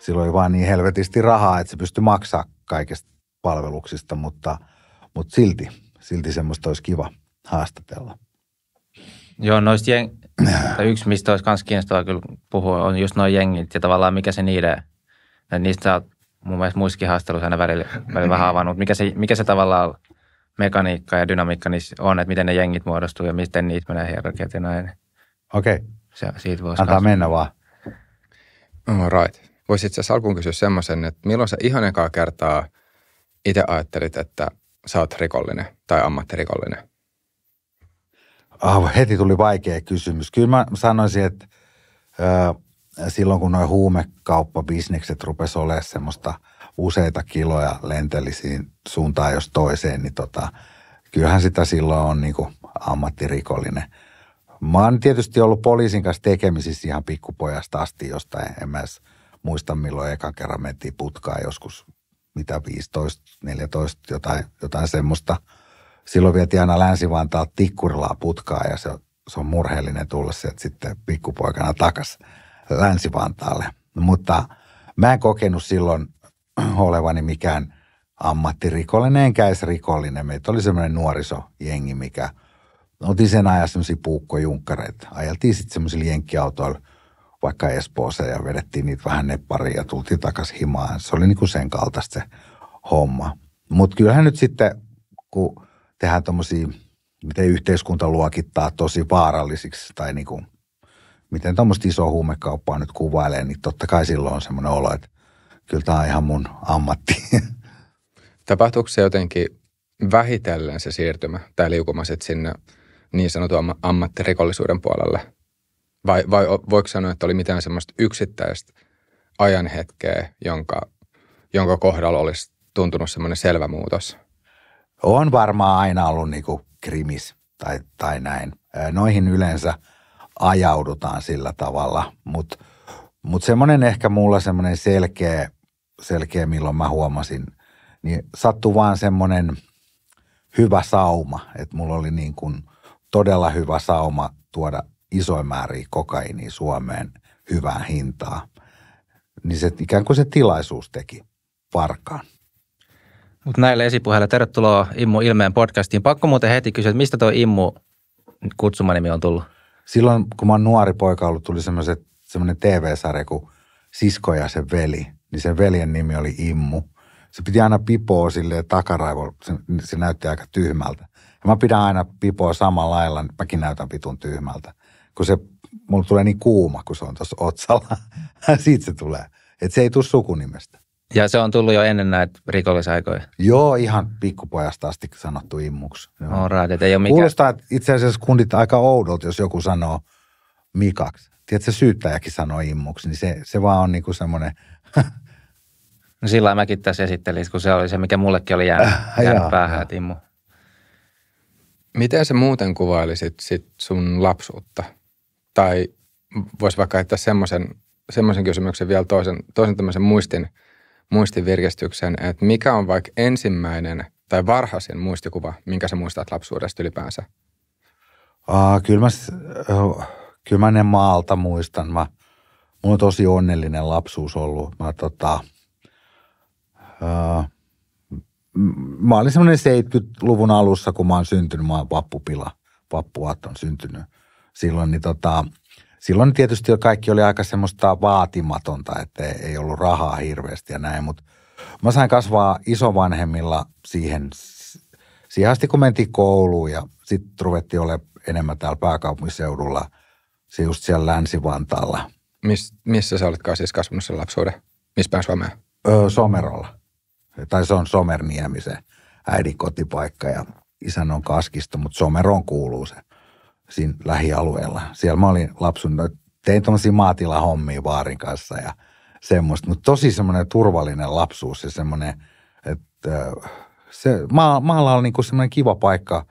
silloin oli vaan niin helvetisti rahaa, että se pystyi maksaa kaikista palveluksista, mutta, mutta silti, silti semmoista olisi kiva haastatella. Joo, noista jeng... tai yksi, mistä olisi myös kiinnostavaa kyllä puhua, on just noin jengit ja tavallaan mikä se niiden, niistä sä oot mun mielestä muissakin haastatteluissa aina välillä, välillä vähän avannut, mikä se, mikä se tavallaan mekaniikka ja dynamiikka niissä on, että miten ne jengit muodostuu ja miten niitä menee hierarkiat ja näin. Okei. Okay. Se, siitä voisi Antaa kanssa. mennä vaan. All right voisi itse asiassa alkuun kysyä semmoisen, että milloin sä ihan ekaa kertaa itse ajattelit, että sä oot rikollinen tai ammattirikollinen? Oh, heti tuli vaikea kysymys. Kyllä mä sanoisin, että ö, silloin kun noin huumekauppabisnekset rupesi olemaan semmoista useita kiloja lentelisiin suuntaan jos toiseen, niin tota, kyllähän sitä silloin on niin ammattirikollinen. Mä oon tietysti ollut poliisin kanssa tekemisissä ihan pikkupojasta asti, josta en, en mä edes muistan milloin eka kerran mentiin putkaa joskus mitä 15, 14, jotain, jotain semmoista. Silloin vietiin aina Länsi-Vantaa Tikkurilaa putkaa ja se, se on murheellinen tulla sieltä sitten pikkupoikana takas Länsi-Vantaalle. Mutta mä en kokenut silloin olevani mikään ammattirikollinen, enkä edes rikollinen. Meitä oli semmoinen nuorisojengi, mikä otin sen ajan semmoisia puukkojunkkareita. Ajeltiin sitten semmoisilla jenkkiautoilla vaikka Espooseen ja vedettiin niitä vähän neppariin ja tultiin takaisin himaan. Se oli niin kuin sen kaltaista se homma. Mutta kyllähän nyt sitten, kun tehdään tuommoisia, miten yhteiskunta luokittaa tosi vaarallisiksi tai niin kuin, miten tuommoista isoa huumekauppaa nyt kuvailee, niin totta kai silloin on semmoinen olo, että kyllä tämä on ihan mun ammatti. Tapahtuuko se jotenkin vähitellen se siirtymä tai liukumaset sinne niin sanotun ammattirikollisuuden puolelle? Vai, vai voiko sanoa, että oli mitään semmoista yksittäistä ajanhetkeä, jonka, jonka kohdalla olisi tuntunut semmoinen selvä muutos? On varmaan aina ollut niin kuin krimis tai, tai näin. Noihin yleensä ajaudutaan sillä tavalla, mutta mut semmoinen ehkä mulla semmoinen selkeä, selkeä, milloin mä huomasin, niin sattui vaan semmoinen hyvä sauma, että mulla oli niin kuin todella hyvä sauma tuoda isoin määrin kokainia Suomeen hyvään hintaa. Niin se ikään kuin se tilaisuus teki varkaan. Mutta näille esipuheille tervetuloa Immu Ilmeen podcastiin. Pakko muuten heti kysyä, että mistä tuo Immu kutsumanimi on tullut? Silloin, kun mä oon nuori poika ollut, tuli semmoinen TV-sarja kuin Sisko ja se veli. Niin sen veljen nimi oli Immu. Se piti aina pipoa silleen takaraivolla. Se, se näytti aika tyhmältä. Ja mä pidän aina pipoa samalla lailla, mäkin näytän pitun tyhmältä kun se, mulla tulee niin kuuma, kun se on tuossa otsalla. Siitä se tulee. Että se ei tule sukunimestä. Ja se on tullut jo ennen näitä rikollisaikoja. Joo, ihan pikkupojasta asti sanottu immuksi. Joo. Right, että ei ole mikään. Kuulostaa itse asiassa kundit aika oudolta, jos joku sanoo Mikaksi. Tiedätkö, syyttäjäkin sanoo immuksi, niin se, se vaan on niinku semmoinen... no sillä mäkin tässä esittelin, kun se oli se, mikä mullekin oli jäänyt, jäänyt jaa, päähän, jaa. Immu. Miten se muuten kuvailisit sit sun lapsuutta – tai voisi vaikka heittää semmoisen, semmoisen kysymyksen vielä toisen, toisen tämmöisen muistin, muistin virkistyksen, että mikä on vaikka ensimmäinen tai varhaisin muistikuva, minkä sä muistat lapsuudesta ylipäänsä? Aa, kyllä, mä, kyllä mä ne maalta muistan. Mä, mulla on tosi onnellinen lapsuus ollut. Mä, tota, ää, mä olin semmoinen 70-luvun alussa, kun mä oon syntynyt. Mä oon vappupila, on syntynyt – silloin, niin tota, silloin tietysti kaikki oli aika semmoista vaatimatonta, että ei ollut rahaa hirveästi ja näin, mutta mä sain kasvaa isovanhemmilla siihen, siihen asti, kun mentiin kouluun ja sitten ruvettiin olemaan enemmän täällä pääkaupunkiseudulla, se just siellä Länsi-Vantaalla. Mis, missä sä olitkaan siis kasvanut sen lapsuuden? Missä päin Suomea? Öö, Somerolla. Tai se on Somerniemi se äidin kotipaikka ja isän on Kaskista, mutta Someron kuuluu se siinä lähialueella. Siellä mä olin lapsun, no, tein tuommoisia maatilahommia vaarin kanssa ja semmoista, mutta tosi semmoinen turvallinen lapsuus ja semmoinen, että se, maalla on niinku semmoinen kiva paikka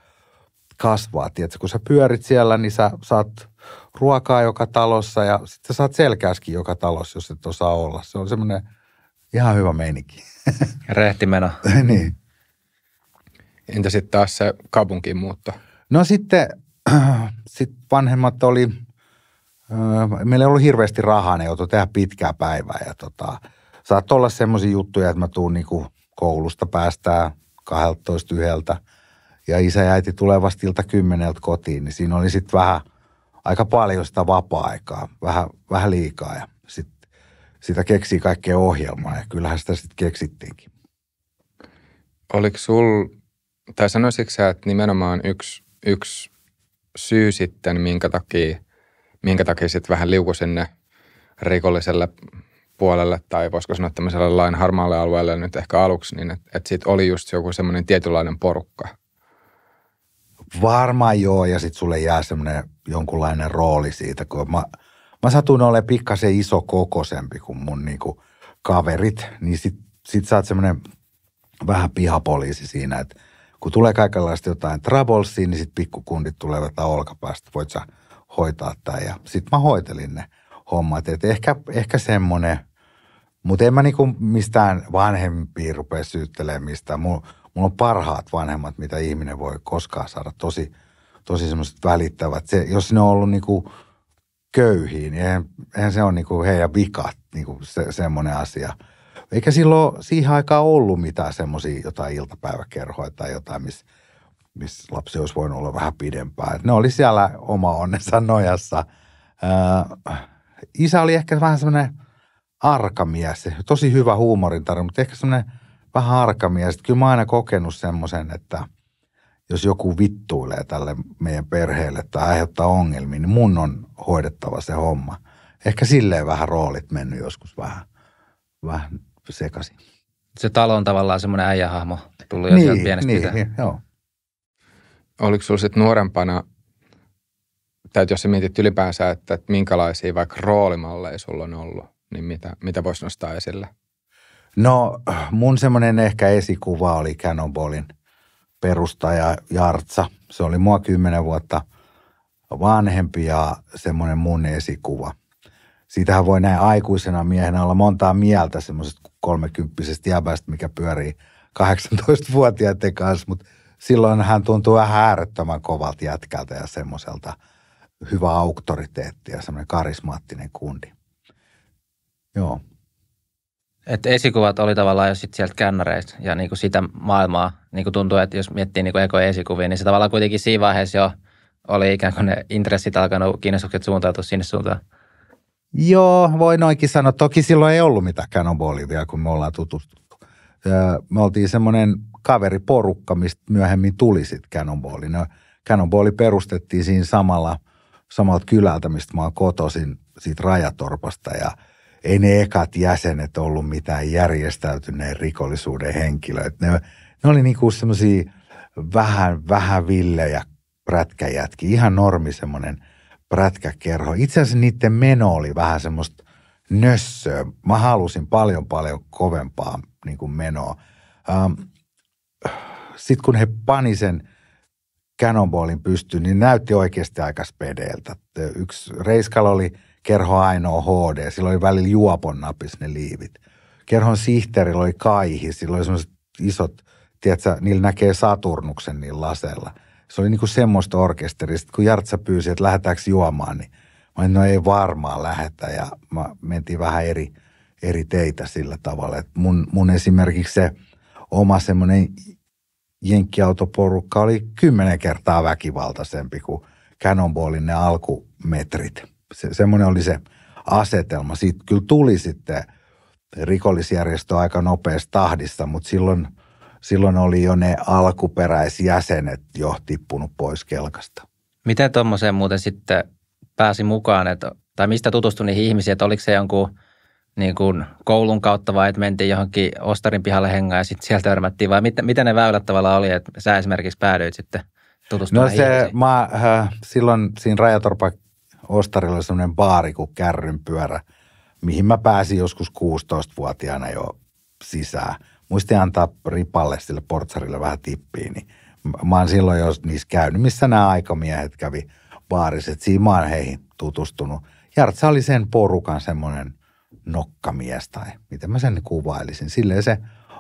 kasvaa, tiedätkö, kun sä pyörit siellä, niin sä saat ruokaa joka talossa ja sitten saat selkääskin joka talossa, jos et osaa olla. Se on semmoinen ihan hyvä meininki. Rehtimena. niin. Entä sitten taas se kaupunkiin muutto? No sitten sitten vanhemmat oli, öö, meillä ei ollut hirveästi rahaa, ne joutui tehdä pitkää päivää ja tota, saattoi olla semmoisia juttuja, että mä tuun niinku koulusta päästään 12 yhdeltä ja isä ja äiti tulee vasta ilta kymmeneltä kotiin, niin siinä oli sitten vähän aika paljon sitä vapaa-aikaa, vähän, vähän liikaa ja sitten sitä keksii kaikkea ohjelmaa ja kyllähän sitä sitten keksittiinkin. Oliko sul, tai sanoisitko sä, että nimenomaan yksi, yksi syy sitten, minkä takia, minkä takia sitten vähän liuku sinne rikolliselle puolelle tai voisiko sanoa tämmöiselle lain harmaalle alueelle nyt ehkä aluksi, niin että et siitä oli just joku semmoinen tietynlainen porukka. Varmaan joo, ja sitten sulle jää semmoinen jonkunlainen rooli siitä, kun mä, mä satun olemaan pikkasen iso kokosempi kuin mun niinku kaverit, niin sitten sit sä oot semmoinen vähän pihapoliisi siinä, että kun tulee kaikenlaista jotain troublesiä, niin sitten pikkukundit tulevat olkapäästä, voit sä hoitaa tämä. Ja sitten mä hoitelin ne hommat. että ehkä, ehkä semmoinen, mutta en mä niinku mistään vanhempiin rupea syyttelemään mistään. Mulla, mulla on parhaat vanhemmat, mitä ihminen voi koskaan saada. Tosi, tosi semmoiset välittävät. Se, jos ne on ollut niinku köyhiin, niin eihän, eihän se ole niinku heidän vikat, niinku se, semmoinen asia – eikä silloin siihen aikaan ollut mitään semmoisia jotain iltapäiväkerhoja tai jotain, missä miss lapsi olisi voinut olla vähän pidempään. Ne oli siellä oma onnensa nojassa. Öö, isä oli ehkä vähän semmoinen arkamies, tosi hyvä huumorintarina, mutta ehkä semmoinen vähän arkamies. Kyllä mä aina kokenut semmoisen, että jos joku vittuilee tälle meidän perheelle tai aiheuttaa ongelmia, niin mun on hoidettava se homma. Ehkä silleen vähän roolit mennyt joskus vähän, vähän sekaisin. Se talo on tavallaan semmoinen äijähahmo tullut jo niin, sieltä pienestä niin, niin, joo. Oliko sinulla sitten nuorempana, tai jos sä mietit ylipäänsä, että, että minkälaisia vaikka roolimalleja sulla on ollut, niin mitä, mitä voisi nostaa esille? No mun semmoinen ehkä esikuva oli Cannonballin perustaja Jartsa. Se oli mua kymmenen vuotta vanhempi ja semmoinen mun esikuva. Siitähän voi näin aikuisena miehenä olla montaa mieltä semmoisesta kolmekymppisestä jäbästä, mikä pyörii 18-vuotiaiden kanssa, mutta silloin hän tuntuu vähän äärettömän kovalta jätkältä ja semmoiselta hyvä auktoriteetti ja semmoinen karismaattinen kundi. Joo. Et esikuvat oli tavallaan jo sit sieltä kännäreistä ja niinku sitä maailmaa. Niinku tuntuu, että jos miettii niinku ekoja esikuvia, niin se tavallaan kuitenkin siinä vaiheessa jo oli ikään kuin ne intressit alkanut kiinnostukset suuntautua sinne suuntaan. Joo, voi noinkin sanoa. Toki silloin ei ollut mitään cannonballia vielä, kun me ollaan tutustuttu. Me oltiin semmoinen kaveriporukka, mistä myöhemmin tuli sitten cannonballi. No, cannonballi perustettiin siinä samalla, samalta kylältä, mistä mä oon kotoisin, siitä rajatorpasta ja – ei ne ekat jäsenet ollut mitään järjestäytyneen rikollisuuden henkilöitä. Ne, ne oli niinku semmoisia vähän, vähän villejä prätkäjätki, ihan normi semmoinen prätkäkerho. Itse asiassa niiden meno oli vähän semmoista nössöä. Mä halusin paljon paljon kovempaa niin kuin menoa. Ähm, Sitten kun he pani sen Cannonballin pystyyn, niin näytti oikeasti aika spedeeltä. Yksi reiskal oli kerho ainoa HD, sillä oli välillä juopon napis ne liivit. Kerhon sihteerillä oli kaihi, sillä oli semmoiset isot, tiedätkö, niillä näkee Saturnuksen niillä lasella – se oli niin kuin semmoista orkesterista, kun Jartsa pyysi, että lähdetäänkö juomaan, niin mä olin, no ei varmaan lähetä ja mä mentiin vähän eri, eri teitä sillä tavalla. että mun, mun esimerkiksi se oma semmoinen jenkkiautoporukka oli kymmenen kertaa väkivaltaisempi kuin Cannonballin ne alkumetrit. Se, semmoinen oli se asetelma. Siitä kyllä tuli sitten rikollisjärjestö aika nopeassa tahdissa, mutta silloin – silloin oli jo ne alkuperäisjäsenet jo tippunut pois kelkasta. Miten tuommoiseen muuten sitten pääsi mukaan, että, tai mistä tutustui niihin ihmisiin, että oliko se jonkun niin kuin koulun kautta vai että mentiin johonkin Ostarin pihalle hengaan ja sitten sieltä törmättiin vai mit, mitä ne väylät tavallaan oli, että sä esimerkiksi päädyit sitten tutustumaan No se, mä, äh, silloin siinä Rajatorpa Ostarilla oli semmoinen baari kuin kärrynpyörä, mihin mä pääsin joskus 16-vuotiaana jo sisään muisti antaa ripalle sille portsarille vähän tippiä, niin mä oon silloin jos niissä käynyt, missä nämä aikamiehet kävi baarissa, että siinä mä oon heihin tutustunut. Jartsa oli sen porukan semmoinen nokkamies tai miten mä sen kuvailisin. Silleen se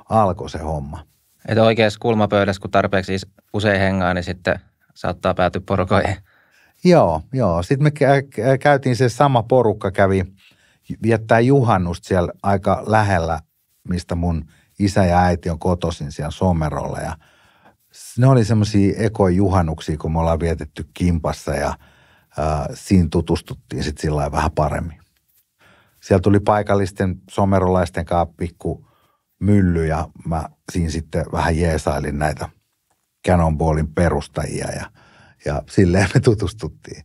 alkoi se homma. Että oikeassa kulmapöydässä, kun tarpeeksi usein hengaa, niin sitten saattaa päätyä porukoihin. Joo, joo. Sitten me käytiin se sama porukka, kävi viettää juhannusta siellä aika lähellä, mistä mun – isä ja äiti on kotoisin siellä somerolla ja ne oli semmoisia ekoja juhannuksia, kun me ollaan vietetty kimpassa ja äh, siinä tutustuttiin sitten sillä vähän paremmin. Siellä tuli paikallisten somerolaisten kanssa pikku mylly ja mä siinä sitten vähän jeesailin näitä Cannonballin perustajia ja, ja silleen me tutustuttiin.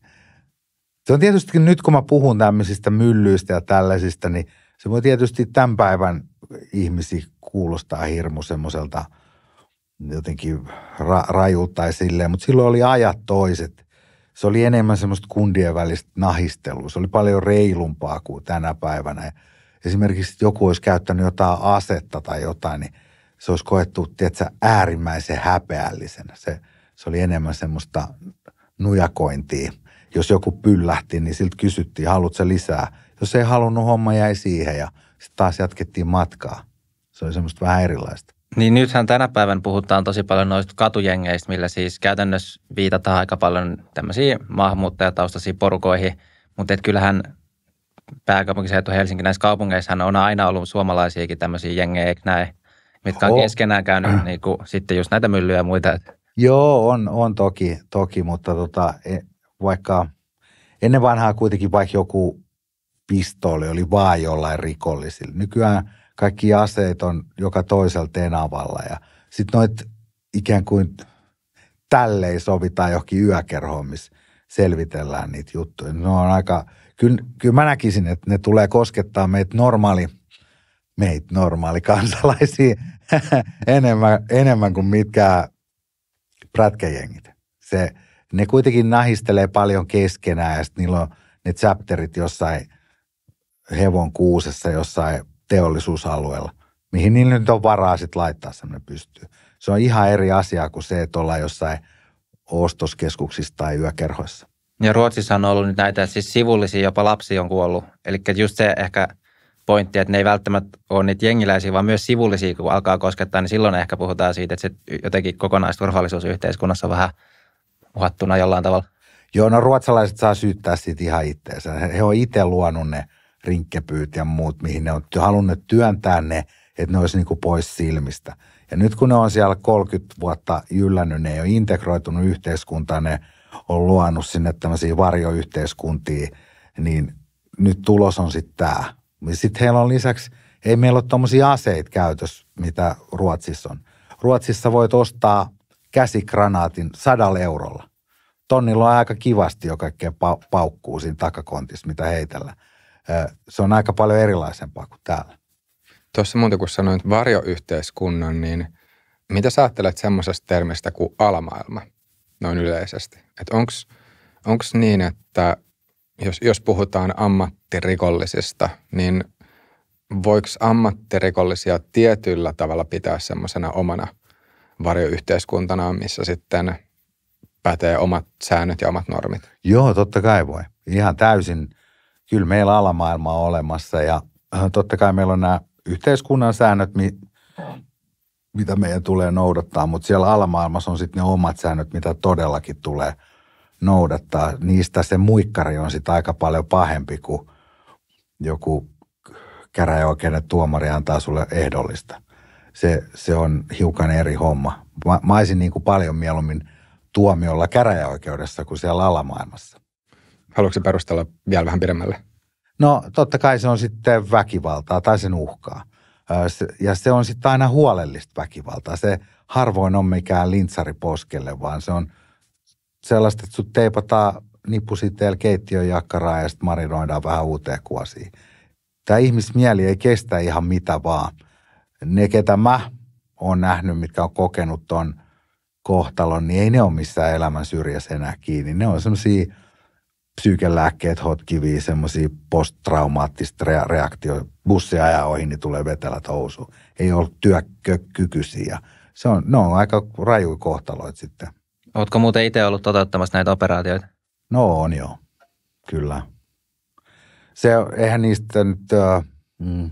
Se on tietysti nyt, kun mä puhun tämmöisistä myllyistä ja tällaisista, niin se voi tietysti tämän päivän ihmisiä kuulostaa hirmu semmoiselta jotenkin ra- rajulta tai silleen, mutta silloin oli ajat toiset. Se oli enemmän semmoista kundien välistä nahistelua. Se oli paljon reilumpaa kuin tänä päivänä. Esimerkiksi joku olisi käyttänyt jotain asetta tai jotain, niin se olisi koettu, tiedätkö, äärimmäisen häpeällisenä. Se, se oli enemmän semmoista nujakointia. Jos joku pyllähti, niin siltä kysyttiin, haluatko lisää? Jos ei halunnut, homma jäi siihen ja sitten taas jatkettiin matkaa se oli semmoista vähän erilaista. Niin nythän tänä päivän puhutaan tosi paljon noista katujengeistä, millä siis käytännössä viitataan aika paljon tämmöisiin maahanmuuttajataustaisiin porukoihin, mutta et kyllähän pääkaupunkiseutu Helsinki näissä kaupungeissa on aina ollut suomalaisiakin tämmöisiä jengejä, eikö näin, mitkä on oh. keskenään käynyt niin kuin, sitten just näitä myllyjä ja muita. Joo, on, on toki, toki, mutta tota, e, vaikka ennen vanhaa kuitenkin vaikka joku pistooli oli vaan jollain rikollisilla. Nykyään kaikki aseet on joka toisella tenavalla ja sitten noit ikään kuin tällei sovitaan johonkin yökerhoon, missä selvitellään niitä juttuja. Ne on aika, kyllä, kyllä mä näkisin, että ne tulee koskettaa meitä normaali, meitä normaali kansalaisia enemmän, enemmän kuin mitkä prätkäjengit. Se, ne kuitenkin nahistelee paljon keskenään ja sitten niillä on ne chapterit jossain hevon kuusessa jossain teollisuusalueella, mihin niillä nyt on varaa sitten laittaa semmoinen pystyy. Se on ihan eri asia kuin se, että ollaan jossain ostoskeskuksissa tai yökerhoissa. Ja Ruotsissa on ollut nyt näitä siis sivullisia, jopa lapsi on kuollut. Eli just se ehkä pointti, että ne ei välttämättä ole niitä jengiläisiä, vaan myös sivullisia, kun alkaa koskettaa, niin silloin ehkä puhutaan siitä, että se jotenkin kokonaisturvallisuus yhteiskunnassa on vähän uhattuna jollain tavalla. Joo, no ruotsalaiset saa syyttää siitä ihan itseensä. He on itse luonut ne – rinkkepyyt ja muut, mihin ne on halunnut työntää ne, että ne olisi niin kuin pois silmistä. Ja nyt kun ne on siellä 30 vuotta jyllännyt, ne ei ole integroitunut yhteiskuntaan, ne on luonut sinne tämmöisiä varjoyhteiskuntia, niin nyt tulos on sitten tämä. Sitten heillä on lisäksi, ei meillä ole tuommoisia aseita käytössä, mitä Ruotsissa on. Ruotsissa voit ostaa käsikranaatin sadalla eurolla. Tonnilla on aika kivasti jo kaikkea paukkuu siinä takakontissa, mitä heitellä se on aika paljon erilaisempaa kuin täällä. Tuossa muuten kun sanoit varjoyhteiskunnan, niin mitä sä ajattelet semmoisesta termistä kuin alamaailma noin yleisesti? Että onko niin, että jos, jos puhutaan ammattirikollisista, niin voiko ammattirikollisia tietyllä tavalla pitää semmoisena omana varjoyhteiskuntana, missä sitten pätee omat säännöt ja omat normit? Joo, totta kai voi. Ihan täysin – kyllä meillä alamaailma on olemassa ja äh, totta kai meillä on nämä yhteiskunnan säännöt, mitä meidän tulee noudattaa, mutta siellä alamaailmassa on sitten ne omat säännöt, mitä todellakin tulee noudattaa. Niistä se muikkari on sitten aika paljon pahempi kuin joku käräjäoikeuden tuomari antaa sulle ehdollista. Se, se on hiukan eri homma. Mä, mä olisin niin kuin paljon mieluummin tuomiolla käräjäoikeudessa kuin siellä alamaailmassa. Haluatko perustella vielä vähän pidemmälle? No totta kai se on sitten väkivaltaa tai sen uhkaa. Ja se on sitten aina huolellista väkivaltaa. Se harvoin on mikään lintsari poskelle, vaan se on sellaista, että sut teipataan nippusiteellä keittiön jakkaraa ja sitten marinoidaan vähän uuteen kuosiin. Tämä ihmismieli ei kestä ihan mitä vaan. Ne, ketä mä oon nähnyt, mitkä on kokenut ton kohtalon, niin ei ne ole missään elämän syrjässä enää kiinni. Ne on semmoisia psyykelääkkeet hotkivii, semmoisia posttraumaattista re- reaktioita. Bussi ajaa ohi, niin tulee vetellä housu. Ei ole työkykyisiä. Se on, ne on aika raju kohtaloit sitten. Oletko muuten itse ollut toteuttamassa näitä operaatioita? No on joo, kyllä. Se, eihän niistä nyt, äh, mm,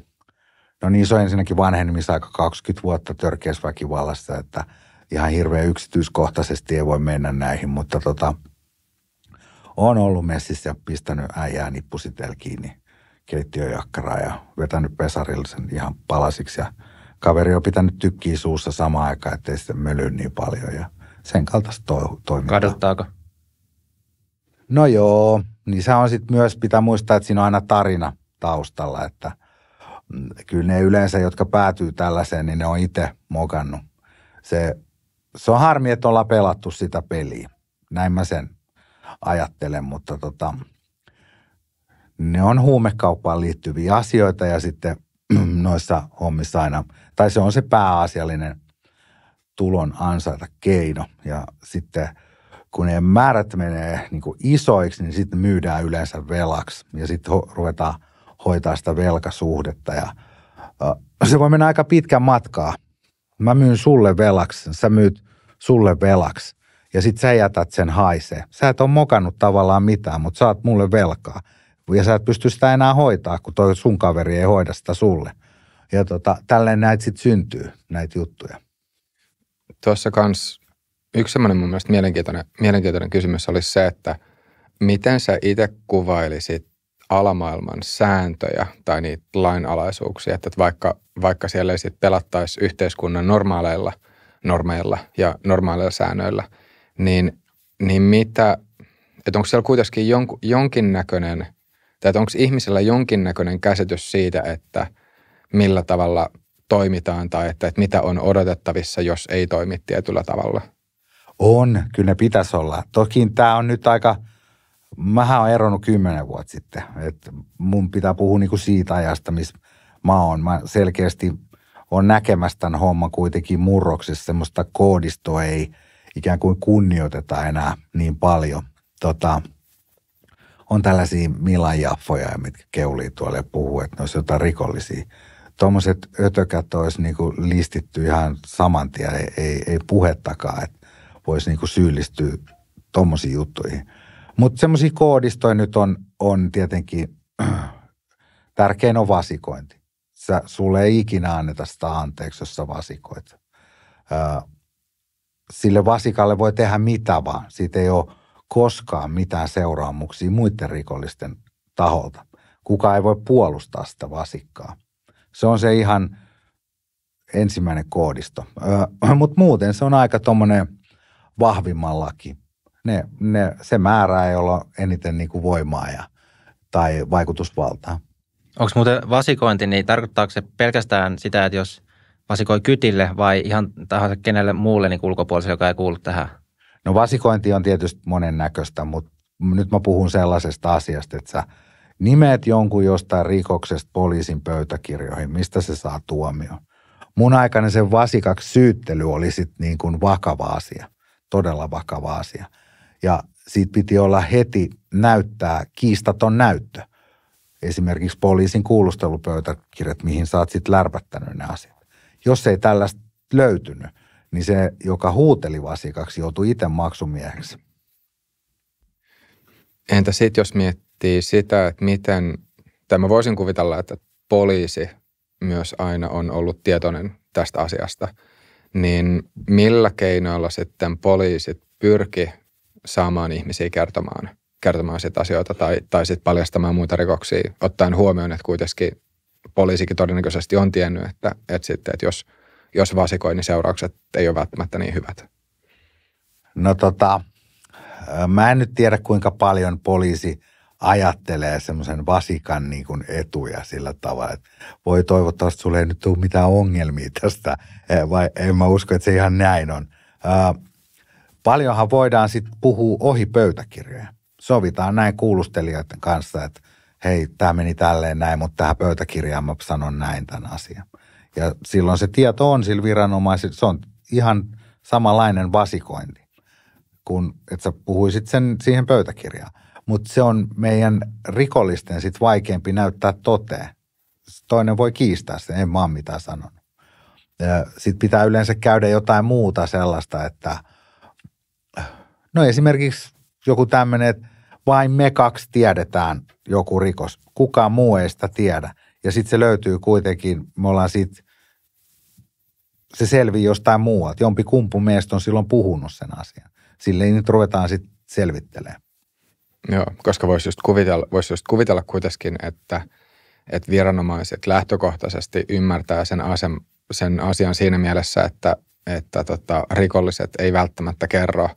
no niin on ensinnäkin vanhenemisaika 20 vuotta törkeässä väkivallassa, että ihan hirveän yksityiskohtaisesti ei voi mennä näihin, mutta tota – on ollut messissä ja pistänyt äijää nippusitel kiinni keittiöjakkaraa ja vetänyt pesarillisen ihan palasiksi. Ja kaveri on pitänyt tykkiä suussa samaan aikaan, ettei sitä möly niin paljon ja sen kaltaista to- toimintaa. Kadottaako? No joo, niin se on sitten myös, pitää muistaa, että siinä on aina tarina taustalla, että mm, kyllä ne yleensä, jotka päätyy tällaiseen, niin ne on itse mokannut. Se, se on harmi, että ollaan pelattu sitä peliä. Näin mä sen ajattele, mutta tota, ne on huumekauppaan liittyviä asioita ja sitten noissa hommissa aina, tai se on se pääasiallinen tulon ansaita keino. Ja sitten kun ne määrät menee niin kuin isoiksi, niin sitten myydään yleensä velaksi ja sitten ho- ruvetaan hoitaa sitä velkasuhdetta ja äh, se voi mennä aika pitkän matkaa. Mä myyn sulle velaksi, sä myyt sulle velaksi ja sit sä jätät sen haisee. Sä et ole mokannut tavallaan mitään, mutta sä oot mulle velkaa. Ja sä et pysty sitä enää hoitaa, kun toi sun kaveri ei hoida sitä sulle. Ja tota, tälleen näitä sitten syntyy, näitä juttuja. Tuossa kans yksi semmoinen mun mielestä mielenkiintoinen, mielenkiintoinen kysymys olisi se, että miten sä itse kuvailisit alamaailman sääntöjä tai niitä lainalaisuuksia, että vaikka, vaikka siellä ei sitten pelattaisi yhteiskunnan normaaleilla normeilla ja normaaleilla säännöillä – niin, niin mitä, että onko siellä kuitenkin jon, jonkinnäköinen, tai että onko ihmisellä jonkinnäköinen käsitys siitä, että millä tavalla toimitaan tai että, että mitä on odotettavissa, jos ei toimi tietyllä tavalla? On, kyllä ne pitäisi olla. Toki tämä on nyt aika, mähän olen eronnut kymmenen vuotta sitten. että mun pitää puhua niinku siitä ajasta, missä mä oon. Mä selkeästi on näkemässä tämän homman kuitenkin murroksessa. Semmoista koodistoa ei ikään kuin kunnioiteta enää niin paljon. Tota, on tällaisia Milan jaffoja, mitkä keulii tuolle ja puhuu, että ne olisi jotain rikollisia. Tuommoiset ötökät olisi niin kuin listitty ihan saman tien, ei, ei, ei puhettakaan, että voisi niin kuin syyllistyä tuommoisiin juttuihin. Mutta semmoisia koodistoja nyt on, on tietenkin, tärkein on vasikointi. Sä, sulle ei ikinä anneta sitä anteeksi, jos sä vasikoit. Ö, sille vasikalle voi tehdä mitä vaan. Siitä ei ole koskaan mitään seuraamuksia muiden rikollisten taholta. Kuka ei voi puolustaa sitä vasikkaa. Se on se ihan ensimmäinen koodisto. Mutta muuten se on aika tuommoinen vahvimmallakin. Ne, ne, se määrä ei ole eniten niinku voimaa ja, tai vaikutusvaltaa. Onko muuten vasikointi, niin tarkoittaako se pelkästään sitä, että jos – vasikoi kytille vai ihan tahansa kenelle muulle niin ulkopuoliselle, joka ei kuulu tähän? No vasikointi on tietysti monen näköistä, mutta nyt mä puhun sellaisesta asiasta, että sä nimeet jonkun jostain rikoksesta poliisin pöytäkirjoihin, mistä se saa tuomio. Mun aikana sen vasikaksi syyttely oli sitten niin kuin vakava asia, todella vakava asia. Ja siitä piti olla heti näyttää kiistaton näyttö. Esimerkiksi poliisin kuulustelupöytäkirjat, mihin sä oot sitten lärpättänyt ne asiat. Jos ei tällaista löytynyt, niin se, joka huuteli vasikaksi, joutui itse maksumieheksi. Entä sitten, jos miettii sitä, että miten, tai mä voisin kuvitella, että poliisi myös aina on ollut tietoinen tästä asiasta, niin millä keinoilla sitten poliisit pyrki saamaan ihmisiä kertomaan, kertomaan sitä asioita tai, tai sitten paljastamaan muita rikoksia, ottaen huomioon, että kuitenkin poliisikin todennäköisesti on tiennyt, että, että, sitten, että jos, jos vasikoi, niin seuraukset ei ole välttämättä niin hyvät. No tota, äh, mä en nyt tiedä kuinka paljon poliisi ajattelee semmoisen vasikan niin kuin etuja sillä tavalla, että voi toivottavasti sulle ei nyt tule mitään ongelmia tästä, eh, vai en mä usko, että se ihan näin on. Äh, paljonhan voidaan sitten puhua ohi pöytäkirjoja. Sovitaan näin kuulustelijoiden kanssa, että – hei, tämä meni tälleen näin, mutta tähän pöytäkirjaan mä sanon näin tämän asian. Ja silloin se tieto on sillä viranomaisilla, se on ihan samanlainen vasikointi, kun että sä puhuisit sen siihen pöytäkirjaan. Mutta se on meidän rikollisten sit vaikeampi näyttää toteen. Toinen voi kiistää sen, en mä ole mitään sanonut. Sitten pitää yleensä käydä jotain muuta sellaista, että no esimerkiksi joku tämmöinen, että vain me kaksi tiedetään joku rikos. Kukaan muu ei sitä tiedä. Ja sitten se löytyy kuitenkin, me ollaan sit, se selvii jostain muualta. Jompi kumpu meistä on silloin puhunut sen asian. Sille nyt ruvetaan sitten selvittelemään. Joo, koska voisi just kuvitella, vois just kuvitella kuitenkin, että, että viranomaiset lähtökohtaisesti ymmärtää sen, asem, sen asian siinä mielessä, että, että tota, rikolliset ei välttämättä kerro –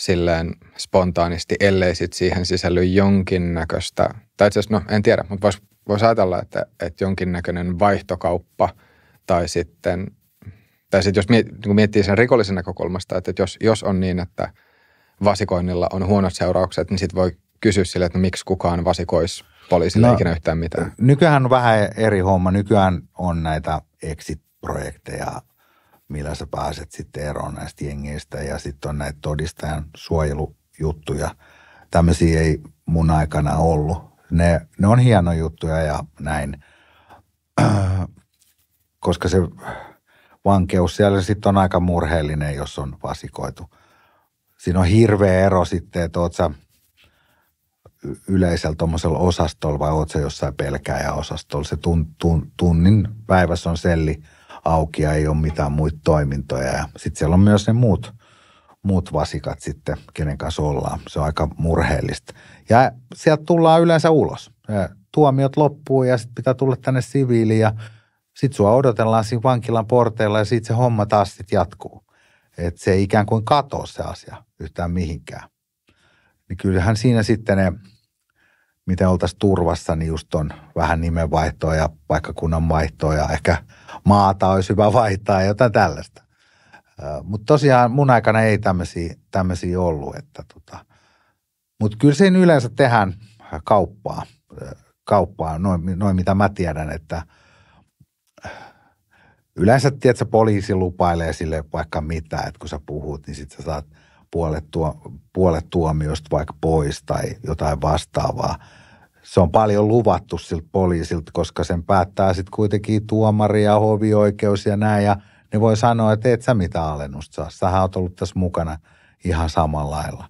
silleen spontaanisti, ellei sit siihen sisälly jonkinnäköistä, tai itse asiassa, no en tiedä, mutta voisi vois ajatella, että, että jonkinnäköinen vaihtokauppa tai sitten, tai sitten jos miet, niinku miettii sen rikollisen näkökulmasta, että jos, jos on niin, että vasikoinnilla on huonot seuraukset, niin sitten voi kysyä sille, että no, miksi kukaan vasikoisi poliisille no, ikinä yhtään mitään. Nykyään on vähän eri homma. Nykyään on näitä exit-projekteja millä sä pääset sitten eroon näistä jengeistä ja sitten on näitä todistajan suojelujuttuja. Tämmöisiä ei mun aikana ollut. Ne, ne on hieno juttuja ja näin, koska se vankeus siellä sitten on aika murheellinen, jos on vasikoitu. Siinä on hirveä ero sitten, että oot sä yleisellä tuommoisella osastolla vai oot sä jossain pelkääjä Se tun, tun, tunnin päivässä on selli – auki ja ei ole mitään muita toimintoja. sitten siellä on myös ne muut, muut vasikat sitten, kenen kanssa ollaan. Se on aika murheellista. Ja sieltä tullaan yleensä ulos. Ja tuomiot loppuu ja sitten pitää tulla tänne siviiliin ja sitten sua odotellaan siinä vankilan porteilla ja sitten se homma taas sitten jatkuu. Et se ei ikään kuin katoa se asia yhtään mihinkään. Niin kyllähän siinä sitten ne, miten oltaisiin turvassa, niin just on vähän nimenvaihtoa ja paikkakunnan vaihtoa ja ehkä – maata olisi hyvä vaihtaa, jotain tällaista. Mutta tosiaan mun aikana ei tämmöisiä ollut. Että tota. Mutta kyllä siinä yleensä tehdään kauppaa, kauppaa noin, noin mitä mä tiedän, että yleensä tiedätkö, poliisi lupailee sille vaikka mitä, että kun sä puhut, niin sit sä saat puolet, tuo, puolet tuomiosta vaikka pois tai jotain vastaavaa – se on paljon luvattu siltä poliisilta, koska sen päättää sitten kuitenkin tuomari ja hovioikeus ja näin. Ja ne voi sanoa, että et sä mitään alennusta saa. Sähän oot ollut tässä mukana ihan samalla lailla.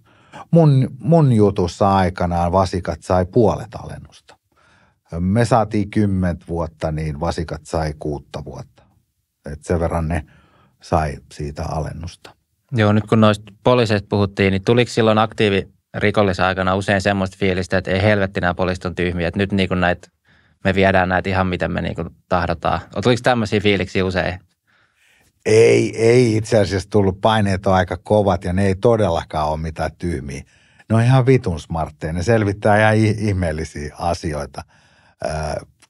Mun, mun jutussa aikanaan vasikat sai puolet alennusta. Me saatiin kymmentä vuotta, niin vasikat sai kuutta vuotta. Et sen verran ne sai siitä alennusta. Joo, nyt kun noista poliiseista puhuttiin, niin tuliko silloin aktiivi rikollisaikana usein semmoista fiilistä, että ei helvetti nämä poliisit on tyhmiä, että nyt niin näitä, me viedään näitä ihan miten me niin tahdotaan. Tuliko tämmöisiä fiiliksiä usein? Ei, ei itse asiassa tullut. Paineet on aika kovat ja ne ei todellakaan ole mitään tyhmiä. Ne on ihan vitun smartteja. Ne selvittää ihan ihmeellisiä asioita. Öö,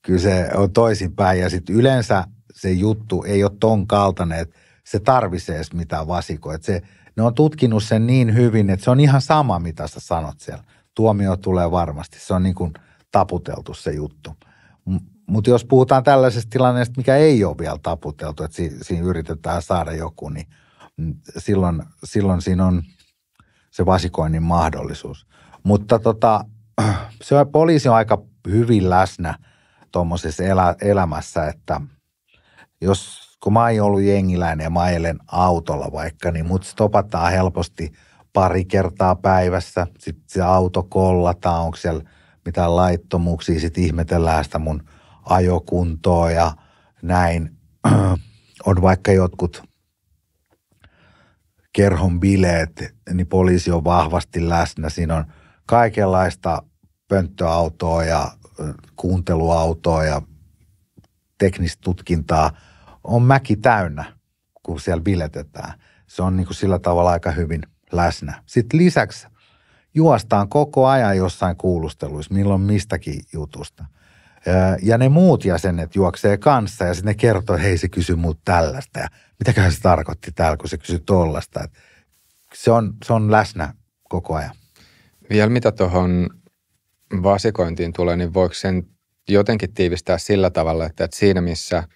kyllä se on toisinpäin. Ja sitten yleensä se juttu ei ole ton kaltainen, että se tarvisi edes mitään vasikoita. Se, ne on tutkinut sen niin hyvin, että se on ihan sama, mitä sä sanot siellä. Tuomio tulee varmasti, se on niin kuin taputeltu se juttu. Mutta jos puhutaan tällaisesta tilanteesta, mikä ei ole vielä taputeltu, että si- siinä yritetään saada joku, niin silloin, silloin siinä on se vasikoinnin mahdollisuus. Mutta tota, se on, poliisi on aika hyvin läsnä tuommoisessa elä- elämässä, että jos kun mä oon ollut jengiläinen ja mä ajelen autolla vaikka, niin mut stopataan helposti pari kertaa päivässä. Sitten se auto kollataan, onko siellä mitään laittomuuksia, sitten ihmetellään sitä mun ajokuntoa ja näin. on vaikka jotkut kerhon bileet, niin poliisi on vahvasti läsnä. Siinä on kaikenlaista pönttöautoa ja kuunteluautoa ja teknistä tutkintaa – on mäki täynnä, kun siellä biletetään. Se on niin kuin sillä tavalla aika hyvin läsnä. Sitten lisäksi juostaan koko ajan jossain kuulusteluissa, milloin mistäkin jutusta. Ja ne muut jäsenet juoksee kanssa ja sitten ne kertoo, hei se kysy muut tällaista ja mitäköhän se tarkoitti täällä, kun se kysyi tollasta. se on, se on läsnä koko ajan. Vielä mitä tuohon vasikointiin tulee, niin voiko sen jotenkin tiivistää sillä tavalla, että, että siinä missä –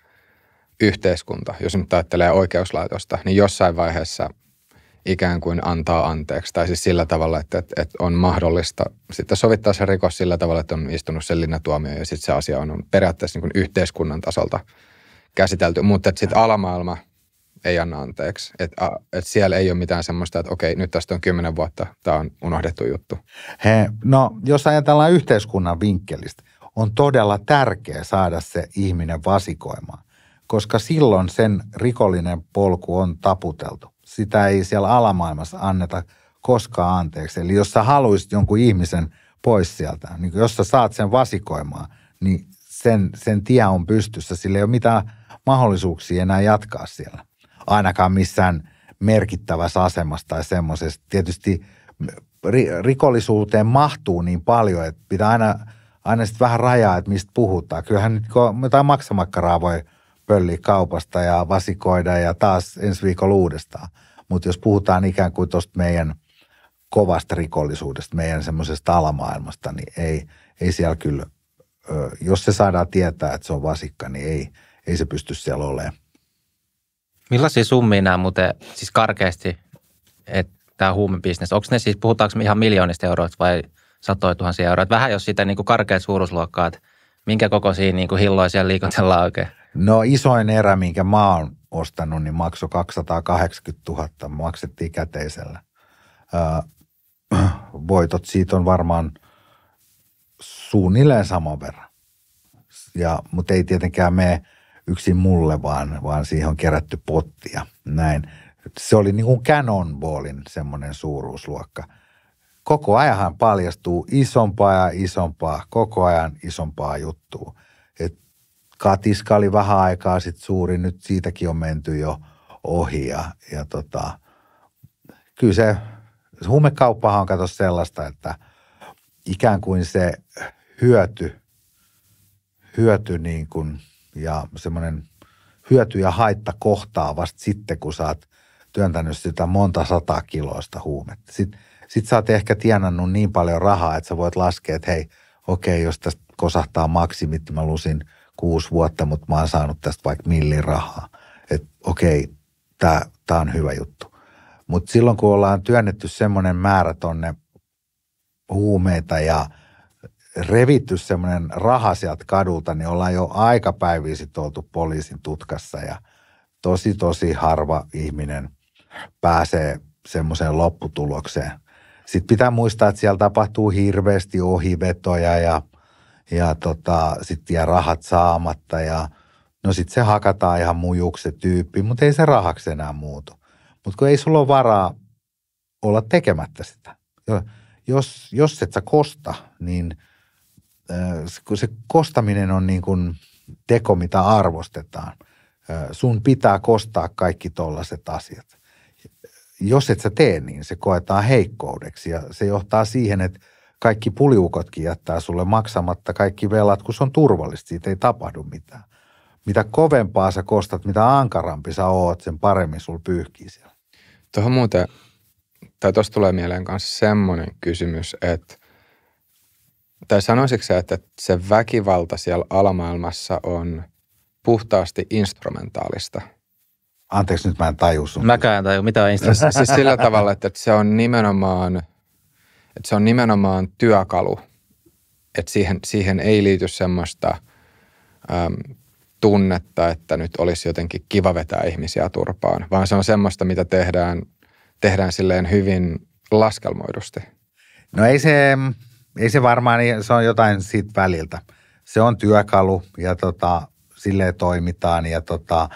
yhteiskunta, jos nyt ajattelee oikeuslaitosta, niin jossain vaiheessa ikään kuin antaa anteeksi. Tai siis sillä tavalla, että, että, että on mahdollista sitten sovittaa se rikos sillä tavalla, että on istunut sen tuomio ja sitten se asia on, periaatteessa niin kuin yhteiskunnan tasolta käsitelty. Mutta sitten alamaailma ei anna anteeksi. Et, et siellä ei ole mitään semmoista, että okei, nyt tästä on kymmenen vuotta, tämä on unohdettu juttu. He, no, jos ajatellaan yhteiskunnan vinkkelistä, on todella tärkeää saada se ihminen vasikoimaan koska silloin sen rikollinen polku on taputeltu. Sitä ei siellä alamaailmassa anneta koskaan anteeksi. Eli jos sä haluaisit jonkun ihmisen pois sieltä, niin jos sä saat sen vasikoimaan, niin sen, sen tie on pystyssä. Sillä ei ole mitään mahdollisuuksia enää jatkaa siellä. Ainakaan missään merkittävässä asemassa tai semmoisessa. Tietysti ri, rikollisuuteen mahtuu niin paljon, että pitää aina, aina sitten vähän rajaa, että mistä puhutaan. Kyllähän nyt jotain maksamakkaraa voi – pölliä kaupasta ja vasikoida ja taas ensi viikolla uudestaan. Mutta jos puhutaan ikään kuin tuosta meidän kovasta rikollisuudesta, meidän semmoisesta alamaailmasta, niin ei, ei siellä kyllä, jos se saadaan tietää, että se on vasikka, niin ei, ei se pysty siellä olemaan. Millaisia summia nämä muuten, siis karkeasti, että tämä huumebisnes, onko ne siis, puhutaanko me ihan miljoonista euroista vai satoja tuhansia euroja? Vähän jos sitä niin kuin karkeat suuruusluokkaa, että minkä kokoisia niin kuin hilloisia liikotellaan oikein? No isoin erä, minkä mä oon ostanut, niin maksoi 280 000, maksettiin käteisellä. Öö, voitot siitä on varmaan suunnilleen saman verran. Ja, mutta ei tietenkään me yksin mulle, vaan, vaan siihen on kerätty pottia. Näin. Se oli niin kuin Cannonballin semmoinen suuruusluokka. Koko ajan paljastuu isompaa ja isompaa, koko ajan isompaa juttua. Katiska oli vähän aikaa sitten suuri, nyt siitäkin on menty jo ohi ja, ja tota, kyllä se huumekauppahan on kato sellaista, että ikään kuin se hyöty, hyöty niin kuin, ja semmoinen hyöty ja haitta kohtaa vasta sitten, kun sä oot työntänyt sitä monta sataa kiloista huumetta. Sitten sit sä oot ehkä tienannut niin paljon rahaa, että sä voit laskea, että hei, okei, jos tästä kosahtaa maksimit, mä lusin – kuusi vuotta, mutta mä oon saanut tästä vaikka millin rahaa. Että okei, okay, tämä on hyvä juttu. Mutta silloin kun ollaan työnnetty semmoinen määrä tonne huumeita ja revitty semmoinen raha sieltä kadulta, niin ollaan jo aikapäiviä sitten oltu poliisin tutkassa ja tosi tosi harva ihminen pääsee semmoiseen lopputulokseen. Sitten pitää muistaa, että siellä tapahtuu hirveästi ohivetoja ja – ja tota, sitten jää rahat saamatta ja no sitten se hakataan ihan mujuksi se tyyppi, mutta ei se rahaksi enää muutu. Mutta kun ei sulla ole varaa olla tekemättä sitä. Jos, jos et sä kosta, niin kun se kostaminen on niin kuin teko, mitä arvostetaan. Sun pitää kostaa kaikki tollaiset asiat. Jos et sä tee niin, se koetaan heikkoudeksi ja se johtaa siihen, että – kaikki puliukotkin jättää sulle maksamatta kaikki velat, kun se on turvallista, siitä ei tapahdu mitään. Mitä kovempaa sä kostat, mitä ankarampi sä oot, sen paremmin sul pyyhkii siellä. Tuohon muuten, tai tuossa tulee mieleen kanssa semmoinen kysymys, että tai sanoisitko sä, että se väkivalta siellä alamaailmassa on puhtaasti instrumentaalista? Anteeksi, nyt mä en taju sun. Mäkään en taju, mitä on instrumentaalista? siis sillä tavalla, että se on nimenomaan – että se on nimenomaan työkalu, että siihen, siihen ei liity semmoista äm, tunnetta, että nyt olisi jotenkin kiva vetää ihmisiä turpaan, vaan se on semmoista, mitä tehdään, tehdään silleen hyvin laskelmoidusti. No ei se, ei se varmaan, se on jotain siitä väliltä. Se on työkalu ja tota, sille toimitaan ja tota,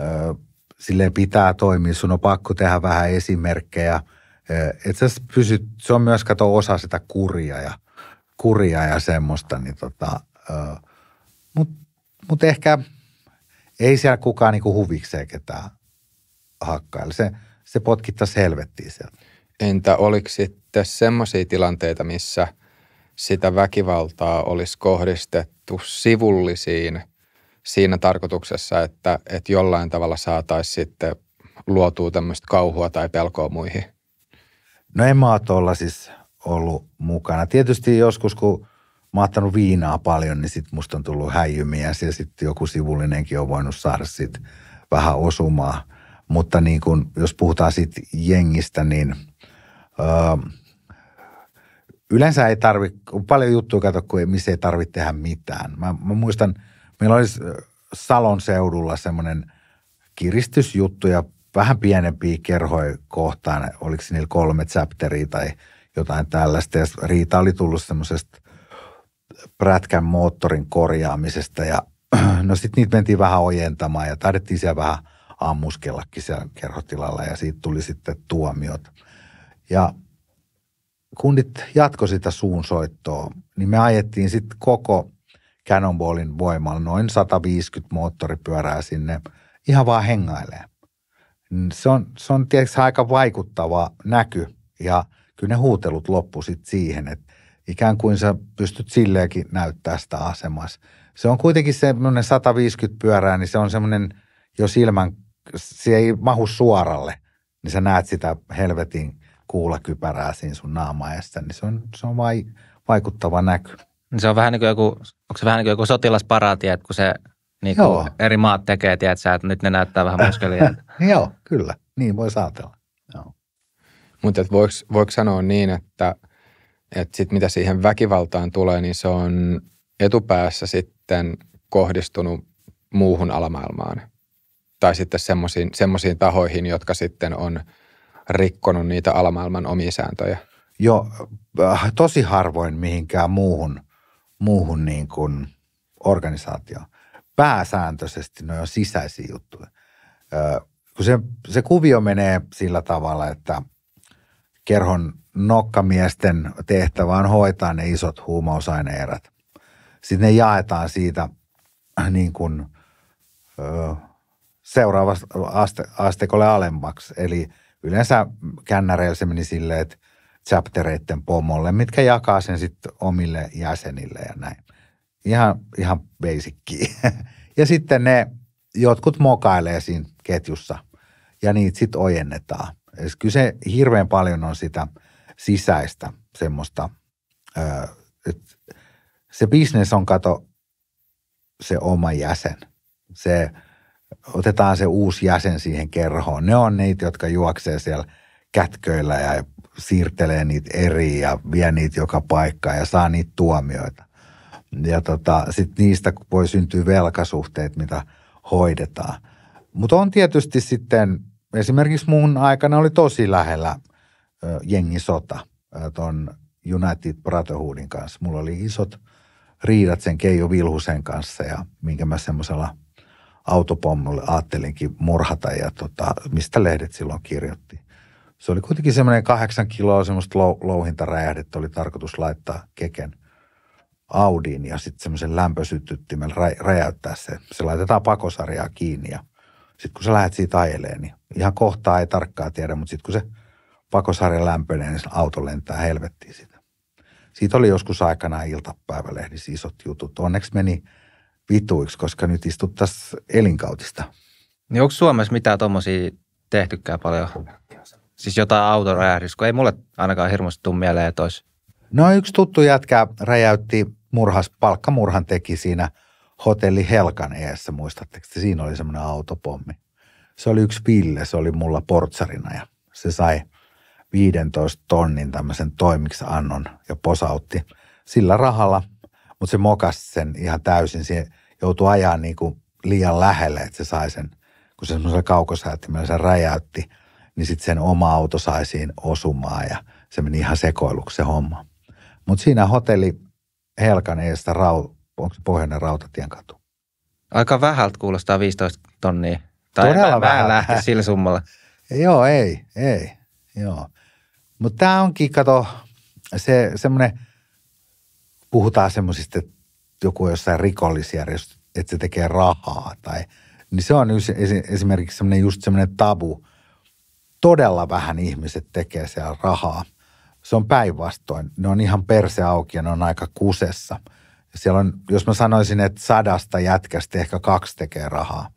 ö, sille pitää toimia. Sun on pakko tehdä vähän esimerkkejä – itse eh, asiassa pysyt, se on myös kato osa sitä kuria ja, kuria ja semmoista, niin tota, mutta mut ehkä ei siellä kukaan niinku huvikseen ketään eli Se, se potkittaisi helvettiin sieltä. Entä oliko sitten semmoisia tilanteita, missä sitä väkivaltaa olisi kohdistettu sivullisiin siinä tarkoituksessa, että, että jollain tavalla saataisiin sitten luotua tämmöistä kauhua tai pelkoa muihin? No en mä ole tuolla siis ollut mukana. Tietysti joskus, kun mä oon ottanut viinaa paljon, niin sit musta on tullut häijymiä ja sitten joku sivullinenkin on voinut saada sit vähän osumaa. Mutta niin kun, jos puhutaan sit jengistä, niin öö, yleensä ei On paljon juttuja kato, kun ei, missä ei tarvitse tehdä mitään. Mä, mä muistan, meillä olisi Salon seudulla semmoinen kiristysjuttu ja vähän pienempiä kerhoja kohtaan, oliko niillä kolme chapteria tai jotain tällaista. Ja Riita oli tullut semmoisesta prätkän moottorin korjaamisesta ja no sitten niitä mentiin vähän ojentamaan ja taidettiin siellä vähän ammuskellakin siellä kerhotilalla ja siitä tuli sitten tuomiot. Ja kunnit jatko sitä suunsoittoa, niin me ajettiin sitten koko Cannonballin voimalla noin 150 moottoripyörää sinne ihan vaan hengailee. Mm, se on, se on tietysti aika vaikuttava näky ja kyllä ne huutelut loppu sitten siihen, että ikään kuin sä pystyt silleenkin näyttää sitä asemassa. Se on kuitenkin semmoinen 150 pyörää, niin se on semmoinen, jos ilman, se ei mahu suoralle, niin sä näet sitä helvetin kuulakypärää siinä sun naamaessa, niin se on, se on vai, vaikuttava näky. Se on vähän niin kuin joku, onko se vähän niin kuin joku sotilasparaati, että kun se niin kuin eri maat tekee, tiedätkö, että nyt ne näyttää vähän äh, muskelia. Joo, kyllä. Niin voi ajatella. Mutta voiko, sanoa niin, että, että sit mitä siihen väkivaltaan tulee, niin se on etupäässä sitten kohdistunut muuhun alamaailmaan. Tai sitten semmoisiin, semmoisiin tahoihin, jotka sitten on rikkonut niitä alamaailman omia sääntöjä. Joo, äh, tosi harvoin mihinkään muuhun, muuhun niin kuin organisaatioon pääsääntöisesti noin sisäisiä juttuja. kun se, se kuvio menee sillä tavalla, että kerhon nokkamiesten tehtävä on hoitaa ne isot huumausaineerät. Sitten ne jaetaan siitä äh, niin kuin, seuraavasta aste, asteikolle alemmaksi. Eli yleensä kännäreillä se meni silleen, että chaptereiden pomolle, mitkä jakaa sen sitten omille jäsenille ja näin. Ihan, ihan basicki. ja sitten ne jotkut mokailee siinä ketjussa ja niitä sitten ojennetaan. Eli siis kyllä se hirveän paljon on sitä sisäistä semmoista, että se bisnes on kato se oma jäsen. Se, otetaan se uusi jäsen siihen kerhoon. Ne on niitä, jotka juoksee siellä kätköillä ja siirtelee niitä eri ja vie niitä joka paikkaan ja saa niitä tuomioita ja tota, sit niistä voi syntyä velkasuhteet, mitä hoidetaan. Mutta on tietysti sitten, esimerkiksi mun aikana oli tosi lähellä ö, jengisota tuon United Brotherhoodin kanssa. Mulla oli isot riidat sen Keijo Vilhusen kanssa ja minkä mä semmoisella autopommulla ajattelinkin murhata ja tota, mistä lehdet silloin kirjoitti. Se oli kuitenkin semmoinen kahdeksan kiloa semmoista louhintaräjähdettä oli tarkoitus laittaa keken Audin ja sitten semmoisen lämpösytyttimen räjäyttää se. Se laitetaan pakosarjaa kiinni ja sitten kun sä lähdet siitä ajeleen, niin ihan kohtaa ei tarkkaan tiedä, mutta sitten kun se pakosarja lämpenee, niin auto lentää helvettiin sitä. Siitä oli joskus aikana iltapäivälehdissä isot jutut. Onneksi meni vituiksi, koska nyt istuttaisiin elinkautista. Niin onko Suomessa mitään tuommoisia tehtykään paljon? Siis jotain autoräjähdys, kun ei mulle ainakaan hirveästi tule mieleen, että olisi. No yksi tuttu jätkä räjäytti murhas, palkkamurhan teki siinä hotelli Helkan eessä, muistatteko? Siinä oli semmoinen autopommi. Se oli yksi Ville, se oli mulla portsarina ja se sai 15 tonnin tämmöisen toimiksiannon ja posautti sillä rahalla, mutta se mokasi sen ihan täysin. Se joutui ajaa niin kuin liian lähelle, että se sai sen, kun se semmoisella kaukosäättimellä se räjäytti, niin sitten sen oma auto sai siihen osumaan ja se meni ihan sekoiluksi se homma. Mutta siinä hotelli Helkan eestä rau, onko se Pohjoinen rautatien katu. Aika vähältä kuulostaa 15 tonnia. Tai Todella vähän lähti sillä summalla. Joo, ei, ei. Joo. Mutta tämä onkin, kato, se semmoinen, puhutaan semmoisista, että joku on jossain rikollisjärjestö, että se tekee rahaa tai, niin se on esimerkiksi semmoinen just semmoinen tabu. Todella vähän ihmiset tekee siellä rahaa. Se on päinvastoin. Ne on ihan perse auki ja ne on aika kusessa. Siellä on, jos mä sanoisin, että sadasta jätkästä ehkä kaksi tekee rahaa.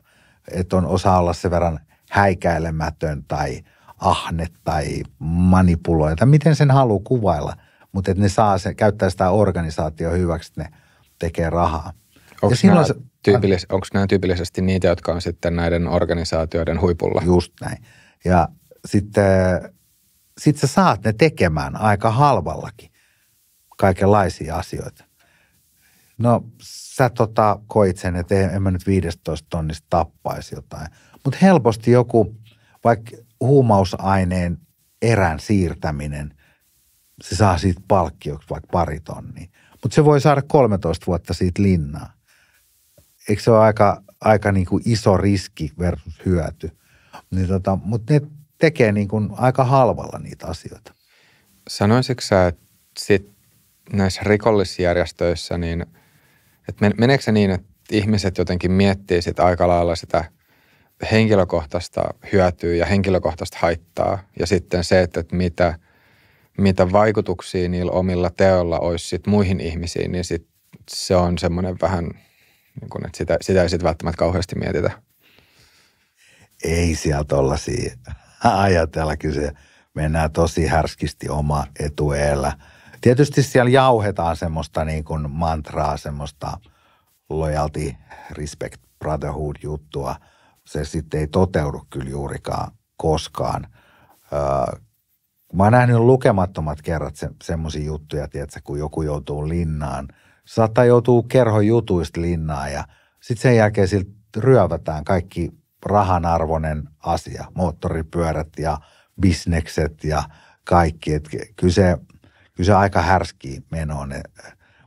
Että on osa olla sen verran häikäilemätön tai ahne tai manipuloija, tai miten sen haluaa kuvailla. Mutta että ne saa se, käyttää sitä organisaatio hyväksi, että ne tekee rahaa. Onko nämä, se, tyypillis, onko nämä tyypillisesti niitä, jotka on sitten näiden organisaatioiden huipulla? Just näin. Ja sitten sit sä saat ne tekemään aika halvallakin kaikenlaisia asioita. No sä tota, koit sen, että en mä nyt 15 tonnista tappaisi jotain. Mutta helposti joku, vaikka huumausaineen erän siirtäminen, se saa siitä palkkioksi vaikka pari tonnia. Mutta se voi saada 13 vuotta siitä linnaa. Eikö se ole aika, aika niin iso riski versus hyöty? Niin tota, Mutta tekee niin kuin aika halvalla niitä asioita. Sanoisitko sä, että sit näissä rikollisjärjestöissä, niin että meneekö se niin, että ihmiset jotenkin miettii sit aika lailla sitä henkilökohtaista hyötyä ja henkilökohtaista haittaa ja sitten se, että, mitä, mitä vaikutuksia niillä omilla teoilla olisi sit muihin ihmisiin, niin sit se on semmoinen vähän, niin kun, että sitä, sitä ei sitten välttämättä kauheasti mietitä. Ei siellä tollaisia ajatella. Kyllä mennään tosi härskisti oma etueellä. Tietysti siellä jauhetaan semmoista niin kuin mantraa, semmoista loyalty, respect, brotherhood juttua. Se sitten ei toteudu kyllä juurikaan koskaan. Öö, mä oon nähnyt lukemattomat kerrat se, semmoisia juttuja, tiedätkö, kun joku joutuu linnaan. Saattaa joutuu jutuista linnaan ja sitten sen jälkeen siltä ryövätään kaikki rahanarvoinen asia, moottoripyörät ja bisnekset ja kaikki. Et kyse, kyse aika härski menoon,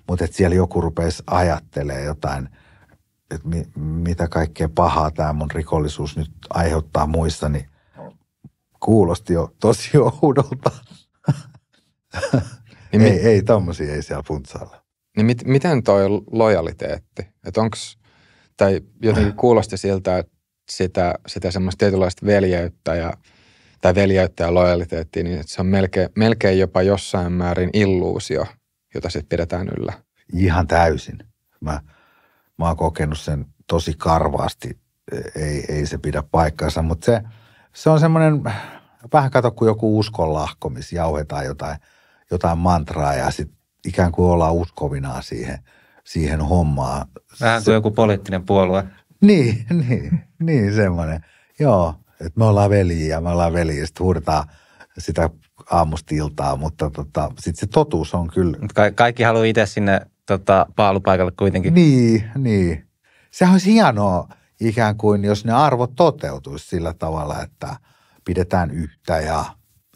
mutta että siellä joku rupeisi ajattelee jotain, että mi, mitä kaikkea pahaa tämä mun rikollisuus nyt aiheuttaa muissa, niin kuulosti jo tosi oudolta. Niin ei, mit, ei tommosia ei siellä funtsailla. Niin mit, miten toi lojaliteetti? Että onks tai jotenkin kuulosti siltä, että sitä, sitä semmoista tietynlaista veljeyttä ja, tai veljeyttä ja lojaliteettia, niin se on melkein, melkein jopa jossain määrin illuusio, jota sitten pidetään yllä. Ihan täysin. Mä, mä oon kokenut sen tosi karvaasti. Ei, ei se pidä paikkaansa, mutta se, se on semmoinen, vähän kato kuin joku uskonlahko, missä jauhetaan jotain, jotain mantraa ja sitten ikään kuin ollaan uskovinaan siihen, siihen hommaan. Vähän kuin se, joku poliittinen puolue. Niin, niin, niin semmoinen. Joo, että me ollaan veljiä, me ollaan veljiä, sitten huudetaan sitä aamusta iltaa, mutta tota, sitten se totuus on kyllä. Ka- kaikki haluaa itse sinne tota, paalupaikalle kuitenkin. Niin, niin. Sehän olisi hienoa ikään kuin, jos ne arvot toteutuisi sillä tavalla, että pidetään yhtä ja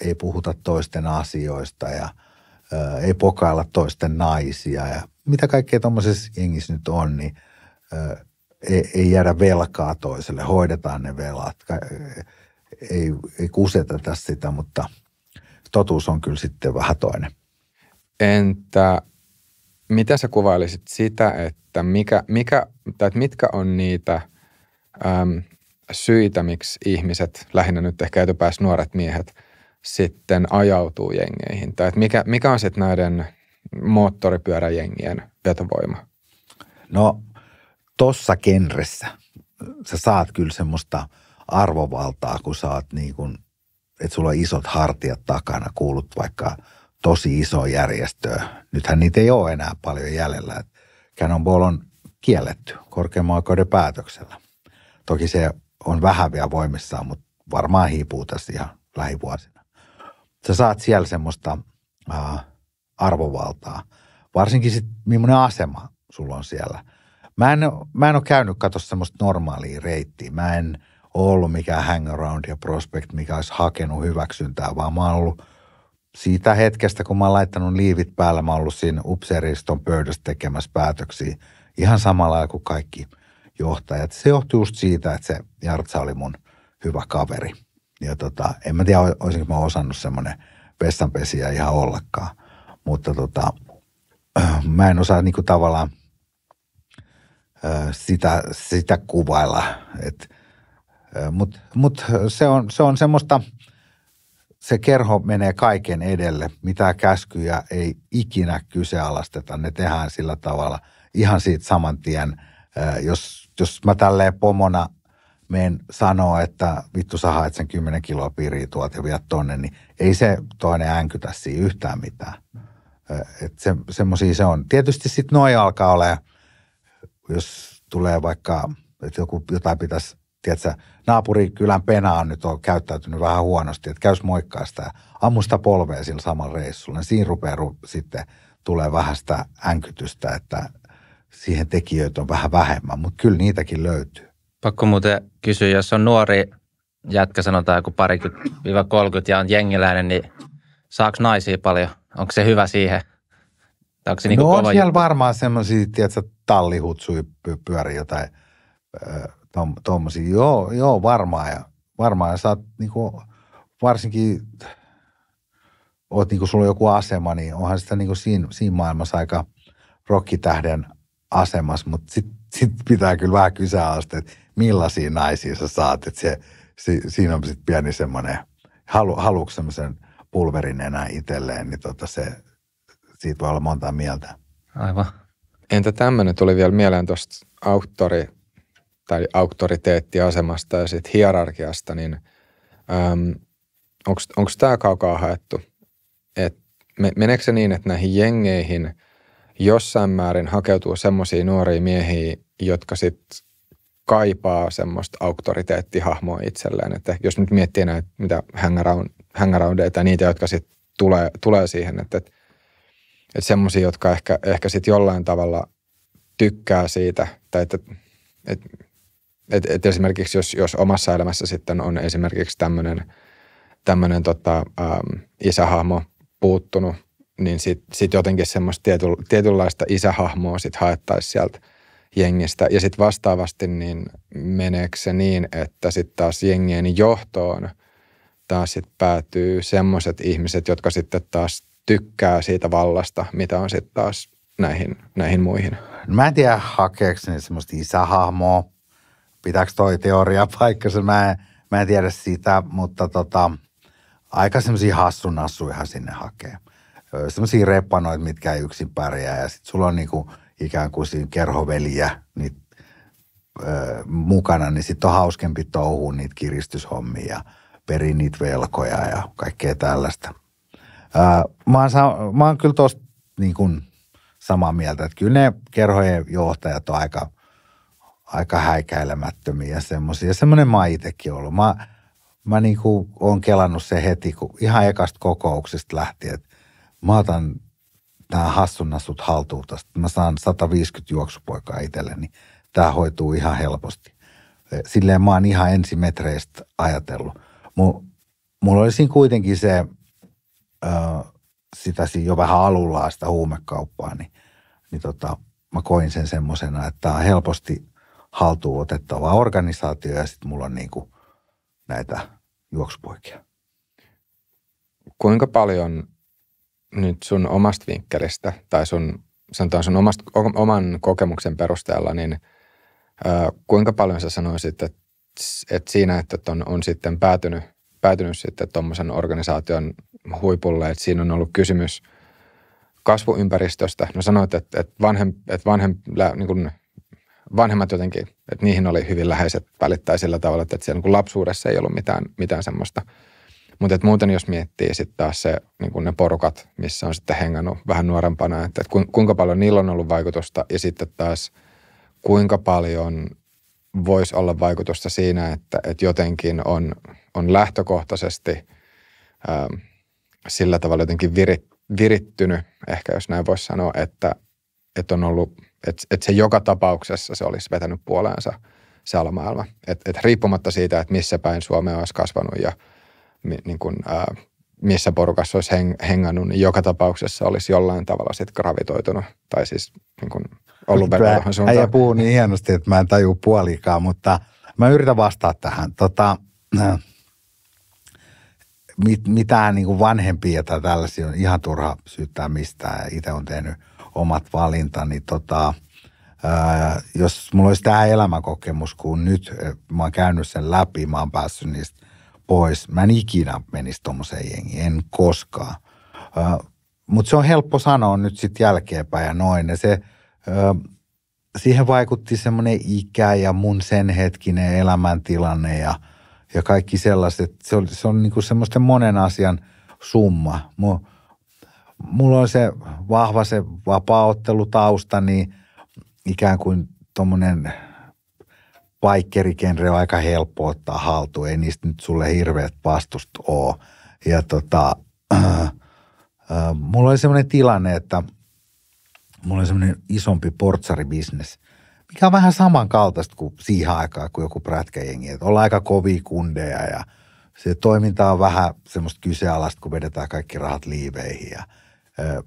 ei puhuta toisten asioista ja ö, ei pokailla toisten naisia ja mitä kaikkea tuommoisessa jengissä nyt on, niin ö, ei, ei jäädä velkaa toiselle, hoidetaan ne velat. Ei, ei kuseteta sitä, mutta totuus on kyllä sitten vähän toinen. Entä mitä sä kuvailisit sitä, että, mikä, mikä, tai että mitkä on niitä äm, syitä, miksi ihmiset, lähinnä nyt ehkä etupäässä nuoret miehet, sitten ajautuu jengeihin? Tai että mikä, mikä on sitten näiden moottoripyöräjengien vetovoima? No tossa kenressä sä saat kyllä semmoista arvovaltaa, kun saat niin kuin, että sulla on isot hartiat takana, kuulut vaikka tosi iso järjestöön. Nythän niitä ei ole enää paljon jäljellä. Cannonball on kielletty korkeamman oikeuden päätöksellä. Toki se on vähän vielä voimissaan, mutta varmaan hiipuu tässä ihan lähivuosina. Sä saat siellä semmoista arvovaltaa. Varsinkin sitten, millainen asema sulla on siellä – Mä en, mä en ole käynyt katso semmoista normaalia reittiä. Mä en ollut mikään hangaround ja prospect, mikä olisi hakenut hyväksyntää, vaan mä oon ollut siitä hetkestä, kun mä oon laittanut liivit päällä, mä oon ollut siinä upseeriston pöydässä tekemässä päätöksiä ihan samalla kuin kaikki johtajat. Se johtui just siitä, että se Jartsa oli mun hyvä kaveri. Ja tota, en mä tiedä, olisinko mä osannut semmoinen vessanpesiä ihan ollakaan. Mutta tota, mä en osaa niinku tavallaan – sitä, sitä kuvailla. Mutta mut se, on, se on semmoista, se kerho menee kaiken edelle. Mitä käskyjä ei ikinä kyseenalaisteta, ne tehdään sillä tavalla ihan siitä saman tien. Jos, jos mä tälleen pomona meen sanoa, että vittu sä haet sen 10 kiloa piiriä tuot ja viet tonne, niin ei se toinen äänkytä siihen yhtään mitään. Että se, semmoisia se on. Tietysti sitten noi alkaa olemaan jos tulee vaikka, että joku, jotain pitäisi, tiedätkö, naapurikylän pena on nyt on käyttäytynyt vähän huonosti, että käys moikkaa sitä, ammusta polvea sillä samalla reissulla, niin siinä rupeaa sitten tulee vähän sitä änkytystä, että siihen tekijöitä on vähän vähemmän, mutta kyllä niitäkin löytyy. Pakko muuten kysyä, jos on nuori jätkä, sanotaan joku parikymmentä-kolkyt ja on jengiläinen, niin saako naisia paljon? Onko se hyvä siihen? Onko se niinku no niin on kova siellä juttu? varmaan semmoisia, tiedätkö, tallihutsui pyöri jotain tuommoisia. Joo, joo, varmaan. Ja, varmaan ja sä oot kuin, niinku, varsinkin, oot kuin niinku, sulla on joku asema, niin onhan sitä kuin siinä, siinä maailmassa aika rokkitähden asemassa, mutta sitten sit pitää kyllä vähän kyseenalaista, että millaisia naisia sä saat, että se, si, siinä on sitten pieni semmoinen, halu, haluatko semmoisen pulverin enää itselleen, niin tota se, siitä voi olla monta mieltä. Aivan. Entä tämmöinen tuli vielä mieleen tuosta auktori tai auktoriteettiasemasta ja sitten hierarkiasta, niin onko tämä kaukaa haettu? Et meneekö se niin, että näihin jengeihin jossain määrin hakeutuu semmoisia nuoria miehiä, jotka sitten kaipaa semmoista auktoriteettihahmoa itselleen. Että jos nyt miettii näitä, mitä hangaroundeita, niitä, jotka sitten tulee, tulee siihen, että, että että semmoisia, jotka ehkä, ehkä sitten jollain tavalla tykkää siitä, tai että, että et, et esimerkiksi jos, jos omassa elämässä sitten on esimerkiksi tämmöinen tämmönen tota, ähm, isähahmo puuttunut, niin sitten sit jotenkin semmoista tietyl, tietynlaista isähahmoa sitten haettaisiin sieltä jengistä. Ja sitten vastaavasti niin meneekö se niin, että sitten taas jengien johtoon taas sitten päätyy semmoiset ihmiset, jotka sitten taas tykkää siitä vallasta, mitä on sitten taas näihin, näihin muihin. No mä en tiedä hakeeko ne semmoista isähahmoa, pitääkö toi teoria paikkansa, mä en, mä en tiedä sitä, mutta tota, aika semmoisia hassunassuja sinne hakee. Semmoisia reppanoita, mitkä ei yksin pärjää ja sitten sulla on niinku ikään kuin siinä kerhoveliä niin ö, mukana, niin sitten on hauskempi touhu niitä kiristyshommia ja perin niitä velkoja ja kaikkea tällaista mä, oon, mä oon kyllä tuosta niin kuin samaa mieltä, että kyllä ne kerhojen johtajat on aika, aika häikäilemättömiä semmoisia. Ja semmoinen mä oon itsekin ollut. Mä, mä niin kuin oon kelannut se heti, kun ihan ekasta kokouksesta lähtien, että mä otan nämä hassunnassut haltuun tästä. Mä saan 150 juoksupoikaa itselleni. Niin Tämä hoituu ihan helposti. Silleen mä oon ihan ensimetreistä ajatellut. Mulla oli siinä kuitenkin se Äh, sitä jo vähän alullaan sitä huumekauppaa, niin, niin tota, mä koin sen semmoisena, että tämä on helposti haltuun otettava organisaatio ja sitten mulla on niinku näitä juoksupoikia. Kuinka paljon nyt sun omasta vinkkelistä tai sun, sanotaan sun omast, oman kokemuksen perusteella, niin äh, kuinka paljon sä sanoisit, että, että siinä, että on, on sitten päätynyt päätynyt sitten tuommoisen organisaation huipulle, että siinä on ollut kysymys kasvuympäristöstä. No sanoit, että, että, vanhem, että vanhem, niin kuin vanhemmat jotenkin, että niihin oli hyvin läheiset välittää sillä tavalla, että siellä niin lapsuudessa ei ollut mitään, mitään semmoista. Mutta että muuten jos miettii sitten taas se, niin kuin ne porukat, missä on sitten hengannut vähän nuorempana, että, että kuinka paljon niillä on ollut vaikutusta ja sitten taas kuinka paljon voisi olla vaikutusta siinä, että, että jotenkin on, on lähtökohtaisesti ää, ähm, sillä tavalla jotenkin virit, virittynyt, ehkä jos näin voisi sanoa, että, että on ollut, että, että se joka tapauksessa se olisi vetänyt puoleensa se alamaailma. Että et riippumatta siitä, että missä päin Suomea olisi kasvanut ja mi, niin kuin, ää, äh, missä porukassa olisi heng, hengannut, niin joka tapauksessa olisi jollain tavalla sitten gravitoitunut tai siis niin kuin – ollut vetävähän suuntaan. puhuu niin hienosti, että mä en taju puolikaan, mutta mä yritän vastata tähän. Tota, äh, mit, mitään niin vanhempia tai tällaisia on ihan turha syyttää mistään. Itse on tehnyt omat valintani. Tota, ää, äh, jos mulla olisi tämä elämäkokemus kuin nyt, äh, mä oon käynyt sen läpi, mä oon päässyt niistä pois. Mä en ikinä menisi tuommoiseen jengiin, en koskaan. Mutta se on helppo sanoa nyt sitten jälkeenpäin ja noin. Ja se – siihen vaikutti semmoinen ikä ja mun sen hetkinen elämäntilanne ja, ja kaikki sellaiset. Se on, se on niin kuin semmoisten monen asian summa. Mulla on se vahva se vapaaottelutausta, niin ikään kuin tuommoinen paikkerikenre on aika helppo ottaa haltuun. Ei niistä nyt sulle hirveät vastust ole. Ja tota, äh, äh, mulla oli semmoinen tilanne, että – mulla on semmoinen isompi portsaribisnes, mikä on vähän samankaltaista kuin siihen aikaan kuin joku prätkäjengi. Että ollaan aika kovia kundeja ja se toiminta on vähän semmoista kysealasta, kun vedetään kaikki rahat liiveihin ja ö,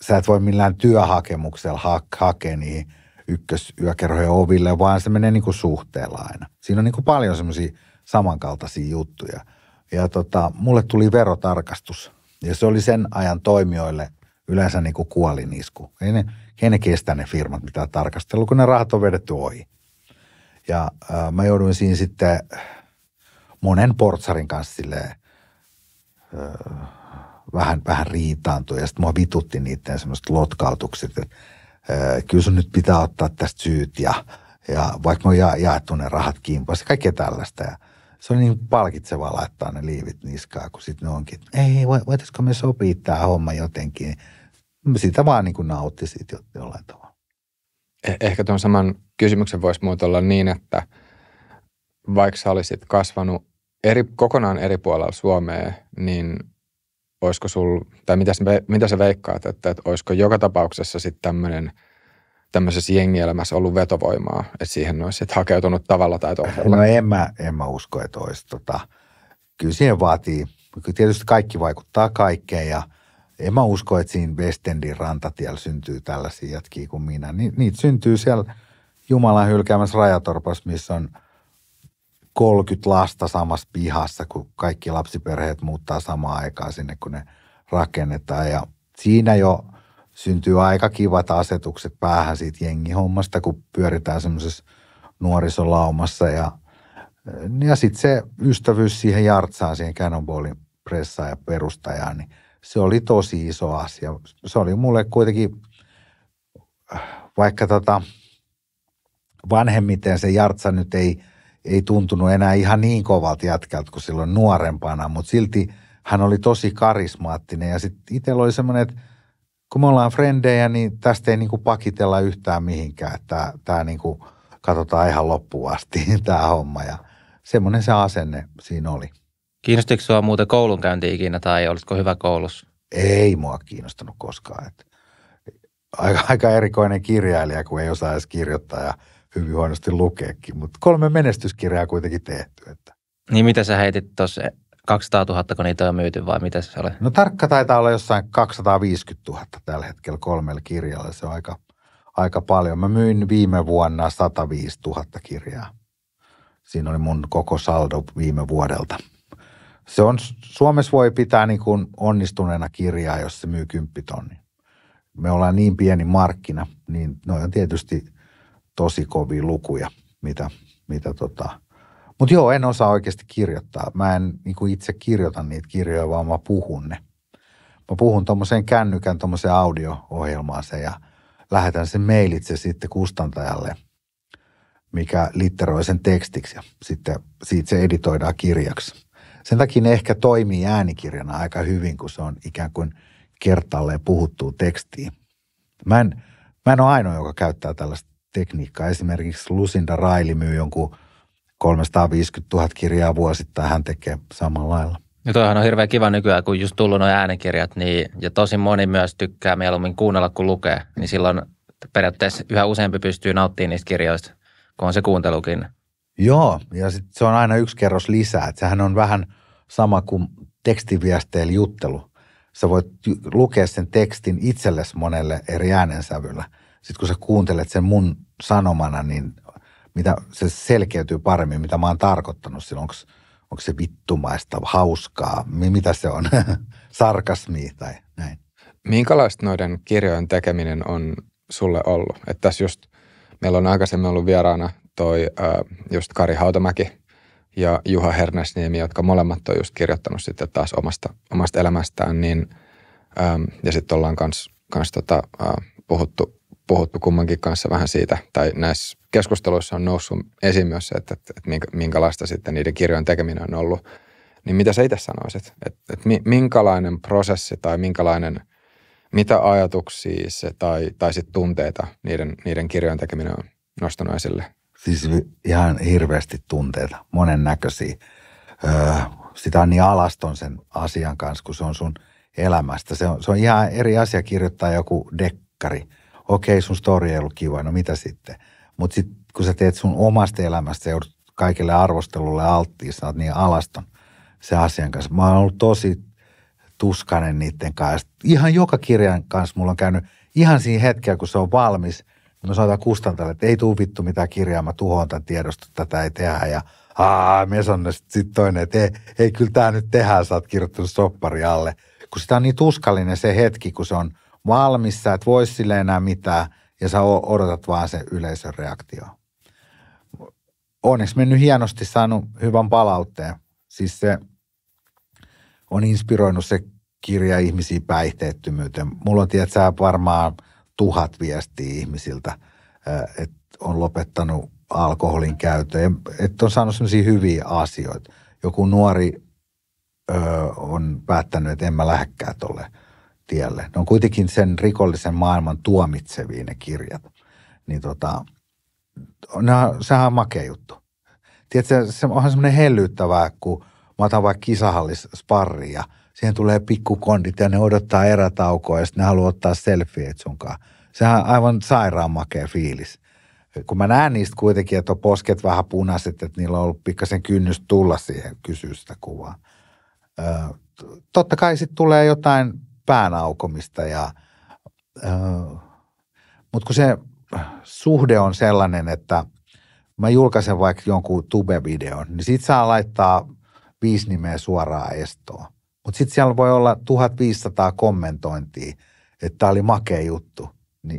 sä et voi millään työhakemuksella ha- hakea niihin ykkösyökerhojen oville, vaan se menee niin kuin suhteella aina. Siinä on niin kuin paljon semmoisia samankaltaisia juttuja. Ja tota, mulle tuli verotarkastus ja se oli sen ajan toimijoille – yleensä niin kuin kuolinisku. Ei ne, ei ne kestä ne firmat mitä tarkastella, kun ne rahat on vedetty ohi. Ja ää, äh, mä jouduin siinä sitten monen portsarin kanssa silleen, ää, äh, vähän, vähän riitaantui ja sitten mua vitutti niiden semmoiset lotkautukset, että ää, äh, kyllä sun nyt pitää ottaa tästä syyt ja, ja vaikka mä oon ja, jaettu ne rahat kiinni, kaikkea tällaista. Ja, se oli niin palkitsevaa laittaa ne liivit niskaan, kun sitten ne onkin, että ei, voitaisiko me sopii tämä homma jotenkin. Sitä vaan niin kuin nautti siitä jollain tavalla. Eh- ehkä tuon saman kysymyksen voisi muotoilla niin, että vaikka sä olisit kasvanut eri, kokonaan eri puolella Suomea, niin olisiko sul, tai mitä, mitä sä veikkaat, että, että olisiko joka tapauksessa sitten tämmöinen – tämmöisessä jengielämässä ollut vetovoimaa, että siihen olisi hakeutunut tavalla tai toisella? No en mä, en mä usko, että olisi. Tota, kyllä siihen vaatii, kyllä tietysti kaikki vaikuttaa kaikkeen ja en mä usko, että siinä Westendin rantatiellä syntyy tällaisia jätkiä kuin minä. Ni, niitä syntyy siellä Jumalan hylkäämässä rajatorpas, missä on 30 lasta samassa pihassa, kun kaikki lapsiperheet muuttaa samaan aikaan sinne, kun ne rakennetaan. Ja siinä jo syntyy aika kivat asetukset päähän siitä jengihommasta, kun pyöritään semmoisessa nuorisolaumassa ja, ja sitten se ystävyys siihen jartsaan, siihen cannonballin pressaan ja perustajaan, niin se oli tosi iso asia. Se oli mulle kuitenkin, vaikka tota, vanhemmiten se jartsa nyt ei, ei tuntunut enää ihan niin kovalta jätkältä kuin silloin nuorempana, mutta silti hän oli tosi karismaattinen ja sitten itsellä oli semmoinen, että kun me ollaan frendejä, niin tästä ei niinku pakitella yhtään mihinkään. Tämä, tämä niinku katsotaan ihan loppuun asti tämä homma ja semmoinen se asenne siinä oli. Kiinnostiko sinua muuten koulunkäynti ikinä tai olisiko hyvä koulussa? Ei mua kiinnostanut koskaan. Et aika, aika erikoinen kirjailija, kun ei osaa edes kirjoittaa ja hyvin huonosti lukeekin, mutta kolme menestyskirjaa kuitenkin tehty. Että. Niin mitä sä heitit tuossa 200 000, kun niitä on myyty vai mitä se oli? No tarkka taitaa olla jossain 250 000 tällä hetkellä kolmella kirjalla. Se on aika, aika paljon. Mä myin viime vuonna 105 000 kirjaa. Siinä oli mun koko saldo viime vuodelta. Se on, Suomessa voi pitää niin kuin onnistuneena kirjaa, jos se myy 10 Me ollaan niin pieni markkina, niin ne on tietysti tosi kovia lukuja, mitä, mitä tota, mutta joo, en osaa oikeasti kirjoittaa. Mä en niin kuin itse kirjoita niitä kirjoja, vaan mä puhun ne. Mä puhun tuommoiseen kännykän tuommoiseen audio-ohjelmaan se ja lähetän sen mailitse sitten kustantajalle, mikä litteroi sen tekstiksi ja sitten siitä se editoidaan kirjaksi. Sen takia ne ehkä toimii äänikirjana aika hyvin, kun se on ikään kuin kertaalleen puhuttuu tekstiin. Mä en, mä en ole ainoa, joka käyttää tällaista tekniikkaa. Esimerkiksi Lucinda Raili myy jonkun 350 000 kirjaa vuosittain hän tekee samalla lailla. No toihan on hirveän kiva nykyään, kun just tullut nuo äänikirjat, niin, ja tosi moni myös tykkää mieluummin kuunnella kuin lukea, niin silloin periaatteessa yhä useampi pystyy nauttimaan niistä kirjoista, kun on se kuuntelukin. Joo, ja sitten se on aina yksi kerros lisää, että sehän on vähän sama kuin tekstiviesteillä juttelu. Sä voit lukea sen tekstin itsellesi monelle eri äänensävyllä. Sitten kun sä kuuntelet sen mun sanomana, niin mitä se selkeytyy paremmin, mitä mä oon tarkoittanut silloin. Onko, onko se vittumaista, hauskaa, mitä se on, sarkasmi tai näin. Minkälaista noiden kirjojen tekeminen on sulle ollut? Että tässä just, meillä on aikaisemmin ollut vieraana toi äh, just Kari Hautamäki ja Juha Hernesniemi, jotka molemmat on just kirjoittanut sitten taas omasta, omasta elämästään, niin ähm, ja sitten ollaan kans, kans tota, äh, puhuttu puhuttu kummankin kanssa vähän siitä, tai näissä keskusteluissa on noussut esiin myös se, että, että, että minkälaista sitten niiden kirjojen tekeminen on ollut. Niin mitä sä itse sanoisit, että, että minkälainen prosessi tai minkälainen, mitä ajatuksia se tai, tai sitten tunteita niiden, niiden kirjojen tekeminen on nostanut esille? Siis ihan hirveästi tunteita, monennäköisiä. Öö, sitä on niin alaston sen asian kanssa, kun se on sun elämästä. Se on, se on ihan eri asia kirjoittaa joku dekkari – okei, sun story ei ollut kiva, no mitä sitten? Mutta sitten kun sä teet sun omasta elämästä, joudut kaikille arvostelulle alttiin, sä oot niin alaston se asian kanssa. Mä oon ollut tosi tuskanen niiden kanssa. Ihan joka kirjan kanssa mulla on käynyt ihan siinä hetkellä, kun se on valmis, niin mä sanotaan kustantajalle, että ei tuu vittu mitään kirjaa, mä tuhoan tämän tiedosta, tätä ei tehdä. Ja aah, mies on sitten toinen, että ei, ei kyllä tämä nyt tehdä, sä oot kirjoittanut soppari alle. Kun sitä on niin tuskallinen se hetki, kun se on – valmis, sä et voi sille enää mitään ja sä odotat vaan se yleisön reaktio. Onneksi mennyt hienosti, saanut hyvän palautteen. Siis se on inspiroinut se kirja ihmisiä päihteettömyyteen. Mulla on, tiedätkö, varmaan tuhat viestiä ihmisiltä, että on lopettanut alkoholin käytön, että on saanut sellaisia hyviä asioita. Joku nuori ö, on päättänyt, että en mä lähdekään tuolle tielle. Ne on kuitenkin sen rikollisen maailman tuomitseviin ne kirjat. Niin tota, no, sehän on makea juttu. Tiedätkö, se onhan semmoinen hellyyttävää, kun mä otan vaikka kisahallis ja siihen tulee pikkukondit ja ne odottaa erätaukoa ja sitten ne haluaa ottaa selfieet sunkaan. Sehän on aivan sairaan makea fiilis kun mä näen niistä kuitenkin, että on posket vähän punaiset, että niillä on ollut pikkasen kynnys tulla siihen kysystä sitä kuvaa. totta kai sitten tulee jotain pään aukomista ja mutta kun se suhde on sellainen, että mä julkaisen vaikka jonkun tube-videon, niin sit saa laittaa viisi nimeä suoraan estoon. Mutta sitten siellä voi olla 1500 kommentointia, että tämä oli makea juttu. Ja,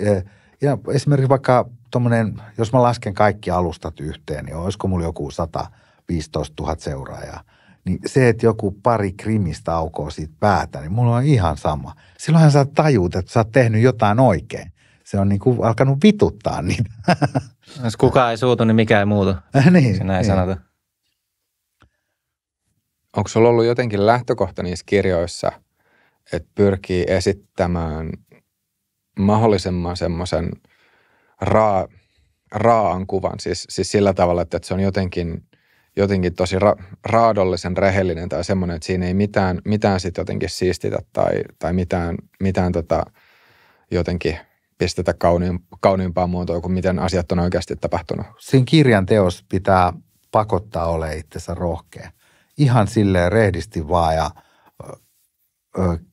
e, e, ja esimerkiksi vaikka tuommoinen, jos mä lasken kaikki alustat yhteen, niin olisiko mulla joku 115 000 seuraajaa – niin se, että joku pari krimistä aukoo siitä päätä, niin mulla on ihan sama. Silloinhan sä tajuut, että sä oot tehnyt jotain oikein. Se on niin kuin alkanut vituttaa niitä. Jos kukaan ei suutu, niin mikä ei muutu. niin. Se näin niin. sanota. Onko sulla ollut jotenkin lähtökohta niissä kirjoissa, että pyrkii esittämään mahdollisimman semmoisen raa, raan kuvan, siis, siis sillä tavalla, että se on jotenkin – jotenkin tosi ra- raadollisen rehellinen tai semmoinen, että siinä ei mitään, mitään sitten jotenkin siistitä tai, tai mitään, mitään tota, jotenkin pistetä kauniin, kauniimpaan muotoon kuin miten asiat on oikeasti tapahtunut. Siinä kirjan teos pitää pakottaa ole itsensä rohkea. Ihan silleen rehdisti vaan ja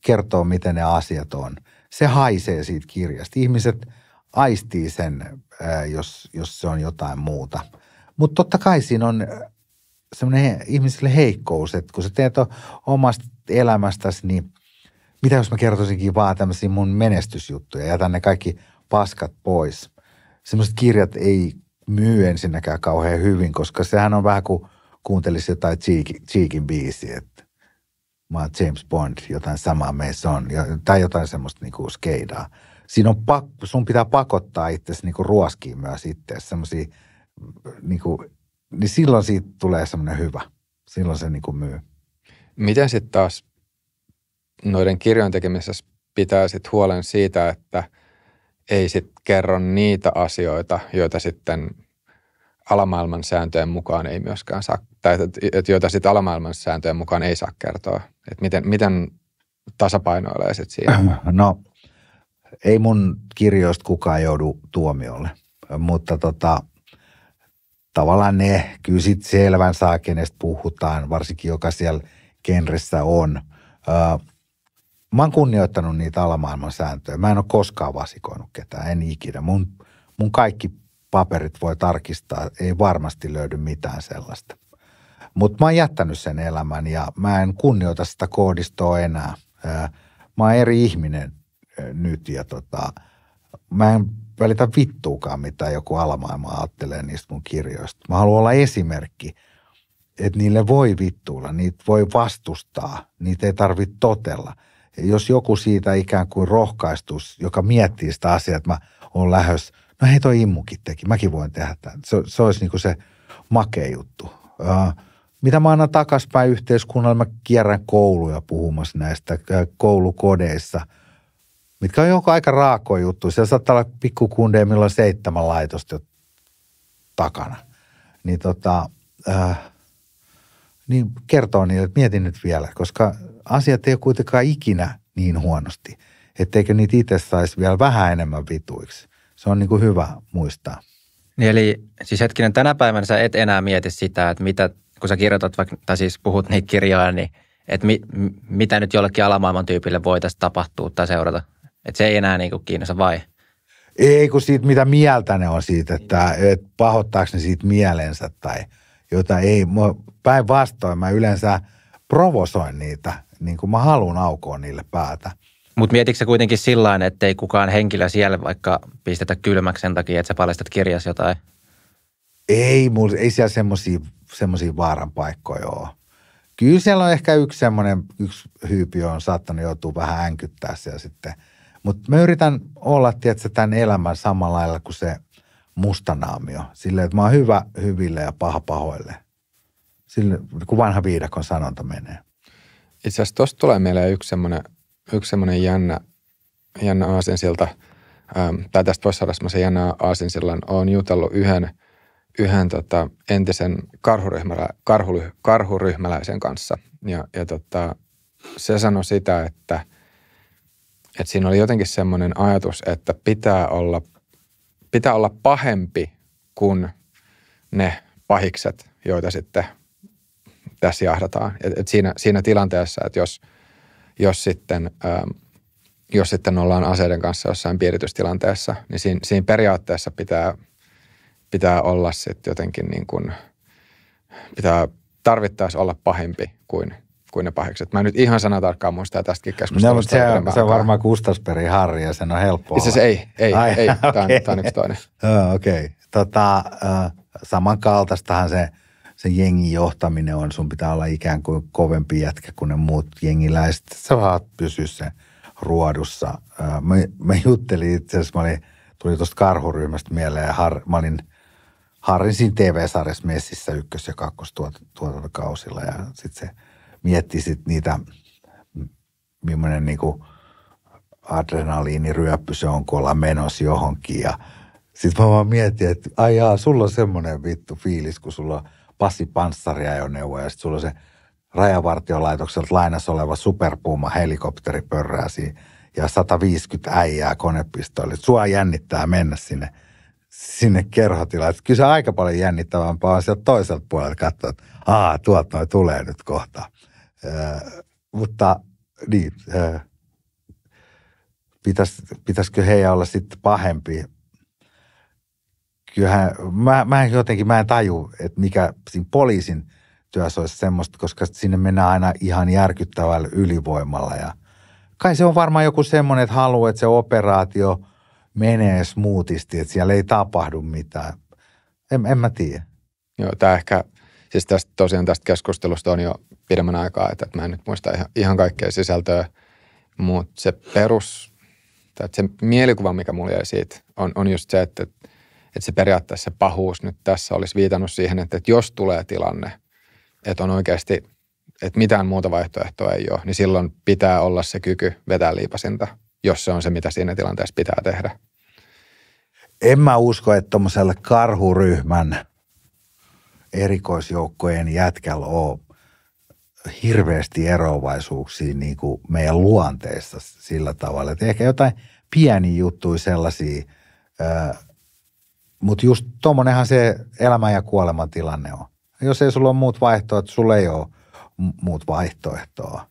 kertoo, miten ne asiat on. Se haisee siitä kirjasta. Ihmiset aistii sen, jos, jos se on jotain muuta. Mutta totta kai siinä on semmoinen ihmisille heikkous, että kun sä teet omasta elämästäsi, niin mitä jos mä kertoisinkin vaan tämmöisiä mun menestysjuttuja, jätän ne kaikki paskat pois. Semmoiset kirjat ei myy ensinnäkään kauhean hyvin, koska sehän on vähän kuin kuuntelisi jotain Cheekin biisiä, että mä oon James Bond, jotain samaa meissä on, tai jotain semmoista niinku skeidaa. Siinä on pakko, sun pitää pakottaa itse niinku ruoskiin myös itse, semmoisia mm, niinku niin silloin siitä tulee semmoinen hyvä. Silloin se niin kuin myy. Miten sitten taas noiden kirjojen tekemisessä pitää sitten huolen siitä, että ei sitten kerro niitä asioita, joita sitten alamaailman sääntöjen mukaan ei myöskään saa, tai että joita sitten alamaailman sääntöjen mukaan ei saa kertoa. Että miten, miten tasapainoilee sitten siinä? No, ei mun kirjoista kukaan joudu tuomiolle, mutta tota, tavallaan ne kyllä sitten selvän saa, kenestä puhutaan, varsinkin joka siellä kenressä on. mä oon kunnioittanut niitä alamaailman sääntöjä. Mä en ole koskaan vasikoinut ketään, en ikinä. Mun, mun kaikki paperit voi tarkistaa, ei varmasti löydy mitään sellaista. Mutta mä oon jättänyt sen elämän ja mä en kunnioita sitä koodistoa enää. mä oon eri ihminen nyt ja tota, mä en välitä vittuukaan, mitä joku alamaailma ajattelee niistä mun kirjoista. Mä haluan olla esimerkki, että niille voi vittuilla, niitä voi vastustaa, niitä ei tarvitse totella. Ja jos joku siitä ikään kuin rohkaistus, joka miettii sitä asiaa, että mä oon lähes, no hei toi immukin teki, mäkin voin tehdä tämän. Se, se olisi niin kuin se makea juttu. Uh, mitä mä annan takaspäin yhteiskunnalle, mä kierrän kouluja puhumassa näistä koulukodeissa – mitkä on jonkun aika raako juttu. Siellä saattaa olla pikkukundeja, millä on seitsemän laitosta takana. Niin tota, äh, niin kertoo niille, että mietin nyt vielä, koska asiat ei ole kuitenkaan ikinä niin huonosti, etteikö niitä itse saisi vielä vähän enemmän vituiksi. Se on niin kuin hyvä muistaa. Niin eli siis hetkinen, tänä päivänä sä et enää mieti sitä, että mitä, kun sä kirjoitat vaikka, tai siis puhut niitä kirjoja, niin että mi, mitä nyt jollekin alamaailman tyypille voitaisiin tapahtua tai seurata? Että se ei enää niinku kiinnosta vai? Ei, kun siitä, mitä mieltä ne on siitä, niin. että, että pahoittaako ne siitä mielensä tai jota ei. Päinvastoin mä yleensä provosoin niitä, niin kuin mä haluan aukoa niille päätä. Mutta mietitkö sä kuitenkin sillä että ei kukaan henkilö siellä vaikka pistetä kylmäksi sen takia, että sä paljastat kirjas jotain? Ei, mul, ei siellä semmoisia vaaran paikkoja ole. Kyllä siellä on ehkä yksi semmoinen, yksi hyypi on saattanut joutua vähän änkyttää siellä sitten – mutta mä yritän olla, tietysti tämän elämän samalla lailla kuin se mustanaamio. Silleen, että mä oon hyvä hyville ja paha pahoille. Sille, kun vanha viidakon sanonta menee. Itse asiassa tuosta tulee meille yksi semmoinen, yksi semmoinen jännä, jännä aasinsilta, ähm, tai tästä voisi saada semmoisen jännä aasinsillan. on jutellut yhden, yhden tota, entisen karhuryhmälä, karhu, karhuryhmäläisen kanssa. Ja, ja tota, se sanoi sitä, että – et siinä oli jotenkin semmoinen ajatus, että pitää olla, pitää olla pahempi kuin ne pahikset, joita sitten tässä jahdataan. Et, et siinä, siinä tilanteessa, että jos, jos, sitten, ähm, jos sitten ollaan aseiden kanssa jossain piiritystilanteessa, niin siinä, siinä periaatteessa pitää, pitää olla sitten jotenkin niin kuin, pitää tarvittaessa olla pahempi kuin kuin ne pahikset. Mä en nyt ihan sana tarkkaan muista tästäkin keskustelusta. No, se, on, se on varmaan Kustasperi Harri ja sen on helppoa. Itse asiassa ei, ei, Ai, ei. Okay. Tämä, on, tämä on yksi toinen. Okei. Okay. Tota, samankaltaistahan se, se jengin johtaminen on. Sun pitää olla ikään kuin kovempi jätkä kuin ne muut jengiläiset. Sä vaan pysyä sen ruodussa. Mä, mä juttelin itse asiassa, mä olin, tuli tuosta karhuryhmästä mieleen. Har, mä olin – Harrin siinä TV-sarjassa messissä ykkös- ja kakkostuotantokausilla ja sitten se mietti sit niitä, millainen niin adrenaliiniryöppy se on, kun ollaan menossa johonkin. Ja sitten mä vaan mietin, että ai jaa, sulla on semmoinen vittu fiilis, kun sulla on passi panssaria ja sitten sulla on se rajavartiolaitokselta lainassa oleva superpuuma helikopteri pörrää ja 150 äijää konepistoolit. Sua jännittää mennä sinne, sinne kerhotilaan. Kyllä se aika paljon jännittävämpää on sieltä toiselta puolelta katsoa, että aa, tuolta noi tulee nyt kohta mutta niin, pitäis, pitäisikö heidän olla sitten pahempi? Kyllähän, mä, mä jotenkin mä en taju, että mikä siinä poliisin työssä olisi semmoista, koska sinne mennään aina ihan järkyttävällä ylivoimalla. Ja kai se on varmaan joku semmoinen, että haluaa, että se operaatio menee smoothisti, että siellä ei tapahdu mitään. En, en mä tiedä. Joo, tämä ehkä, siis tästä, tosiaan tästä keskustelusta on jo pidemmän aikaa, että mä en nyt muista ihan, ihan kaikkea sisältöä, mutta se perus, tai se mielikuva, mikä mulla jäi siitä, on, on just se, että, että se periaatteessa se pahuus nyt tässä olisi viitannut siihen, että, että jos tulee tilanne, että on oikeasti, että mitään muuta vaihtoehtoa ei ole, niin silloin pitää olla se kyky vetää liipasinta, jos se on se, mitä siinä tilanteessa pitää tehdä. En mä usko, että tuommoiselle karhuryhmän erikoisjoukkojen jätkällä on hirveästi eroavaisuuksia niin kuin meidän luonteessa sillä tavalla. Että ehkä jotain pieni juttuja sellaisia, mutta just tuommoinenhan se elämä ja kuoleman tilanne on. Jos ei sulla ole muut vaihtoehtoja, sulla ei ole muut vaihtoehtoa.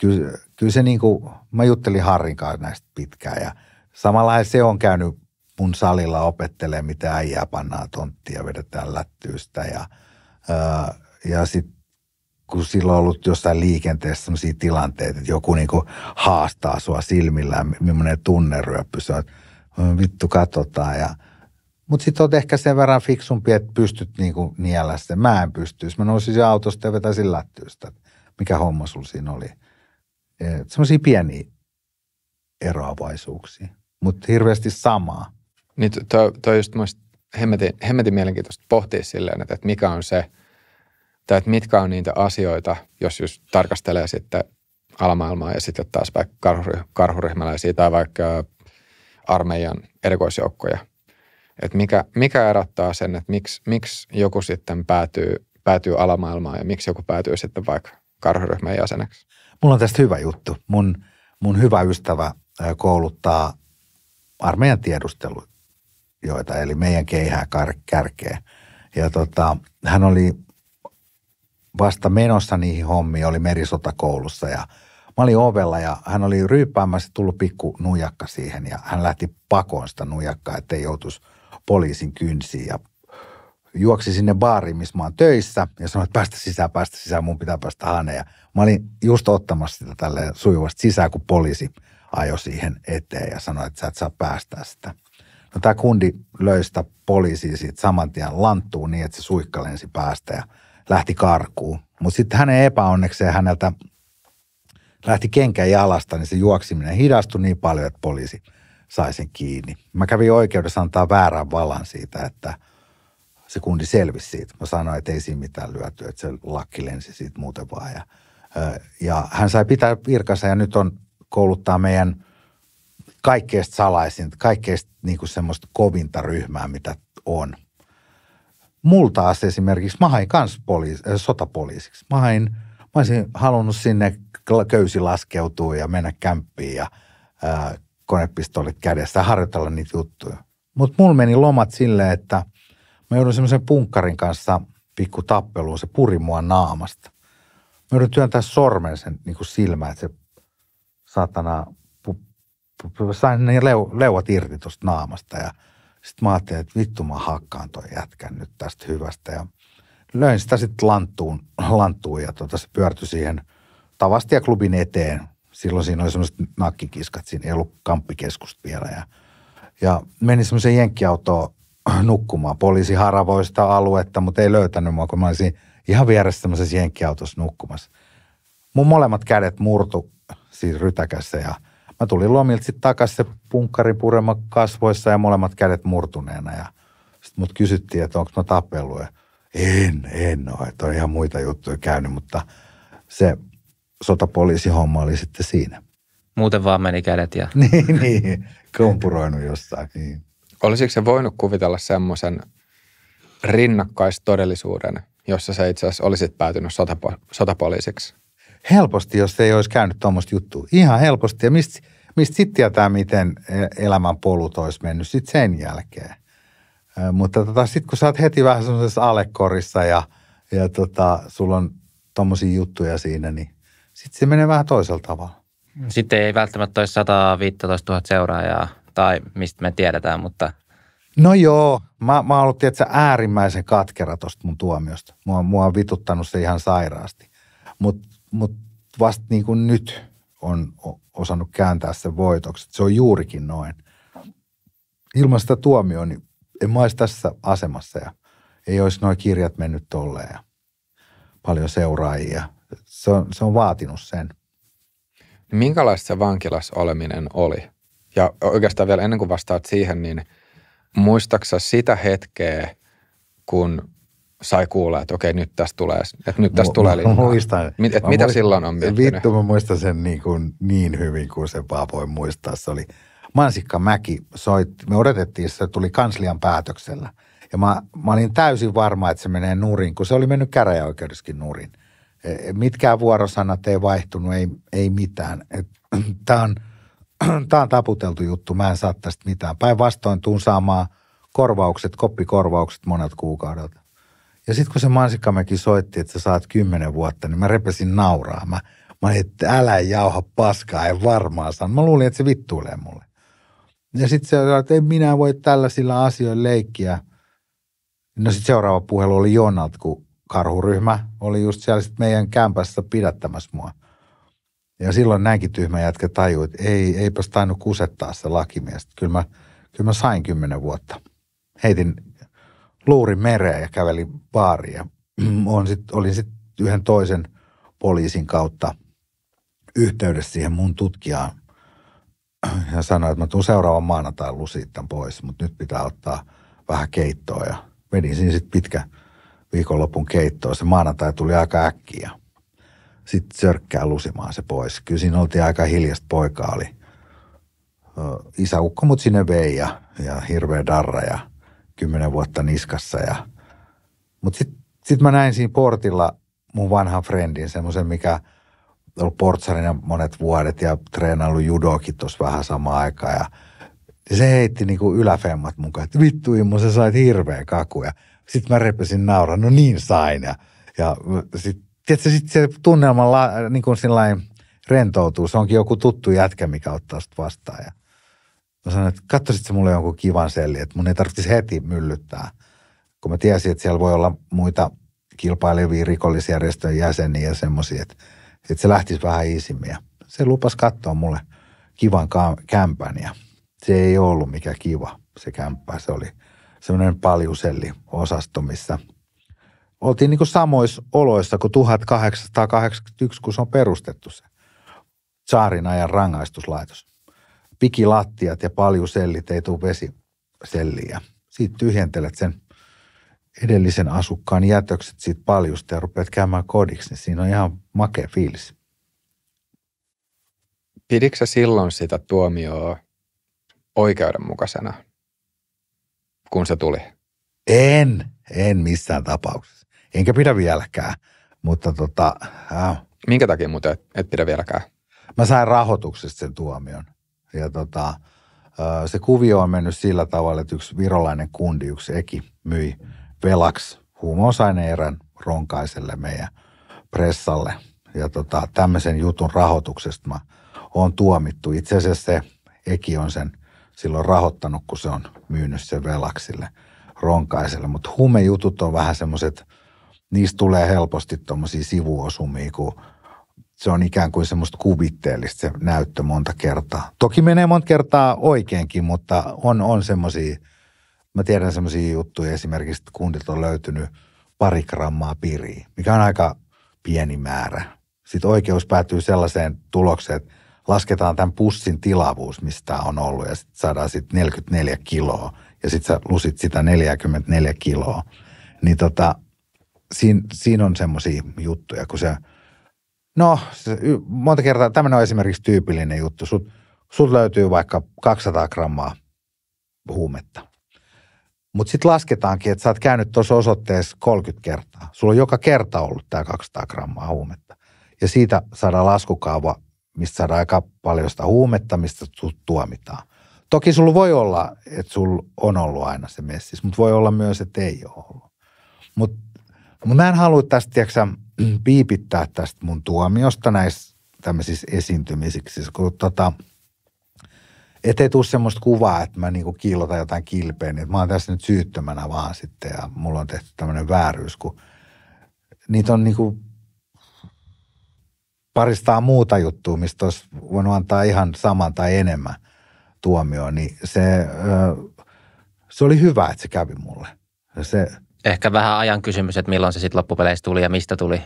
Kyllä, kyllä se niin kuin, mä juttelin Harrin kanssa näistä pitkään ja samalla se on käynyt mun salilla opettelee, mitä äijää pannaan tonttia, vedetään lättyystä ja, ja sitten kun sillä on ollut jossain liikenteessä sellaisia tilanteita, että joku niin haastaa sua silmillään, millainen tunneryöppy se on. Vittu, katsotaan. Ja, mutta sitten olet ehkä sen verran fiksumpi, että pystyt niin kuin niellä sen. Mä en pystyisi. Mä nousisin autosta ja vetäisin lättyistä. Mikä homma sulla siinä oli? Semmoisia pieniä eroavaisuuksia, mutta hirveästi samaa. Niin, toi, toi just hemmetin, hemmetin mielenkiintoista pohtia silleen, että, että mikä on se – tai että mitkä on niitä asioita, jos just tarkastelee sitten alamaailmaa ja sitten taas vaikka karhury, karhuryhmäläisiä tai vaikka armeijan erikoisjoukkoja. Että mikä, mikä erottaa sen, että miksi, miksi joku sitten päätyy, päätyy alamaailmaan ja miksi joku päätyy sitten vaikka karhuryhmän jäseneksi? Mulla on tästä hyvä juttu. Mun, mun hyvä ystävä kouluttaa armeijan tiedustelujoita, eli meidän keihää kärkeä. Ja tota, hän oli vasta menossa niihin hommiin, oli merisotakoulussa ja mä olin ovella ja hän oli ryyppäämässä tullut pikku nujakka siihen ja hän lähti pakoon sitä nujakkaa, ettei joutuisi poliisin kynsiin ja juoksi sinne baariin, missä mä oon töissä ja sanoi, että päästä sisään, päästä sisään, mun pitää päästä haneen. Ja mä olin just ottamassa sitä tälle sujuvasti sisään, kun poliisi ajoi siihen eteen ja sanoi, että sä et saa päästä sitä. No tämä kundi löysi sitä poliisia siitä saman tien lanttuun niin, että se suikka lensi päästä ja lähti karkuun. Mutta sitten hänen epäonnekseen häneltä lähti kenkä jalasta, niin se juoksiminen hidastui niin paljon, että poliisi sai sen kiinni. Mä kävin oikeudessa antaa väärän vallan siitä, että se kundi selvisi siitä. Mä sanoin, että ei siinä mitään lyöty, että se lakki lensi siitä muuten vaan. Ja, ja hän sai pitää virkansa ja nyt on kouluttaa meidän kaikkeista salaisin, kaikkeista niin kuin semmoista kovinta ryhmää, mitä on multa taas esimerkiksi, mä hain kans poliis- äh, sotapoliisiksi. Mä, hain, mä olisin halunnut sinne köysi laskeutua ja mennä kämppiin ja äh, konepistoolit kädessä harjoitella niitä juttuja. Mutta mulla meni lomat silleen, että mä joudun semmoisen punkkarin kanssa pikku tappeluun, se puri mua naamasta. Mä joudun työntää sormen sen niin kuin silmään, että se satana, pu, pu, pu, sain ne leu, leuat irti tuosta naamasta ja – sitten mä ajattelin, että vittu mä hakkaan toi jätkän nyt tästä hyvästä ja löin sitä sitten lanttuun, lanttuun ja tota, se pyörtyi siihen Tavastia klubin eteen. Silloin siinä oli semmoiset nakkikiskat, siinä ei ollut kamppikeskusta vielä ja, ja meni semmoisen jenkkiautoon nukkumaan. Poliisi haravoi sitä aluetta, mutta ei löytänyt mua, kun mä olisin ihan vieressä semmoisessa jenkkiautossa nukkumassa. Mun molemmat kädet murtu siinä rytäkässä ja – Mä tulin lomilta sitten takaisin se punkkari purema kasvoissa ja molemmat kädet murtuneena. Ja sitten mut kysyttiin, että onko mä tapellut. Ja en, en ole. Että on ihan muita juttuja käynyt, mutta se sotapoliisihomma oli sitten siinä. Muuten vaan meni kädet ja... niin, niin. Kompuroinut jossain. Niin. Olisiko se voinut kuvitella semmoisen rinnakkaistodellisuuden, jossa sä itse asiassa olisit päätynyt sotapo- sotapoliisiksi? helposti, jos ei olisi käynyt tuommoista juttua. Ihan helposti. Ja mistä mist sitten tietää, miten e, elämän polut olisi mennyt sitten sen jälkeen. Mutta tota, sitten kun sä oot heti vähän semmoisessa alekorissa ja, ja tota, sulla on tuommoisia juttuja siinä, niin sitten se menee vähän toisella tavalla. Sitten ei välttämättä ole 115 000 seuraajaa tai mistä me tiedetään, mutta... No joo, mä, mä oon ollut tietysti äärimmäisen katkera tuosta mun tuomiosta. Mua, mua on vituttanut se ihan sairaasti. Mutta mutta vasta niin kuin nyt on osannut kääntää sen voitoksi. Se on juurikin noin. Ilman sitä tuomioon niin en mä olisi tässä asemassa ja ei olisi nuo kirjat mennyt tolleen ja paljon seuraajia. Se on, se on vaatinut sen. Minkälaista se vankilas oleminen oli? Ja oikeastaan vielä ennen kuin vastaat siihen, niin muistaksa sitä hetkeä, kun sai kuulla, että okei, nyt tästä tulee, että nyt tästä tulee linnaa. Muistan. Mit, et mitä muistan, silloin on miettinyt? Vittu, mä muistan sen niin, kuin, niin hyvin kuin se vaan voi muistaa. Se oli Mansikka Mäki soitti, me odotettiin, se tuli kanslian päätöksellä. Ja mä, mä olin täysin varma, että se menee nurin, kun se oli mennyt käräjäoikeudessakin nurin. E- e- mitkään vuorosanat ei vaihtunut, ei, ei mitään. Tämä on, tää on taputeltu juttu, mä en saa tästä mitään. Päinvastoin tuun saamaan korvaukset, koppikorvaukset monet kuukaudelta. Ja sitten kun se mansikkamäki soitti, että sä saat kymmenen vuotta, niin mä repesin nauraa. Mä, mä olin, että älä jauha paskaa, en varmaan saa. Mä luulin, että se vittuilee mulle. Ja sitten se sanoi, että ei minä voi tällaisilla asioilla leikkiä. No sitten seuraava puhelu oli Jonat, kun karhuryhmä oli just siellä sit meidän kämpässä pidättämässä mua. Ja silloin näinkin tyhmä jätkä tajui, että ei, eipäs tainnut kusettaa se lakimies. Kyllä mä, kyllä mä sain kymmenen vuotta. Heitin luuri mereen ja kävelin baariin. Ja sit, olin sitten yhden toisen poliisin kautta yhteydessä siihen mun tutkijaan ja sanoi, että mä tuun seuraavan maanantain lusittan pois, mutta nyt pitää ottaa vähän keittoa ja vedin siinä sitten pitkä viikonlopun keittoa. Se maanantai tuli aika äkkiä sitten sörkkää lusimaan se pois. Kyllä siinä oltiin aika hiljasta poikaa oli isäukko mut sinne vei ja, ja hirveä darra ja – kymmenen vuotta niskassa. Ja, mutta sitten sit mä näin siinä portilla mun vanhan friendin, semmoisen, mikä ollut portsarina monet vuodet ja treenannut judokin tuossa vähän samaan aikaan. Ja, ja niin se heitti niinku yläfemmat mukaan, että vittu Immo, sä sait hirveä kakuja. Sitten mä repesin nauraa, no niin sain. Ja, ja sit, sit se tunnelma la, niin kuin rentoutuu. Se onkin joku tuttu jätkä, mikä ottaa sitä vastaan. Ja, Mä sanoin, että katsoisit mulle jonkun kivan selli, että mun ei tarvitsisi heti myllyttää. Kun mä tiesin, että siellä voi olla muita kilpailevia rikollisjärjestön jäseniä ja semmoisia, että, että se lähtisi vähän isimmin. Se lupas katsoa mulle kivan kämpän ja se ei ollut mikä kiva se kämppä. Se oli semmoinen paljuselli osasto, missä oltiin niin kuin samoissa oloissa kuin 1881, kun se on perustettu se saarin ajan rangaistuslaitos pikilattiat ja paljusellit, ei tule vesiselliä. Siitä tyhjentelet sen edellisen asukkaan jätökset siitä paljusta ja rupeat käymään kodiksi, niin siinä on ihan makea fiilis. Piditkö silloin sitä tuomioa oikeudenmukaisena, kun se tuli? En, en missään tapauksessa. Enkä pidä vieläkään, mutta tota... Äh. Minkä takia muuten et, et pidä vieläkään? Mä sain rahoituksesta sen tuomion. Ja tota, se kuvio on mennyt sillä tavalla, että yksi virolainen kundi, yksi eki, myi velaksi huumausaineerän ronkaiselle meidän pressalle. Ja tota, tämmöisen jutun rahoituksesta mä oon tuomittu. Itse asiassa se eki on sen silloin rahoittanut, kun se on myynyt sen velaksille ronkaiselle. Mutta huumejutut on vähän semmoiset, niistä tulee helposti tuommoisia sivuosumia, kun – se on ikään kuin semmoista kuvitteellista se näyttö monta kertaa. Toki menee monta kertaa oikeinkin, mutta on, on semmoisia, mä tiedän semmoisia juttuja esimerkiksi, että kundilta on löytynyt pari grammaa piriä, mikä on aika pieni määrä. Sitten oikeus päätyy sellaiseen tulokseen, että lasketaan tämän pussin tilavuus, mistä on ollut, ja sitten saadaan sitten 44 kiloa, ja sitten sä lusit sitä 44 kiloa. Niin tota, siinä, siinä on semmoisia juttuja, kun se – No, monta kertaa tämmöinen on esimerkiksi tyypillinen juttu. Sut, sut löytyy vaikka 200 grammaa huumetta. Mutta sitten lasketaankin, että sä oot käynyt tuossa osoitteessa 30 kertaa. Sulla on joka kerta ollut tämä 200 grammaa huumetta. Ja siitä saadaan laskukaava, mistä saadaan aika paljon sitä huumetta, mistä sut tuomitaan. Toki sulla voi olla, että sulla on ollut aina se messis, mutta voi olla myös, että ei ole ollut. Mutta mut mä en halua tästä, tiedätkö, piipittää tästä mun tuomiosta näissä tämmöisissä esiintymisiksi. Siis kun, tota, ettei tule semmoista kuvaa, että mä niinku kiillotan jotain kilpeen, niin että mä oon tässä nyt syyttömänä vaan sitten ja mulla on tehty tämmöinen vääryys, kun niitä on niinku paristaa muuta juttua, mistä olisi voinut antaa ihan saman tai enemmän tuomioon, niin se, se oli hyvä, että se kävi mulle. Se, ehkä vähän ajan kysymys, että milloin se sitten loppupeleissä tuli ja mistä tuli.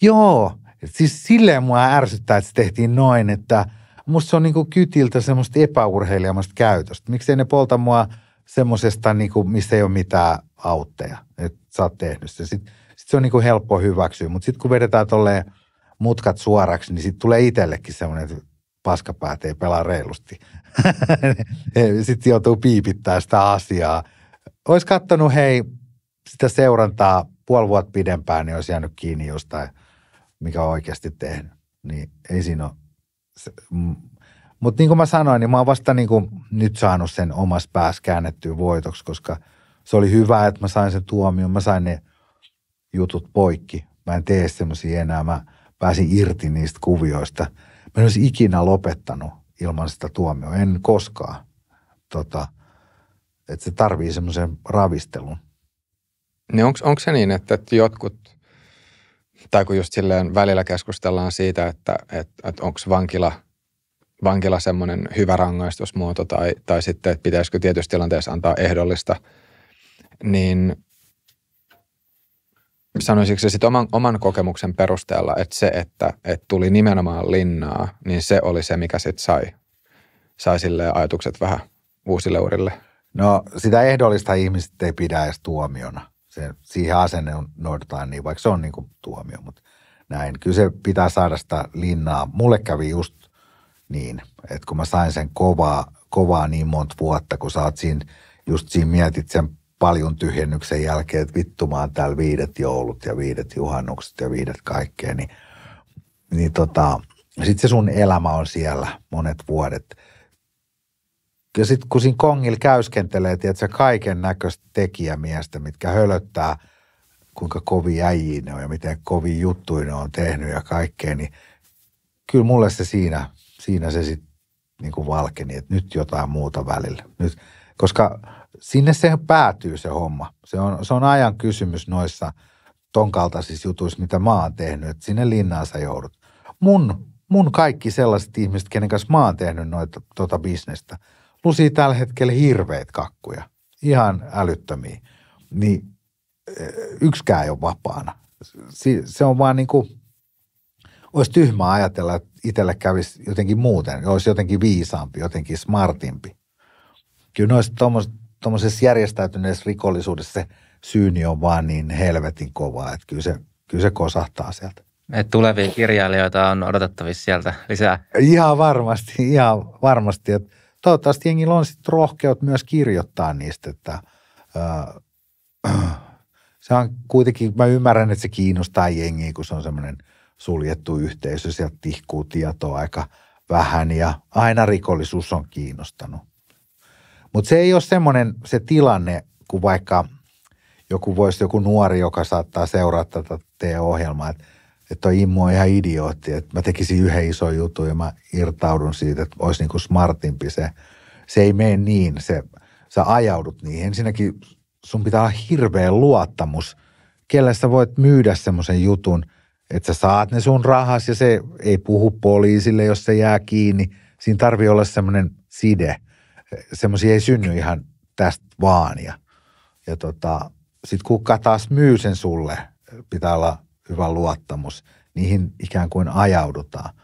Joo, siis silleen mua ärsyttää, että se tehtiin noin, että musta se on niinku kytiltä semmoista epäurheilijamasta käytöstä. Miksei ne polta mua semmoisesta, niinku, missä ei ole mitään autteja, että sä oot tehnyt sen. Sitten sit se on niinku helppo hyväksyä, mutta sitten kun vedetään tolleen mutkat suoraksi, niin sitten tulee itsellekin semmoinen, että paskapäät ei pelaa reilusti. sitten joutuu piipittämään sitä asiaa. Ois kattonut, hei, sitä seurantaa puoli vuotta pidempään, niin olisi jäänyt kiinni jostain, mikä on oikeasti tehnyt. Niin ei siinä ole. Mm. Mutta niin kuin mä sanoin, niin mä oon vasta niin kuin nyt saanut sen omas päässä käännettyä voitoksi, koska se oli hyvä, että mä sain sen tuomion, mä sain ne jutut poikki. Mä en tee semmoisia enää, mä pääsin irti niistä kuvioista. Mä en olisi ikinä lopettanut ilman sitä tuomioa, en koskaan. Tota, että se tarvii semmoisen ravistelun. Niin onko se niin, että, että jotkut, tai kun just silleen välillä keskustellaan siitä, että, että, että onko vankila, vankila semmoinen hyvä rangaistusmuoto tai, tai sitten, että pitäisikö tietyssä tilanteessa antaa ehdollista, niin sanoisiko se sitten oman, oman kokemuksen perusteella, että se, että, että tuli nimenomaan linnaa, niin se oli se, mikä sitten sai, sai sille ajatukset vähän uusille urille? No sitä ehdollista ihmiset ei pidä edes tuomiona se, siihen asenne on noudataan niin, vaikka se on niin kuin tuomio, mutta näin. Kyllä se pitää saada sitä linnaa. Mulle kävi just niin, että kun mä sain sen kovaa, kovaa niin monta vuotta, kun sä oot siinä, just siinä mietit sen paljon tyhjennyksen jälkeen, että vittumaan täällä viidet joulut ja viidet juhannukset ja viidet kaikkea, niin, niin tota, sitten se sun elämä on siellä monet vuodet – ja sitten kun siinä kongilla käyskentelee, tiedätkö, kaiken näköistä tekijämiestä, mitkä hölöttää, kuinka kovi äijii ne on ja miten kovi juttuja ne on tehnyt ja kaikkea, niin kyllä mulle se siinä, siinä se sitten niin kuin valkeni, että nyt jotain muuta välillä. Nyt, koska sinne se päätyy se homma. Se on, se on ajan kysymys noissa ton kaltaisissa jutuissa, mitä mä oon tehnyt, että sinne linnaan sä joudut. Mun, mun kaikki sellaiset ihmiset, kenen kanssa mä oon tehnyt noita, tota bisnestä – lusii tällä hetkellä hirveät kakkuja, ihan älyttömiä. Niin eh, yksikään ei ole vapaana. Se on vaan niin kuin, olisi tyhmää ajatella, että itselle kävisi jotenkin muuten, olisi jotenkin viisaampi, jotenkin smartimpi. Kyllä noissa tuommoisessa järjestäytyneessä rikollisuudessa se syyni on vaan niin helvetin kovaa, että kyllä se, kyllä se kosahtaa sieltä. Et tulevia kirjailijoita on odotettavissa sieltä lisää. Ihan varmasti, ihan varmasti. Että toivottavasti jengillä on sitten rohkeut myös kirjoittaa niistä, että äh, se on kuitenkin, mä ymmärrän, että se kiinnostaa jengiä, kun se on semmoinen suljettu yhteisö, sieltä tihkuu tietoa aika vähän ja aina rikollisuus on kiinnostanut. Mutta se ei ole semmoinen se tilanne, kun vaikka joku voisi, joku nuori, joka saattaa seurata tätä teidän ohjelmaa, että että toi Immu on ihan idiootti, että mä tekisin yhden ison jutun ja mä irtaudun siitä, että olisi niinku smartimpi se. Se ei mene niin, se, sä ajaudut niihin. Ensinnäkin sun pitää olla hirveä luottamus, kelle sä voit myydä semmoisen jutun, että sä saat ne sun rahas ja se ei puhu poliisille, jos se jää kiinni. Siinä tarvii olla semmoinen side. Semmoisia ei synny ihan tästä vaan. Ja, ja tota, sit kuka taas myy sen sulle, pitää olla – hyvä luottamus, niihin ikään kuin ajaudutaan.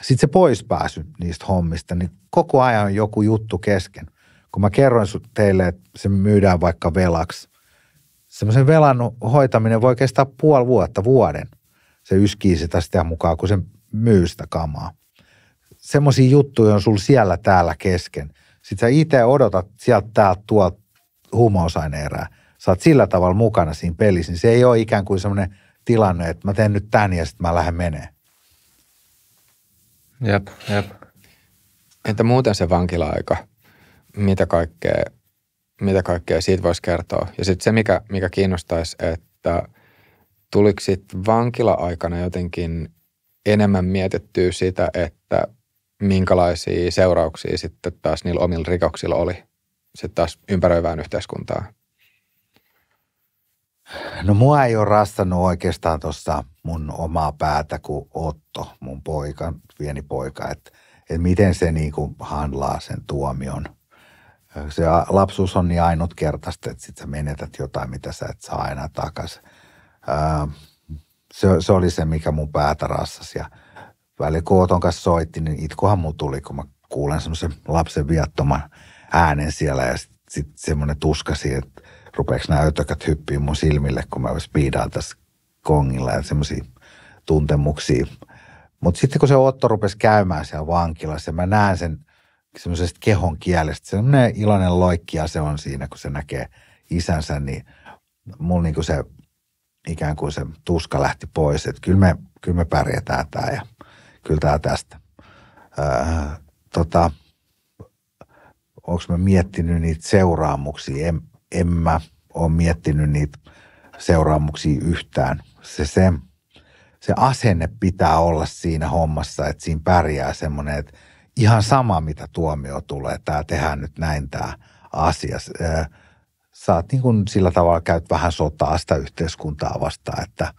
Sitten se poispääsy niistä hommista, niin koko ajan on joku juttu kesken. Kun mä kerroin teille, että se myydään vaikka velaksi, semmoisen velan hoitaminen voi kestää puoli vuotta, vuoden. Se yskii sitä sitä mukaan, kun se myy sitä kamaa. Semmoisia juttuja on sul siellä täällä kesken. Sitten sä itse odotat sieltä täältä tuolta huumausaineerää. Sä oot sillä tavalla mukana siinä pelissä, niin se ei ole ikään kuin semmoinen – tilanne, että mä teen nyt tämän ja sitten mä lähden menee. Jep, jep. Entä muuten se vankila-aika? Mitä kaikkea, mitä kaikkea siitä voisi kertoa? Ja sitten se, mikä, mikä kiinnostaisi, että tuliko sitten vankila-aikana jotenkin enemmän mietittyä sitä, että minkälaisia seurauksia sitten taas niillä omilla rikoksilla oli sitten taas ympäröivään yhteiskuntaan? No mua ei ole rastannut oikeastaan tuossa mun omaa päätä kuin Otto, mun poika, pieni poika, että et miten se niinku handlaa sen tuomion. Se lapsuus on niin ainutkertaista, että sit sä menetät jotain, mitä sä et saa enää takaisin. se, se, oli se, mikä mun päätä rassasi. Ja välillä kun Oton kanssa soitti, niin itkuhan mun tuli, kun mä kuulen semmoisen lapsen viattoman äänen siellä ja sitten sit semmoinen tuskasi, että rupeeko nämä ötökät hyppiä mun silmille, kun mä speedaan tässä kongilla ja semmoisia tuntemuksia. Mutta sitten kun se Otto rupesi käymään siellä vankilassa ja mä näen sen semmoisesta kehon kielestä, semmoinen iloinen loikkia se on siinä, kun se näkee isänsä, niin mulla niinku se ikään kuin se tuska lähti pois, että kyllä me, kyllä me pärjätään tämä ja kyllä tämä tästä. Öö, tota, onko mä miettinyt niitä seuraamuksia? En, en mä ole miettinyt niitä seuraamuksia yhtään. Se, se, se asenne pitää olla siinä hommassa, että siinä pärjää semmoinen, että ihan sama mitä tuomio tulee, tämä tehdään nyt näin tämä asia. Sä oot niin kuin sillä tavalla käyt vähän sotaa sitä yhteiskuntaa vastaan, että,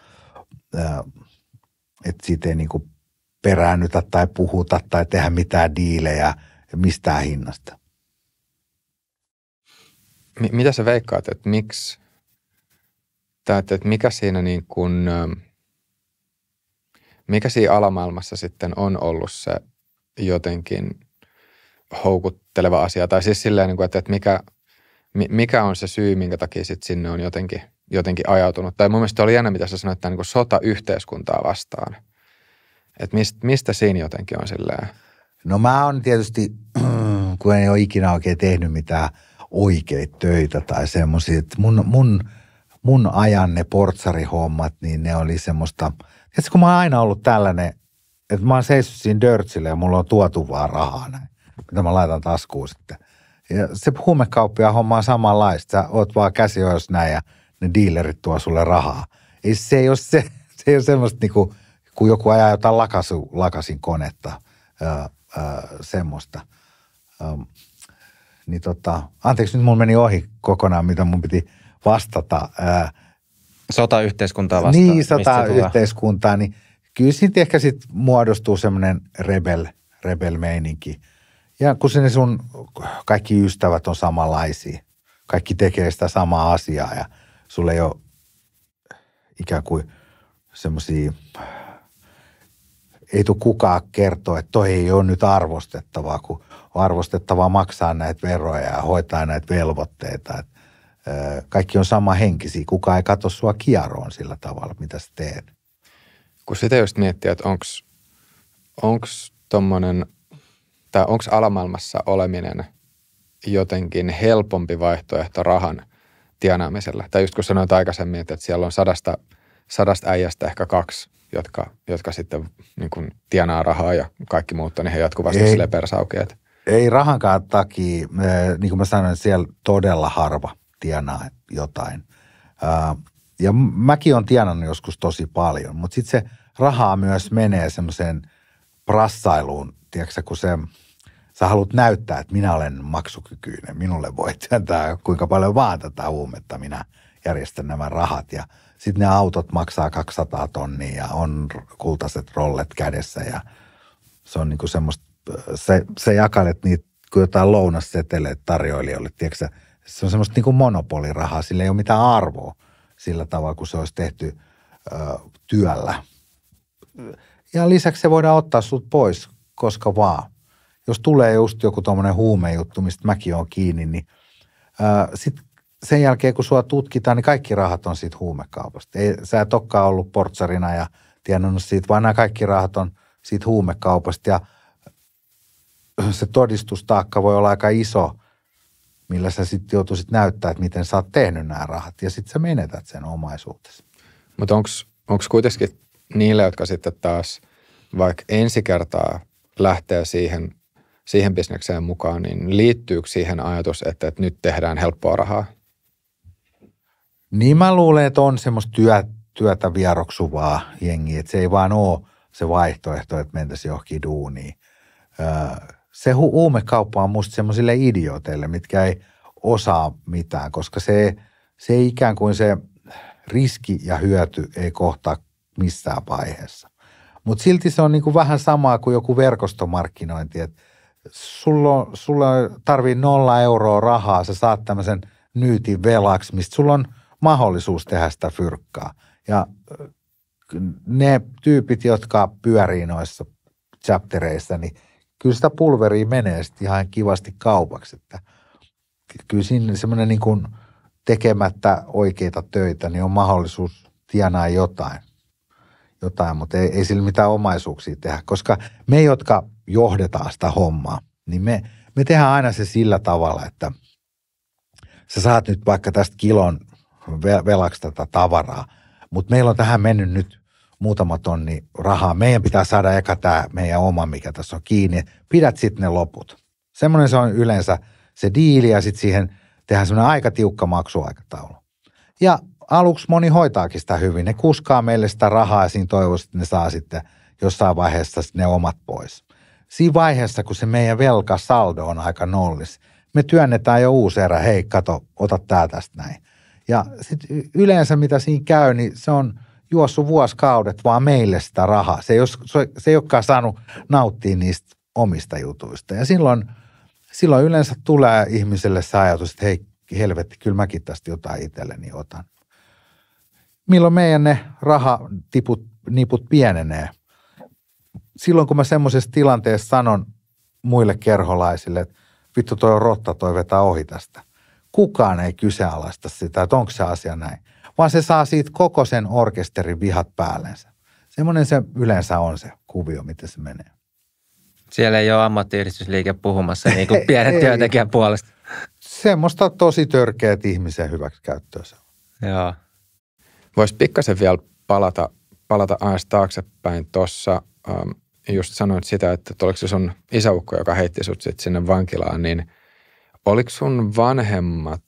että siitä ei niin kuin peräännytä tai puhuta tai tehdä mitään diilejä mistään hinnasta. M- mitä sä veikkaat, että miksi, tai että, että mikä siinä niin kuin, mikä siinä alamaailmassa sitten on ollut se jotenkin houkutteleva asia, tai siis silleen, niin kuin, että, että mikä, mikä on se syy, minkä takia sitten sinne on jotenkin, jotenkin ajautunut. Tai mun mielestä oli jännä, mitä sä sanoit, että niin kuin sota yhteiskuntaa vastaan. Että mistä, mistä siinä jotenkin on silleen? No mä oon tietysti, kun en ole ikinä oikein tehnyt mitään – oikeita töitä tai semmoisia. Mun, mun, mun ajan ne portsarihommat, niin ne oli semmoista, että kun mä oon aina ollut tällainen, että mä oon seissyt siinä dörtsillä ja mulla on tuotu vaan rahaa näin, mitä mä laitan taskuun sitten. Ja se huumekauppia homma on samanlaista. Sä oot vaan käsi näin ja ne dealerit tuo sulle rahaa. Ei, se ei ole, se, se ei ole semmoista niinku, kun joku ajaa jotain lakasu, lakasin konetta, öö, öö, semmoista. Öö, niin tota, anteeksi, nyt mun meni ohi kokonaan, mitä mun piti vastata. Ää, sotayhteiskuntaa vastaan. Niin, sotayhteiskuntaa, niin kyllä siitä ehkä sitten muodostuu semmoinen rebel, rebel-meininki. Ja kun sinne sun kaikki ystävät on samanlaisia, kaikki tekee sitä samaa asiaa ja sulle ei ole ikään kuin semmoisia, ei tule kukaan kertoa, että toi ei ole nyt arvostettavaa, kun arvostettavaa maksaa näitä veroja ja hoitaa näitä velvoitteita. Et, ö, kaikki on sama henkisi, kuka ei katso sua kieroon sillä tavalla, mitä sä teet. Kun sitä just miettii, että onko onks tommonen, tai onko alamaailmassa oleminen jotenkin helpompi vaihtoehto rahan tienaamiselle. Tai just kun sanoit aikaisemmin, että siellä on sadasta, sadasta äijästä ehkä kaksi jotka, jotka sitten niin kuin tienaa rahaa ja kaikki muut niin he jatkuvasti sille persaukeet. Ei rahankaan takia, niin kuin mä sanoin, siellä todella harva tienaa jotain. Ja mäkin on tienannut joskus tosi paljon, mutta sitten se rahaa myös menee semmoiseen prassailuun, tiedätkö, kun se, sä haluat näyttää, että minä olen maksukykyinen, minulle voi työntää kuinka paljon vaan tätä huumetta, minä järjestän nämä rahat ja sitten ne autot maksaa 200 tonnia ja on kultaiset rollet kädessä ja se on niinku semmoista sä, sä jakalet niitä kuin jotain lounasseteleet tarjoilijoille, tiedätkö Se on semmoista niin kuin monopolirahaa, sillä ei ole mitään arvoa sillä tavalla, kun se olisi tehty ö, työllä. Ja lisäksi se voidaan ottaa sut pois, koska vaan. Jos tulee just joku tuommoinen huumejuttu, mistä mäkin olen kiinni, niin sitten sen jälkeen, kun sua tutkitaan, niin kaikki rahat on siitä huumekaupasta. Ei, sä et olekaan ollut portsarina ja tiennyt siitä, vaan nämä kaikki rahat on siitä huumekaupasta. Ja se todistustaakka voi olla aika iso, millä sä sitten joutuisit näyttää, että miten sä oot tehnyt nämä rahat ja sitten sä menetät sen omaisuutesi. Mutta onko kuitenkin niille, jotka sitten taas vaikka ensi kertaa lähtee siihen, siihen bisnekseen mukaan, niin liittyykö siihen ajatus, että, että nyt tehdään helppoa rahaa? Niin mä luulen, että on semmoista työ, työtä vieroksuvaa jengiä, että se ei vaan ole se vaihtoehto, että mentäisiin johonkin duuniin. Öö, se hu- huumekauppa on musta semmoisille idioteille, mitkä ei osaa mitään, koska se, se ikään kuin se riski ja hyöty ei kohtaa missään vaiheessa. Mutta silti se on niinku vähän samaa kuin joku verkostomarkkinointi, että sulla, sulla tarvii nolla euroa rahaa, sä saat tämmöisen nyytin velaksi, mistä sulla on mahdollisuus tehdä sitä fyrkkaa. Ja äh, ne tyypit, jotka pyörii noissa chaptereissa, niin – kyllä sitä pulveria menee sitten ihan kivasti kaupaksi. Että kyllä siinä semmoinen niin kuin tekemättä oikeita töitä, niin on mahdollisuus tienaa jotain, jotain mutta ei, ei sillä mitään omaisuuksia tehdä, koska me, jotka johdetaan sitä hommaa, niin me, me tehdään aina se sillä tavalla, että sä saat nyt vaikka tästä kilon velaksi tätä tavaraa, mutta meillä on tähän mennyt nyt muutama tonni rahaa. Meidän pitää saada eka tämä meidän oma, mikä tässä on kiinni. Pidät sitten ne loput. Semmoinen se on yleensä se diili ja sitten siihen tehdään semmoinen aika tiukka maksuaikataulu. Ja aluksi moni hoitaakin sitä hyvin. Ne kuskaa meille sitä rahaa ja siinä toivoisi, että ne saa sitten jossain vaiheessa ne omat pois. Siinä vaiheessa, kun se meidän velkasaldo on aika nollis, me työnnetään jo uusi erä, hei kato, ota tää tästä näin. Ja sitten yleensä mitä siinä käy, niin se on – juossut vuosikaudet vaan meille sitä rahaa. Se ei, ole, se ei olekaan saanut nauttia niistä omista jutuista. Ja silloin, silloin yleensä tulee ihmiselle se ajatus, että hei helvetti, kyllä mäkin tästä jotain itselleni otan. Milloin meidän ne rahatiput, niput pienenee? Silloin kun mä semmoisessa tilanteessa sanon muille kerholaisille, että vittu toi on rotta, toi vetää ohi tästä. Kukaan ei kyseenalaista sitä, että onko se asia näin vaan se saa siitä koko sen orkesterin vihat päällensä. Semmoinen se yleensä on se kuvio, miten se menee. Siellä ei ole ammattiyhdistysliike puhumassa niin kuin pienen työntekijän puolesta. Semmoista tosi törkeät ihmisen hyväksikäyttöä se on. Joo. Voisi pikkasen vielä palata, palata aina taaksepäin tuossa. Ähm, just sanoit sitä, että oliko se sun isäukko, joka heitti sut sit sinne vankilaan, niin oliko sun vanhemmat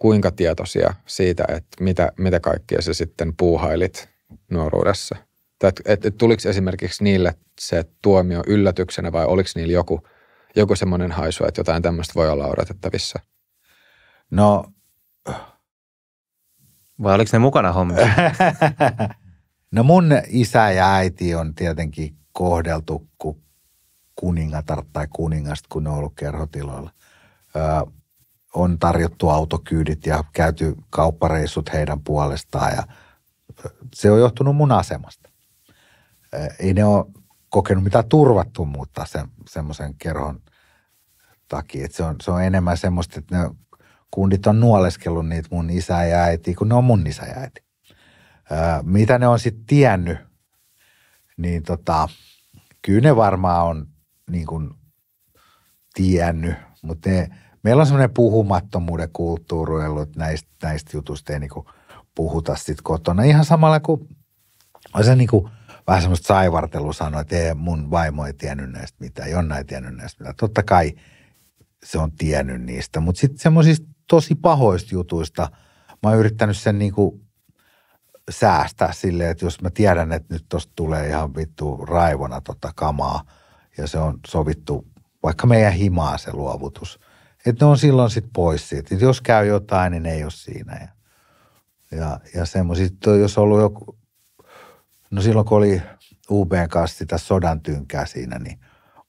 kuinka tietoisia siitä, että mitä, mitä kaikkea sä sitten puuhailit nuoruudessa? Tai et, et, et tuliko esimerkiksi niille se tuomio yllätyksenä vai oliko niillä joku, joku semmoinen haisu, että jotain tämmöistä voi olla odotettavissa? No, vai oliko ne mukana hommissa? no mun isä ja äiti on tietenkin kohdeltu kuin kuningatar tai kuningasta, kun ne on ollut kerhotiloilla. Öö, on tarjottu autokyydit ja käyty kauppareissut heidän puolestaan ja se on johtunut mun asemasta. Ei ne ole kokenut mitään turvattomuutta sen, semmoisen kerhon takia. Et se, on, se on enemmän semmoista, että ne kundit on nuoleskellut niitä mun isä ja äiti, kun ne on mun isä ja äiti. mitä ne on sitten tiennyt, niin tota, kyllä ne varmaan on niin kuin tiennyt, mutta ne, meillä on semmoinen puhumattomuuden kulttuuri ollut, että näistä, näistä jutuista ei niin kuin puhuta sitten kotona. Ihan samalla kuin on se niin kuin vähän semmoista saivartelua sanoa, että ei, mun vaimo ei tiennyt näistä mitään, Jonna ei tiennyt näistä mitään. Totta kai se on tiennyt niistä, mutta sitten semmoisista tosi pahoista jutuista mä oon yrittänyt sen niin kuin säästää silleen, että jos mä tiedän, että nyt tosta tulee ihan vittu raivona tota kamaa ja se on sovittu vaikka meidän himaa se luovutus – että ne on silloin sitten pois siitä. Et jos käy jotain, niin ne ei ole siinä. Ja, ja, ja semmoisia, jos on ollut joku, no silloin kun oli UBn kanssa sitä sodan tynkää siinä, niin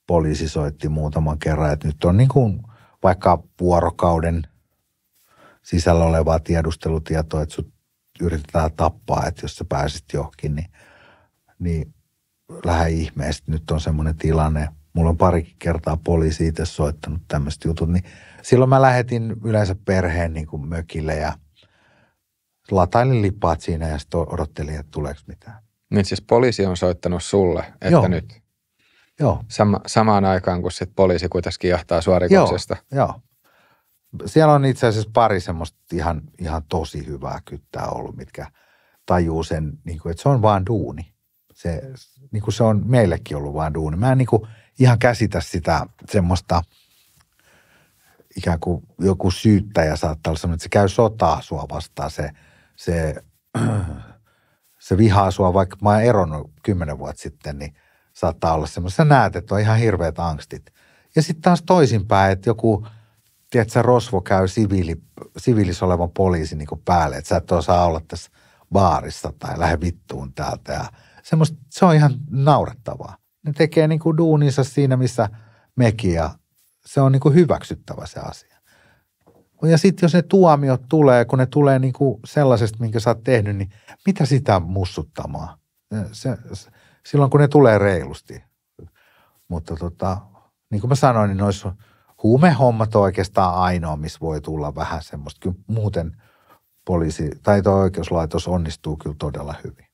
poliisi soitti muutaman kerran, että nyt on niin kuin vaikka vuorokauden sisällä olevaa tiedustelutietoa, että sut yritetään tappaa, että jos sä pääsit johonkin, niin, niin lähde ihmeessä, nyt on semmoinen tilanne – mulla on parikin kertaa poliisi itse soittanut tämmöiset jutut, niin silloin mä lähetin yleensä perheen niin kuin mökille ja latailin lipaat siinä ja sitten odottelin, että tuleeko mitään. Niin siis poliisi on soittanut sulle, että Joo. nyt? Joo. Sama, samaan aikaan, kun sit poliisi kuitenkin jahtaa suorituksesta. Joo, jo. Siellä on itse asiassa pari semmoista ihan, ihan tosi hyvää kyttää ollut, mitkä tajuu sen, niin kuin, että se on vaan duuni. Se, niin kuin se on meillekin ollut vaan duuni. Mä en niin kuin, ihan käsitä sitä semmoista ikään kuin joku syyttäjä saattaa olla semmoinen, että se käy sotaa sua vastaan, se, se, se vihaa sua, vaikka mä oon eronnut kymmenen vuotta sitten, niin saattaa olla semmoista, sä näet, että on ihan hirveät angstit. Ja sitten taas toisinpäin, että joku, tiedätkö, rosvo käy siviili, siviilis olevan poliisin niin päälle, että sä et osaa olla tässä baarissa tai lähde vittuun täältä. Ja semmoista, se on ihan naurettavaa ne tekee niin kuin duuninsa siinä, missä mekin ja se on niin kuin hyväksyttävä se asia. Ja sitten jos ne tuomiot tulee, kun ne tulee niin kuin sellaisesta, minkä sä oot tehnyt, niin mitä sitä mussuttamaan? Se, se, silloin kun ne tulee reilusti. Mutta tota, niin kuin mä sanoin, niin noissa huumehommat on oikeastaan ainoa, missä voi tulla vähän semmoista. Kyllä muuten poliisi tai tuo oikeuslaitos onnistuu kyllä todella hyvin.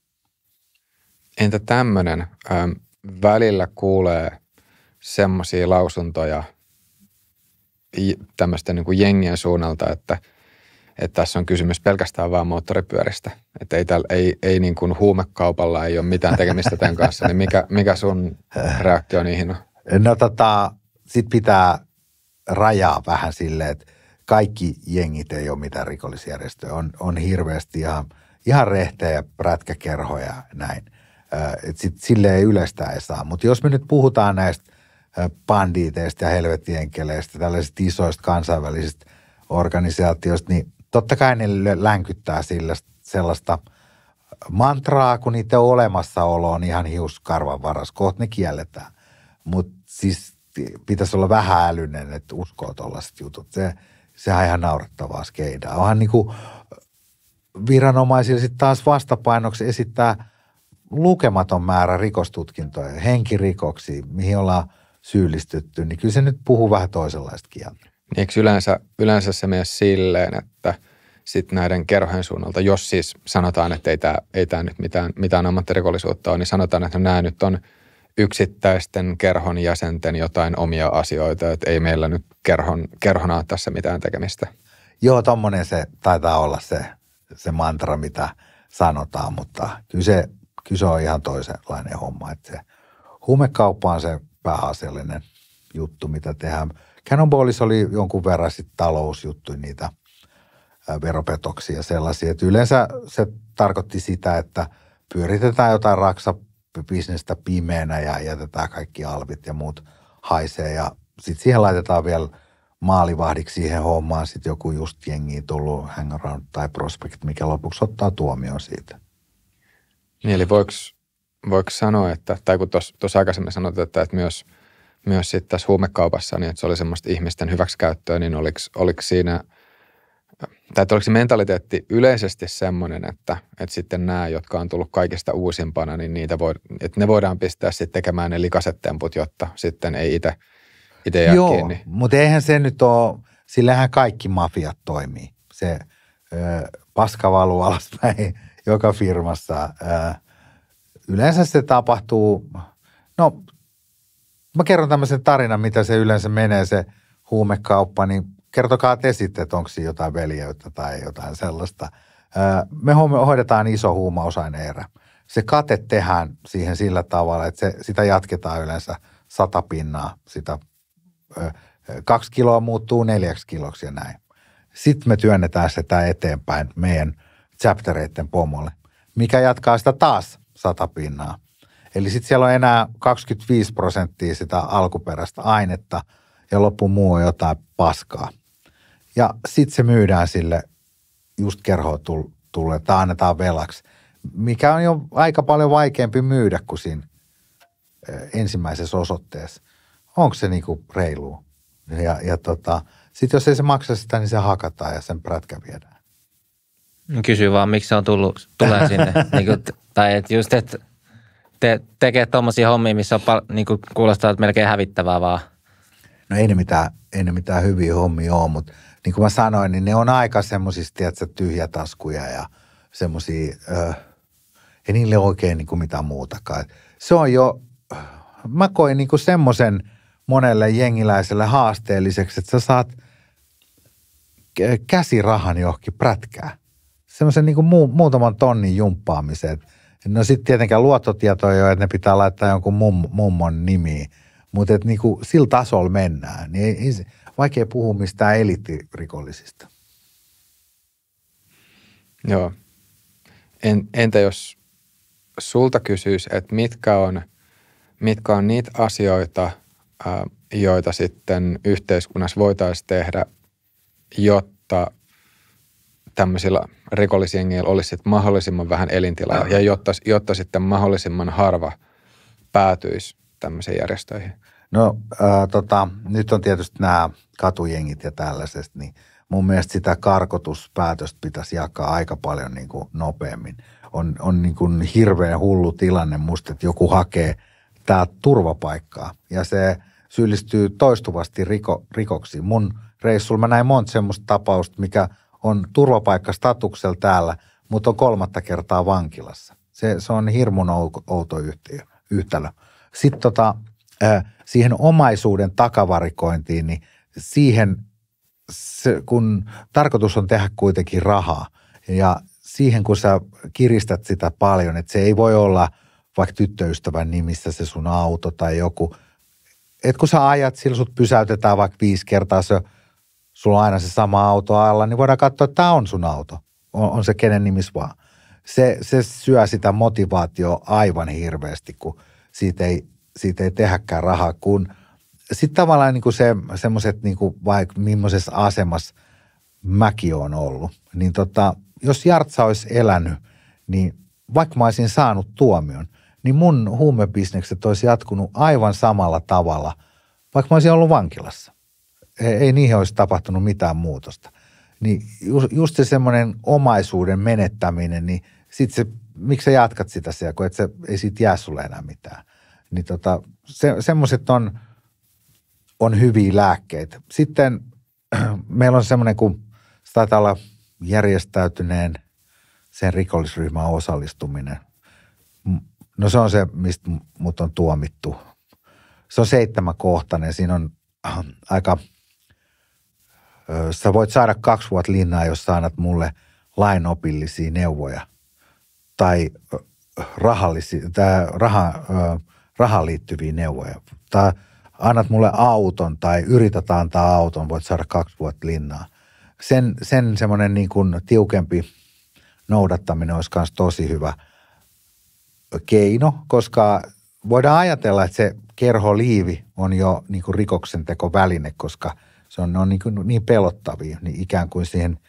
Entä tämmöinen? välillä kuulee semmoisia lausuntoja tämmöisten niin kuin jengien suunnalta, että, että tässä on kysymys pelkästään vaan moottoripyöristä. Että ei, täl, ei, ei niin kuin huumekaupalla ei ole mitään tekemistä tämän kanssa, niin mikä, mikä sun reaktio niihin on? No tota, sit pitää rajaa vähän silleen, että kaikki jengit ei ole mitään rikollisjärjestöä. On, on hirveästi ihan, ihan rehtejä, prätkäkerhoja näin – että sit, sille ei yleistä ei saa. Mutta jos me nyt puhutaan näistä pandiiteista ja helvetienkeleistä, tällaisista isoista kansainvälisistä organisaatioista, niin totta kai ne länkyttää sillä sellaista mantraa, kun niiden olemassaolo on ihan hiuskarvan varas. Kohta ne kielletään. Mutta siis pitäisi olla vähän älyinen, että uskoo tuollaiset jutut. Se, sehän on ihan naurettavaa skeidaa. Onhan niin kuin viranomaisille sitten taas vastapainoksi esittää – lukematon määrä rikostutkintoja, henkirikoksia, mihin ollaan syyllistytty, niin kyllä se nyt puhuu vähän toisenlaista kieltä. Niin eikö yleensä, yleensä se mene silleen, että sitten näiden kerhojen suunnalta, jos siis sanotaan, että ei tämä ei tää nyt mitään, mitään ammattirikollisuutta ole, niin sanotaan, että nämä nyt on yksittäisten kerhon jäsenten jotain omia asioita, että ei meillä nyt kerhon, kerhona ole tässä mitään tekemistä. Joo, tommonen se taitaa olla se, se mantra, mitä sanotaan, mutta kyllä se kyse on ihan toisenlainen homma. Että se huumekauppa on se pääasiallinen juttu, mitä tehdään. Cannonballissa oli jonkun verran sit talousjuttu niitä veropetoksia sellaisia. Et yleensä se tarkoitti sitä, että pyöritetään jotain raksabisnestä pimeänä ja jätetään kaikki alvit ja muut haisee. Ja sitten siihen laitetaan vielä maalivahdiksi siihen hommaan sitten joku just jengiin tullut hangaround tai prospect, mikä lopuksi ottaa tuomion siitä. Niin eli voiko, voiko sanoa, että, tai kun tuossa aikaisemmin sanoit, että, että myös, myös sitten tässä huumekaupassa, niin että se oli semmoista ihmisten hyväksikäyttöä, niin oliko, oliko siinä, tai että oliko se mentaliteetti yleisesti semmoinen, että, että sitten nämä, jotka on tullut kaikista uusimpana, niin niitä voi, että ne voidaan pistää sitten tekemään ne likaset temput, jotta sitten ei itse itse jää Joo, kiinni. mutta eihän se nyt ole, sillähän kaikki mafiat toimii. Se ö, paska valuu alaspäin joka firmassa. Yleensä se tapahtuu, no mä kerron tämmöisen tarinan, mitä se yleensä menee se huumekauppa, niin kertokaa te sitten, että onko siinä jotain veljeyttä tai jotain sellaista. Me hoidetaan iso huumausaine erä. Se kate tehdään siihen sillä tavalla, että se, sitä jatketaan yleensä sata pinnaa, sitä kaksi kiloa muuttuu neljäksi kiloksi ja näin. Sitten me työnnetään sitä eteenpäin meidän chaptereiden pomolle, mikä jatkaa sitä taas satapinnaa? Eli sitten siellä on enää 25 prosenttia sitä alkuperäistä ainetta ja loppu muu on jotain paskaa. Ja sitten se myydään sille just kerho tulee tai annetaan velaksi, mikä on jo aika paljon vaikeampi myydä kuin siinä ensimmäisessä osoitteessa. Onko se niinku reilu Ja, ja tota, sitten jos ei se maksa sitä, niin se hakataan ja sen prätkä viedään. Niin kysy vaan, miksi on tullut, tulee sinne. niin kuin, tai että just, että te, tekee tuommoisia hommia, missä on pal- niin kuin kuulostaa että melkein hävittävää vaan. No ei ne mitään, ei ne mitään hyviä hommia ole, mutta niin kuin mä sanoin, niin ne on aika semmoisista, tiedätkö, tyhjätaskuja ja semmoisia, äh, ei niille oikein niin kuin mitään muutakaan. Se on jo, mä koin niin kuin semmoisen monelle jengiläiselle haasteelliseksi, että sä saat käsirahan johonkin prätkää semmoisen niin kuin mu- muutaman tonnin jumppaamiseen. No sitten tietenkään luottotietoja jo, että ne pitää laittaa jonkun mum- mummon nimiin. Mutta että niin sillä tasolla mennään. Niin ei, ei, vaikea puhua mistään elittirikollisista. Joo. En, entä jos sulta kysyis, että mitkä on, mitkä on niitä asioita, joita sitten yhteiskunnassa voitaisiin tehdä, jotta tämmöisillä rikollisjengeillä olisi sitten mahdollisimman vähän elintilaa ja jotta, jotta sitten mahdollisimman harva päätyisi tämmöisiin järjestöihin? No äh, tota, nyt on tietysti nämä katujengit ja tällaiset, niin mun mielestä sitä karkotuspäätöstä pitäisi jakaa aika paljon niin kuin nopeammin. On, on niin kuin hirveän hullu tilanne musta, että joku hakee tää turvapaikkaa ja se syyllistyy toistuvasti riko, rikoksiin. Mun reissulla mä näin monta semmoista tapausta, mikä – on turvapaikkastatukselta täällä, mutta on kolmatta kertaa vankilassa. Se, se on hirmun outo yhtiö, yhtälö. Sitten tota, siihen omaisuuden takavarikointiin, niin siihen, se, kun tarkoitus on tehdä kuitenkin rahaa ja siihen kun sä kiristät sitä paljon, että se ei voi olla vaikka tyttöystävän nimissä se sun auto tai joku, että kun sä ajat, sillä sut pysäytetään vaikka viisi kertaa, se – sulla on aina se sama auto alla, niin voidaan katsoa, että tämä on sun auto. On, on se kenen nimis vaan. Se, se syö sitä motivaatioa aivan hirveästi, kun siitä ei, siitä ei tehäkään rahaa, kun sitten tavallaan niin kuin se, semmoiset, niin vaikka millaisessa asemassa mäki on ollut, niin tota, jos Jartsa olisi elänyt, niin vaikka mä olisin saanut tuomion, niin mun huumebisnekset olisi jatkunut aivan samalla tavalla, vaikka mä olisin ollut vankilassa ei niihin olisi tapahtunut mitään muutosta. Niin just, just se semmoinen omaisuuden menettäminen, niin sit se, miksi sä jatkat sitä siellä, kun et se, ei siitä jää sulle enää mitään. Niin tota, se, semmoiset on, on hyviä lääkkeitä. Sitten meillä on semmoinen, kun se taitaa olla järjestäytyneen sen rikollisryhmän osallistuminen. No se on se, mistä mut on tuomittu. Se on kohtainen. Siinä on aika – Sä voit saada kaksi vuotta linnaa, jos sä annat mulle lainopillisia neuvoja tai rahallisi, tää raha, rahaan liittyviä neuvoja. Tai annat mulle auton tai yrität antaa auton, voit saada kaksi vuotta linnaa. Sen, sen semmoinen niin kuin tiukempi noudattaminen olisi myös tosi hyvä keino, koska voidaan ajatella, että se kerholiivi on jo niin kuin rikoksentekoväline, koska – se on, ne on niin, kuin, niin pelottavia, niin ikään kuin siihen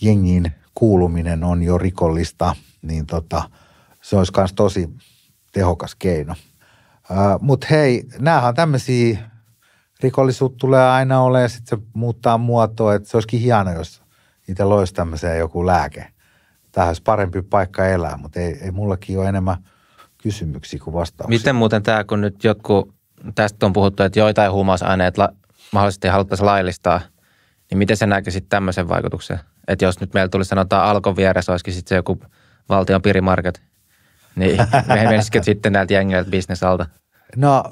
jengiin kuuluminen on jo rikollista, niin tota, se olisi myös tosi tehokas keino. Mutta hei, näähän on tämmöisiä, rikollisuut tulee aina ole ja sitten se muuttaa muotoa, että se olisikin hienoa, jos niitä loisi tämmöiseen joku lääke. Tähän olisi parempi paikka elää, mutta ei, ei mullakin ole enemmän kysymyksiä kuin vastauksia. Miten muuten tämä, kun nyt jotkut, tästä on puhuttu, että joitain huumausaineet la, mahdollisesti haluttaisiin laillistaa, niin miten näkee näkisit tämmöisen vaikutuksen? Että jos nyt meillä tulisi sanotaan alkon vieressä, olisikin sitten se joku valtion pirimarket, niin me menisikö sitten näiltä jengiltä bisnesalta? No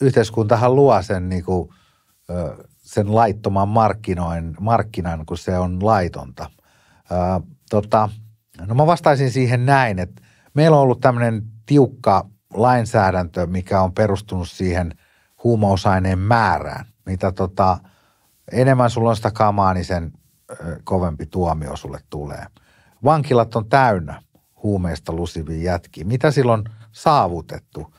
yhteiskuntahan luo sen niin kuin, sen laittoman markkinoin, markkinan, kun se on laitonta. Ö, tota, no mä vastaisin siihen näin, että meillä on ollut tämmöinen tiukka lainsäädäntö, mikä on perustunut siihen huumausaineen määrään – mitä tota, enemmän sulla on sitä kamaa, niin sen kovempi tuomio sulle tulee. Vankilat on täynnä huumeista lusiviin jätkiä. Mitä silloin saavutettu?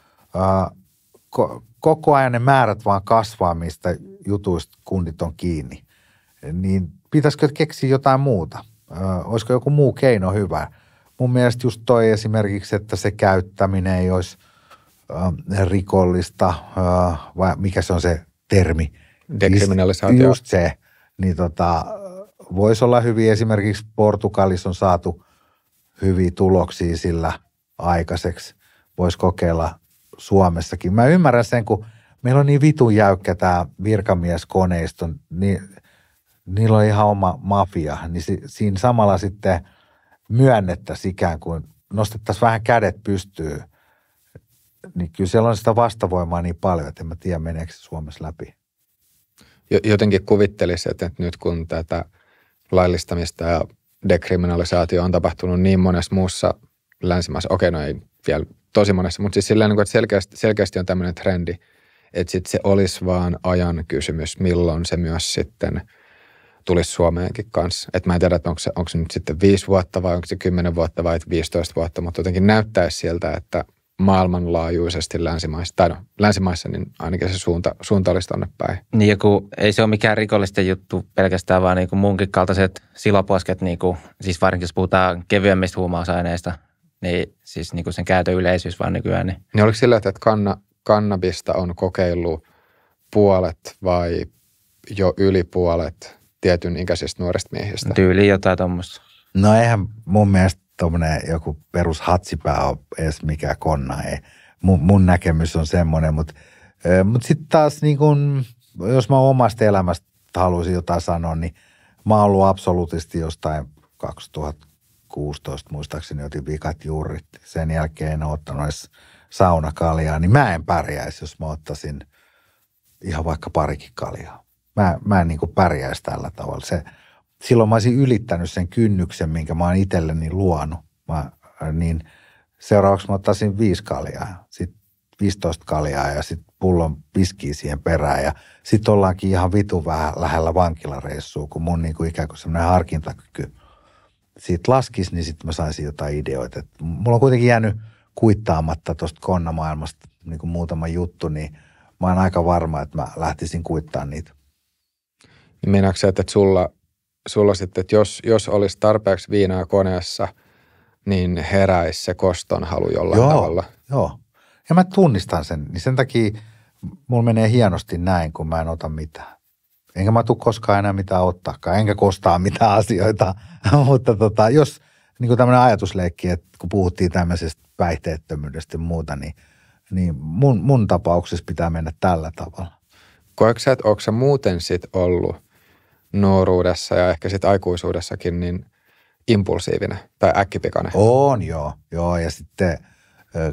Koko ajan ne määrät vaan kasvaa, mistä jutuista kundit on kiinni. Niin pitäisikö keksiä jotain muuta? Olisiko joku muu keino hyvä? Mun mielestä just toi esimerkiksi, että se käyttäminen ei olisi rikollista, vai mikä se on se termi. Dekriminalisaatio. Just se. Niin tota, voisi olla hyvin, esimerkiksi Portugalissa on saatu hyviä tuloksia sillä aikaiseksi. Voisi kokeilla Suomessakin. Mä ymmärrän sen, kun meillä on niin vitun jäykkä tämä virkamieskoneisto, niin niillä on ihan oma mafia, niin si- siinä samalla sitten myönnettäisiin ikään kuin, nostettaisiin vähän kädet pystyyn – niin kyllä siellä on sitä vastavoimaa niin paljon, että en mä tiedä meneekö se Suomessa läpi. Jotenkin kuvittelisi, että nyt kun tätä laillistamista ja dekriminalisaatio on tapahtunut niin monessa muussa länsimaisessa, okei no ei vielä tosi monessa, mutta siis sillä tavalla, niin että selkeästi, selkeästi on tämmöinen trendi, että sitten se olisi vaan ajan kysymys, milloin se myös sitten tulisi Suomeenkin kanssa. Et mä en tiedä, että onko se, onko se nyt sitten viisi vuotta vai onko se kymmenen vuotta vai 15 vuotta, mutta jotenkin näyttäisi siltä, että – maailmanlaajuisesti länsimaissa, tai no, länsimaissa, niin ainakin se suunta, suunta olisi tuonne päin. Niin ja kun ei se ole mikään rikollisten juttu pelkästään, vaan niin kuin munkin kaltaiset silaposket, niin kuin, siis varsinkin jos puhutaan kevyemmistä huumausaineista, niin siis niin kuin sen käytön yleisyys vaan nykyään. Niin, niin oliko sillä, että kanna, kannabista on kokeillut puolet vai jo yli puolet tietyn ikäisistä nuorista miehistä? Tyyli jotain tuommoista. No eihän mun mielestä tuommoinen joku perus hatsipää on edes mikä konna. Ei. Mun, mun näkemys on semmoinen, mutta mut sitten taas niin kun, jos mä omasta elämästä haluaisin jotain sanoa, niin mä oon ollut absoluutisti jostain 2016 muistaakseni otin vikat juurit. Sen jälkeen en ottanut edes saunakaljaa, niin mä en pärjäisi, jos mä ottaisin ihan vaikka parikin kaljaa. Mä, mä en niin pärjäisi tällä tavalla. Se, silloin mä olisin ylittänyt sen kynnyksen, minkä mä oon itselleni luonut. Mä, äh, niin seuraavaksi mä ottaisin viisi kaljaa, sitten 15 kaljaa ja sitten pullon viskiä siihen perään. Ja sitten ollaankin ihan vitu vähän lähellä vankilareissua, kun mun niin kuin ikään kuin semmoinen harkintakyky siitä laskisi, niin sitten mä saisin jotain ideoita. Et mulla on kuitenkin jäänyt kuittaamatta tuosta konnamaailmasta niin kuin muutama juttu, niin mä oon aika varma, että mä lähtisin kuittaa niitä. Niin meinaatko sä, että sulla sulla sitten, että jos, jos olisi tarpeeksi viinaa koneessa, niin heräisi se koston halu jollain joo, tavalla. Joo, ja mä tunnistan sen, niin sen takia mulla menee hienosti näin, kun mä en ota mitään. Enkä mä tule koskaan enää mitään ottaakaan, enkä kostaa mitään asioita, mutta tota, jos niin kuin tämmöinen ajatusleikki, että kun puhuttiin tämmöisestä päihteettömyydestä ja muuta, niin, niin mun, mun tapauksessa pitää mennä tällä tavalla. Koetko sä, että onko sä muuten sit ollut nuoruudessa ja ehkä sitten aikuisuudessakin niin impulsiivinen tai äkkipikainen. On joo, joo ja sitten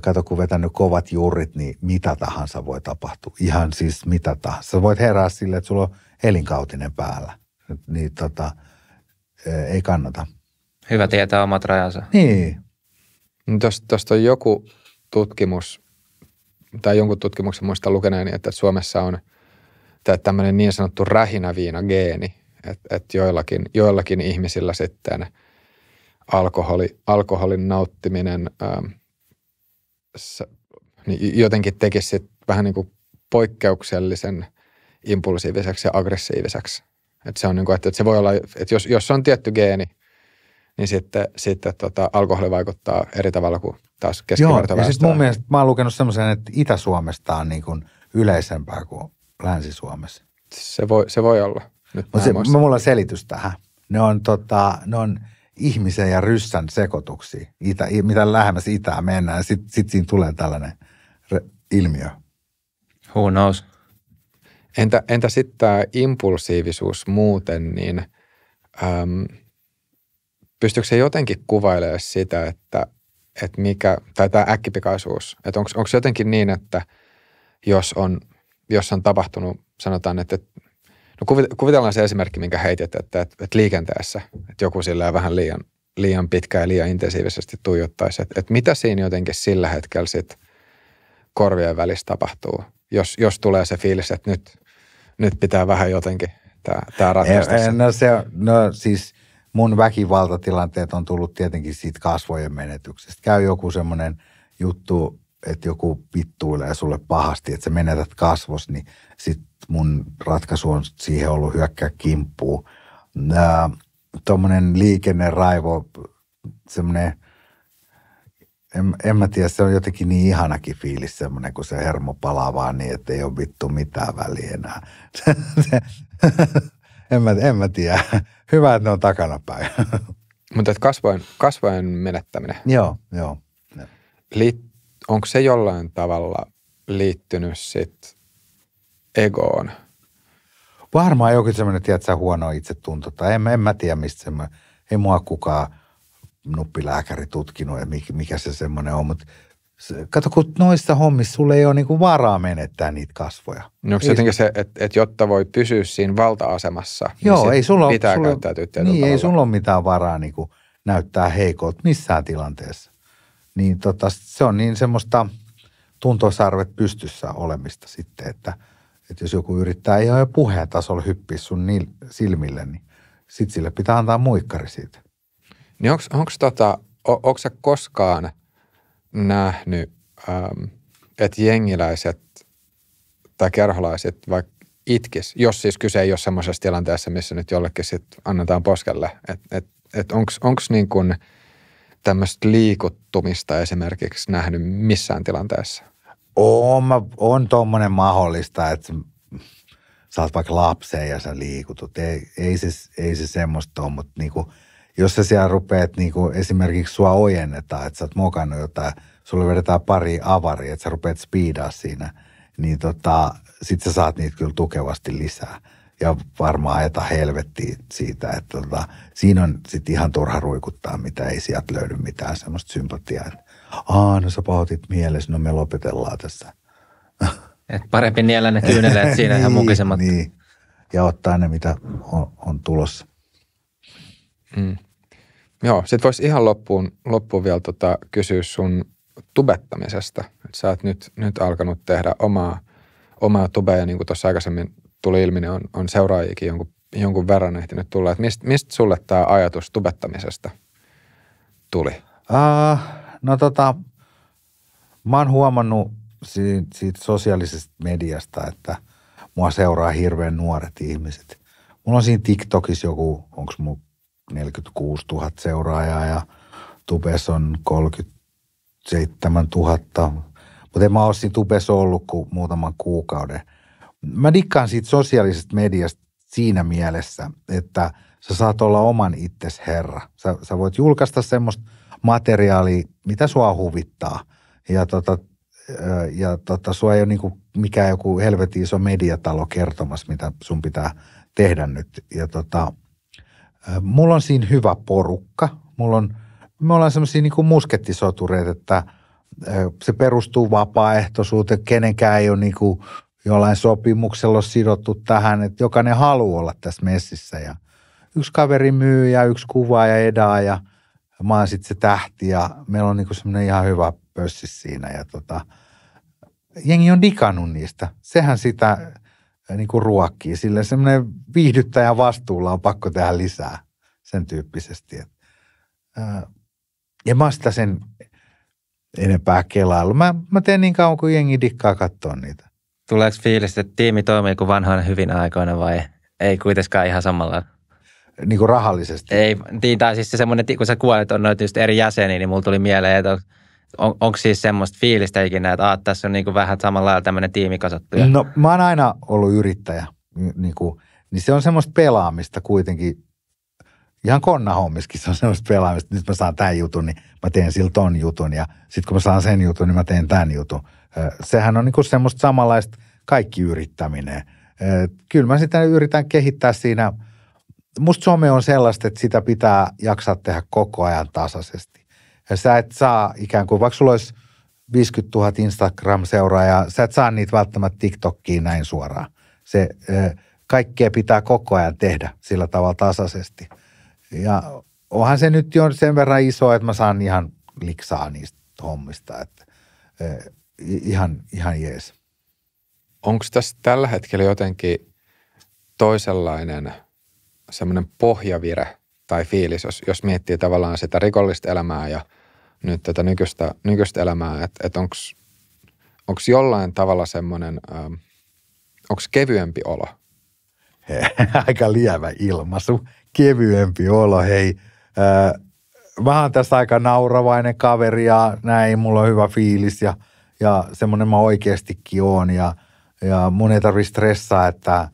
kato kun vetänyt kovat juurit, niin mitä tahansa voi tapahtua. Ihan siis mitä tahansa. Sä voit herää sille, että sulla on elinkautinen päällä. Niin tota, ei kannata. Hyvä tietää omat rajansa. Niin. No, niin Tuosta on joku tutkimus, tai jonkun tutkimuksen muista lukeneeni, että Suomessa on tämmöinen niin sanottu geeni, että et joillakin, joillakin ihmisillä sitten alkoholi, alkoholin nauttiminen ähm, se, niin jotenkin tekisi sit vähän niin kuin poikkeuksellisen impulsiiviseksi ja aggressiiviseksi. Et se on niin kuin, että, että se voi olla, että jos, jos on tietty geeni, niin sitten, sitten tota, alkoholi vaikuttaa eri tavalla kuin taas keskivertoväestöön. Joo, ja siis mun mielestä mä oon lukenut semmoisen, että Itä-Suomesta on niin kuin yleisempää kuin Länsi-Suomessa. Se voi, se voi olla. Nyt mä se, mulla on selitys tähän. Ne on, tota, ne on ihmisen ja ryssän sekoituksia, itä, mitä lähemmäs itää mennään. Sitten sit siinä tulee tällainen re- ilmiö. Who knows? Entä, entä sitten tämä impulsiivisuus muuten, niin äm, pystyykö se jotenkin kuvailemaan sitä, että, että mikä, tai tämä äkkipikaisuus, että onko se jotenkin niin, että jos on, jos on tapahtunut, sanotaan, että No kuvitellaan se esimerkki, minkä heitit, että, että, että liikenteessä, että joku sillä vähän liian, liian pitkään ja liian intensiivisesti tuijottaisi, että, että mitä siinä jotenkin sillä hetkellä sit korvien välissä tapahtuu, jos, jos tulee se fiilis, että nyt, nyt pitää vähän jotenkin tämä, tämä ratkaista. Eh, eh, no, se, no siis mun väkivaltatilanteet on tullut tietenkin siitä kasvojen menetyksestä. Käy joku semmoinen juttu, että joku vittuilee sulle pahasti, että sä menetät kasvos, niin sit mun ratkaisu on siihen ollut hyökkää kimppuun. Tuommoinen liikenneraivo, semmoinen, en, en mä tiedä, se on jotenkin niin ihanakin fiilis semmoinen, kun se hermo palaa vaan niin, että ei ole vittu mitään väliä enää. en, mä, en mä tiedä. Hyvä, että ne on takanapäin. Mutta kasvojen, kasvojen menettäminen. Joo, joo. Liit, onko se jollain tavalla liittynyt sitten egoon? Varmaan jokin semmoinen, tiedätkö, huono itsetunto. Tai en, en mä tiedä, mistä semmoinen. Ei mua kukaan nuppilääkäri tutkinut, että mikä se semmoinen on, mutta Kato, kun noissa hommissa sulle ei ole niinku varaa menettää niitä kasvoja. No onko se jotenkin se, että et jotta voi pysyä siinä valta-asemassa, niin Joo, niin ei sulla, pitää sulla, tyttöjä Niin, tavalla. ei sulla ole mitään varaa niinku näyttää heikolta missään tilanteessa niin tota, se on niin semmoista tuntosarvet pystyssä olemista sitten, että, että jos joku yrittää ihan jo puheen tasolla hyppiä sun niil, silmille, niin sitten sille pitää antaa muikkari siitä. Niin onko onks tota, o, sä koskaan nähnyt, ähm, että jengiläiset tai kerholaiset vaikka itkis, jos siis kyse ei ole semmoisessa tilanteessa, missä nyt jollekin sit annetaan poskelle, että et, et onks niin kuin – tämmöistä liikuttumista esimerkiksi nähnyt missään tilanteessa? On, on tuommoinen mahdollista, että sä oot vaikka lapsen ja sä liikutut. Ei, ei, se, ei se semmoista ole, mutta niinku, jos sä siellä rupeat niinku, esimerkiksi sua ojennetaan, että sä oot mokannut jotain, sulle vedetään pari avaria, että sä rupeat speedaa siinä, niin tota, sit sä saat niitä kyllä tukevasti lisää ja varmaan ajeta helvettiin siitä, että tota, siinä on sitten ihan turha ruikuttaa, mitä ei sieltä löydy mitään semmoista sympatiaa. Että, Aa, no sä pahotit mielessä, no me lopetellaan tässä. Et parempi niellä ne kyyneleet siinä niin, ihan mukisemmat. Niin. Ja ottaa ne, mitä on, on tulossa. Mm. Joo, sit voisi ihan loppuun, loppuun vielä tota kysyä sun tubettamisesta. Et sä oot nyt, nyt alkanut tehdä omaa, omaa tubea, niin kuin tuossa aikaisemmin tuli ilmi, niin on, on seuraajikin jonkun, jonkun verran ehtinyt tulla. Että mist, mistä sulle tämä ajatus tubettamisesta tuli? Uh, no tota, mä oon huomannut siitä, siitä sosiaalisesta mediasta, että mua seuraa hirveän nuoret ihmiset. Mulla on siinä TikTokissa joku, onko mun 46 000 seuraajaa ja Tubes on 37 000. Mutta en mä ole siinä Tubes ollut kuin muutaman kuukauden – mä dikkaan siitä sosiaalisesta mediasta siinä mielessä, että sä saat olla oman itses herra. Sä, sä voit julkaista semmoista materiaalia, mitä sua huvittaa. Ja, tota, ja tota, sua ei ole niin mikään joku helvetin iso mediatalo kertomassa, mitä sun pitää tehdä nyt. Ja tota, mulla on siinä hyvä porukka. Mulla on, me ollaan semmoisia niin muskettisotureita, että se perustuu vapaaehtoisuuteen. Kenenkään ei ole niin kuin – jollain sopimuksella on sidottu tähän, että jokainen haluaa olla tässä messissä. Ja yksi kaveri myy ja yksi kuvaa ja edaa ja mä oon sitten se tähti ja meillä on niinku semmoinen ihan hyvä pössi siinä. Ja tota, jengi on dikannut niistä. Sehän sitä niinku ruokkii. sillä semmoinen viihdyttäjän vastuulla on pakko tehdä lisää sen tyyppisesti. Et, ja mä sitä sen enempää kelaillut. Mä, mä teen niin kauan, kun jengi dikkaa katsoa niitä. Tuleeko fiilis, että tiimi toimii kuin vanhoina hyvin aikoina vai ei kuitenkaan ihan samalla? Niin kuin rahallisesti? Ei, niin, tai siis se semmoinen, kun sä kuolet on noita just eri jäseniä, niin mulla tuli mieleen, että on, on, onko siis semmoista fiilistä ikinä, että aah, tässä on niin kuin vähän samalla lailla tämmöinen tiimi kasattu? No mä oon aina ollut yrittäjä, niin, kuin, niin se on semmoista pelaamista kuitenkin. Ihan konnahommiskin se on semmoista pelaamista, nyt mä saan tämän jutun, niin mä teen sillä ton jutun ja sitten kun mä saan sen jutun, niin mä teen tämän jutun. Sehän on niin kuin semmoista samanlaista kaikki yrittäminen. Kyllä mä sitä yritän kehittää siinä. Musta some on sellaista, että sitä pitää jaksaa tehdä koko ajan tasaisesti. Ja sä et saa ikään kuin, vaikka sulla olisi 50 000 Instagram-seuraajaa, sä et saa niitä välttämättä TikTokkiin näin suoraan. Se, kaikkea pitää koko ajan tehdä sillä tavalla tasaisesti. Ja onhan se nyt jo sen verran iso, että mä saan ihan liksaa niistä hommista. Että, ihan, ihan jees. Onko tässä tällä hetkellä jotenkin toisenlainen semmoinen pohjavire tai fiilis, jos, jos miettii tavallaan sitä rikollista elämää ja nyt tätä nykyistä, nykyistä elämää, että et onko jollain tavalla semmoinen, ähm, onko kevyempi olo? He, aika lievä ilmaisu, kevyempi olo, hei. Äh, mä oon tässä aika nauravainen kaveri ja näin, mulla on hyvä fiilis ja – ja semmoinen mä oikeastikin oon ja, ja mun ei tarvitse stressaa, että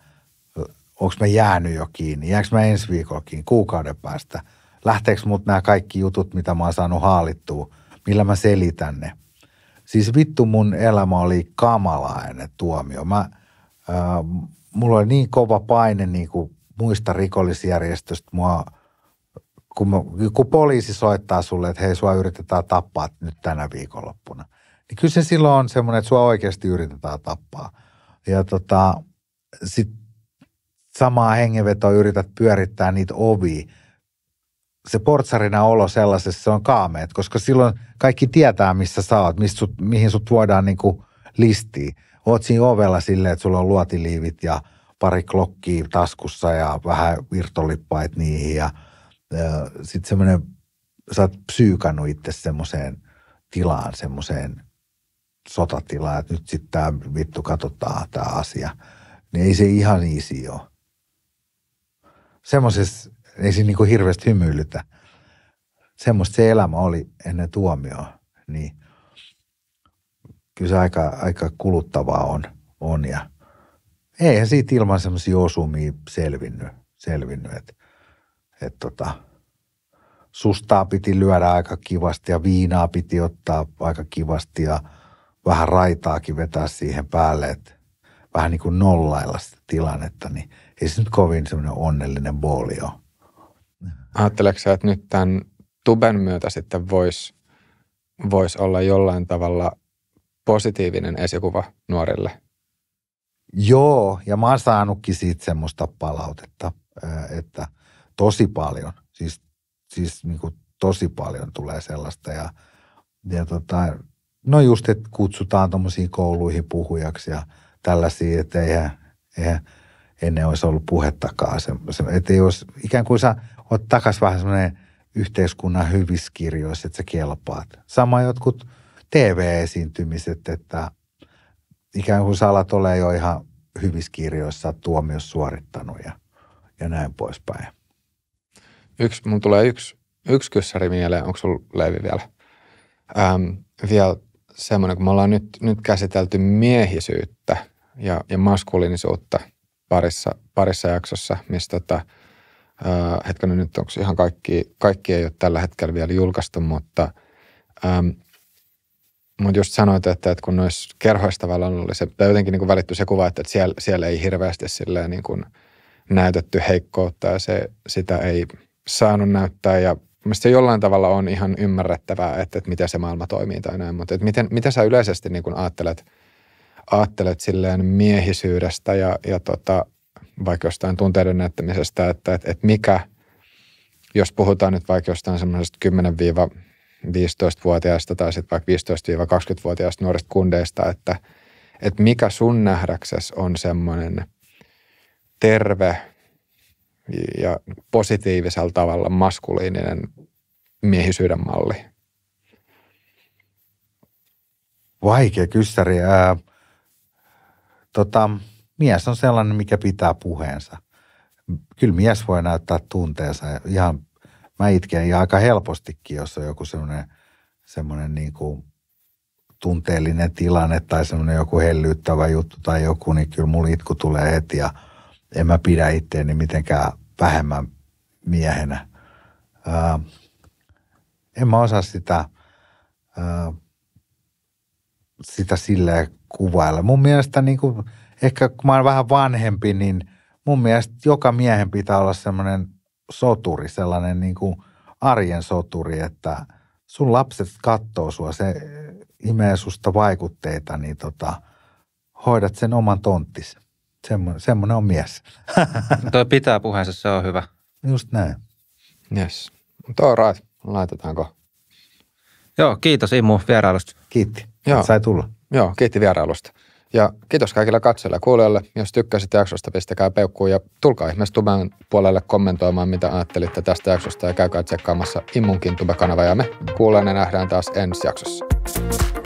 onko mä jäänyt jo kiinni, jääks mä ensi viikolla kiinni, kuukauden päästä, lähteekö mut nämä kaikki jutut, mitä mä oon saanut haalittua, millä mä selitän ne. Siis vittu mun elämä oli kamalainen tuomio. Mä, äh, mulla oli niin kova paine niin kuin muista rikollisjärjestöstä, mua kun, kun poliisi soittaa sulle, että hei, sua yritetään tappaa nyt tänä viikonloppuna – niin kyllä se silloin on semmoinen, että sua oikeasti yritetään tappaa. Ja tota, sitten samaa hengenvetoa yrität pyörittää niitä ovi. Se portsarina olo sellaisessa se on kaameet, koska silloin kaikki tietää, missä sä oot, mistä sut, mihin sut voidaan niinku listiin. Oot siinä ovella silleen, että sulla on luotiliivit ja pari klokkia taskussa ja vähän virtolippait niihin ja, ja sitten semmoinen, sä oot psyykanut itse semmoiseen tilaan, semmoiseen – sotatila, että nyt sitten tämä vittu katsotaan tämä asia. Niin ei se ihan easy ole. Semmoisessa ei siinä niinku hirveästi hymyilytä. Semmoista se elämä oli ennen tuomioa, niin kyllä se aika, aika kuluttavaa on, on ja eihän siitä ilman semmoisia osumia selvinnyt, selvinnyt että et tota, sustaa piti lyödä aika kivasti ja viinaa piti ottaa aika kivasti ja – vähän raitaakin vetää siihen päälle, että vähän niin kuin nollailla sitä tilannetta, niin ei se nyt kovin semmoinen onnellinen booli ole. Ajatteleeko sä, että nyt tämän tuben myötä sitten voisi vois olla jollain tavalla positiivinen esikuva nuorille? Joo, ja mä oon saanutkin siitä semmoista palautetta, että tosi paljon, siis, siis niin kuin tosi paljon tulee sellaista ja, ja tota, No just, että kutsutaan tuommoisiin kouluihin puhujaksi ja tällaisia, että eihän, eihän ennen olisi ollut puhettakaan. semmoisen. että ei ikään kuin sä oot takas vähän semmoinen yhteiskunnan hyviskirjoissa, että sä kelpaat. Sama jotkut TV-esiintymiset, että ikään kuin sä alat ole jo ihan hyviskirjoissa tuomios suorittanut ja, ja näin poispäin. Yksi, mun tulee yksi, yksi kyssäri mieleen, onko sulla Leivi vielä? Ähm, vielä semmoinen, kun me ollaan nyt, nyt käsitelty miehisyyttä ja, ja maskuliinisuutta parissa, parissa jaksossa, missä tota, äh, hetkinen nyt onko ihan kaikki, kaikki ei ole tällä hetkellä vielä julkaistu, mutta ähm, mutta just sanoit, että, että kun noissa kerhoissa tavallaan oli se, tai jotenkin niin välitty se kuva, että, siellä, siellä ei hirveästi niin näytetty heikkoutta ja se, sitä ei saanut näyttää ja Mielestäni se jollain tavalla on ihan ymmärrettävää, että, että miten se maailma toimii tai näin, mutta että miten, mitä sä yleisesti niin kuin ajattelet, ajattelet silleen miehisyydestä ja, ja tota, vaikka jostain tunteiden näyttämisestä, että, että, että mikä, jos puhutaan nyt vaikka jostain semmoisesta 10-15-vuotiaista tai sitten vaikka 15-20-vuotiaista nuorista kundeista, että, että mikä sun nähdäksesi on semmoinen terve ja positiivisella tavalla maskuliininen miehisyyden malli? Vaikea kyssäri. Ää, tota, mies on sellainen, mikä pitää puheensa. Kyllä mies voi näyttää tunteensa. Ihan, mä itken ja aika helpostikin, jos on joku semmoinen, semmoinen niin kuin tunteellinen tilanne tai semmoinen joku hellyttävä juttu tai joku, niin kyllä mulla itku tulee heti ja – en mä pidä itseäni mitenkään vähemmän miehenä. Ää, en mä osaa sitä, ää, sitä silleen kuvailla. Mun mielestä niin kuin, ehkä kun mä oon vähän vanhempi, niin mun mielestä joka miehen pitää olla semmoinen soturi, sellainen niin kuin arjen soturi, että sun lapset katsoo sua, se imee susta vaikutteita, niin tota, hoidat sen oman tonttisen. Semmo, semmoinen on mies. Tuo pitää puheensa, se on hyvä. Just näin. Yes. Tuo right. Laitetaanko? Joo, kiitos Imu vierailusta. Kiitti. Joo. Sai tulla. Joo, kiitti vierailusta. Ja kiitos kaikille katsojille ja kuulijoille. Jos tykkäsit jaksosta, pistäkää peukkuun ja tulkaa ihmeessä Tuben puolelle kommentoimaan, mitä ajattelitte tästä jaksosta ja käykää tsekkaamassa Immunkin Tube-kanava ja me kuulemme ja nähdään taas ensi jaksossa.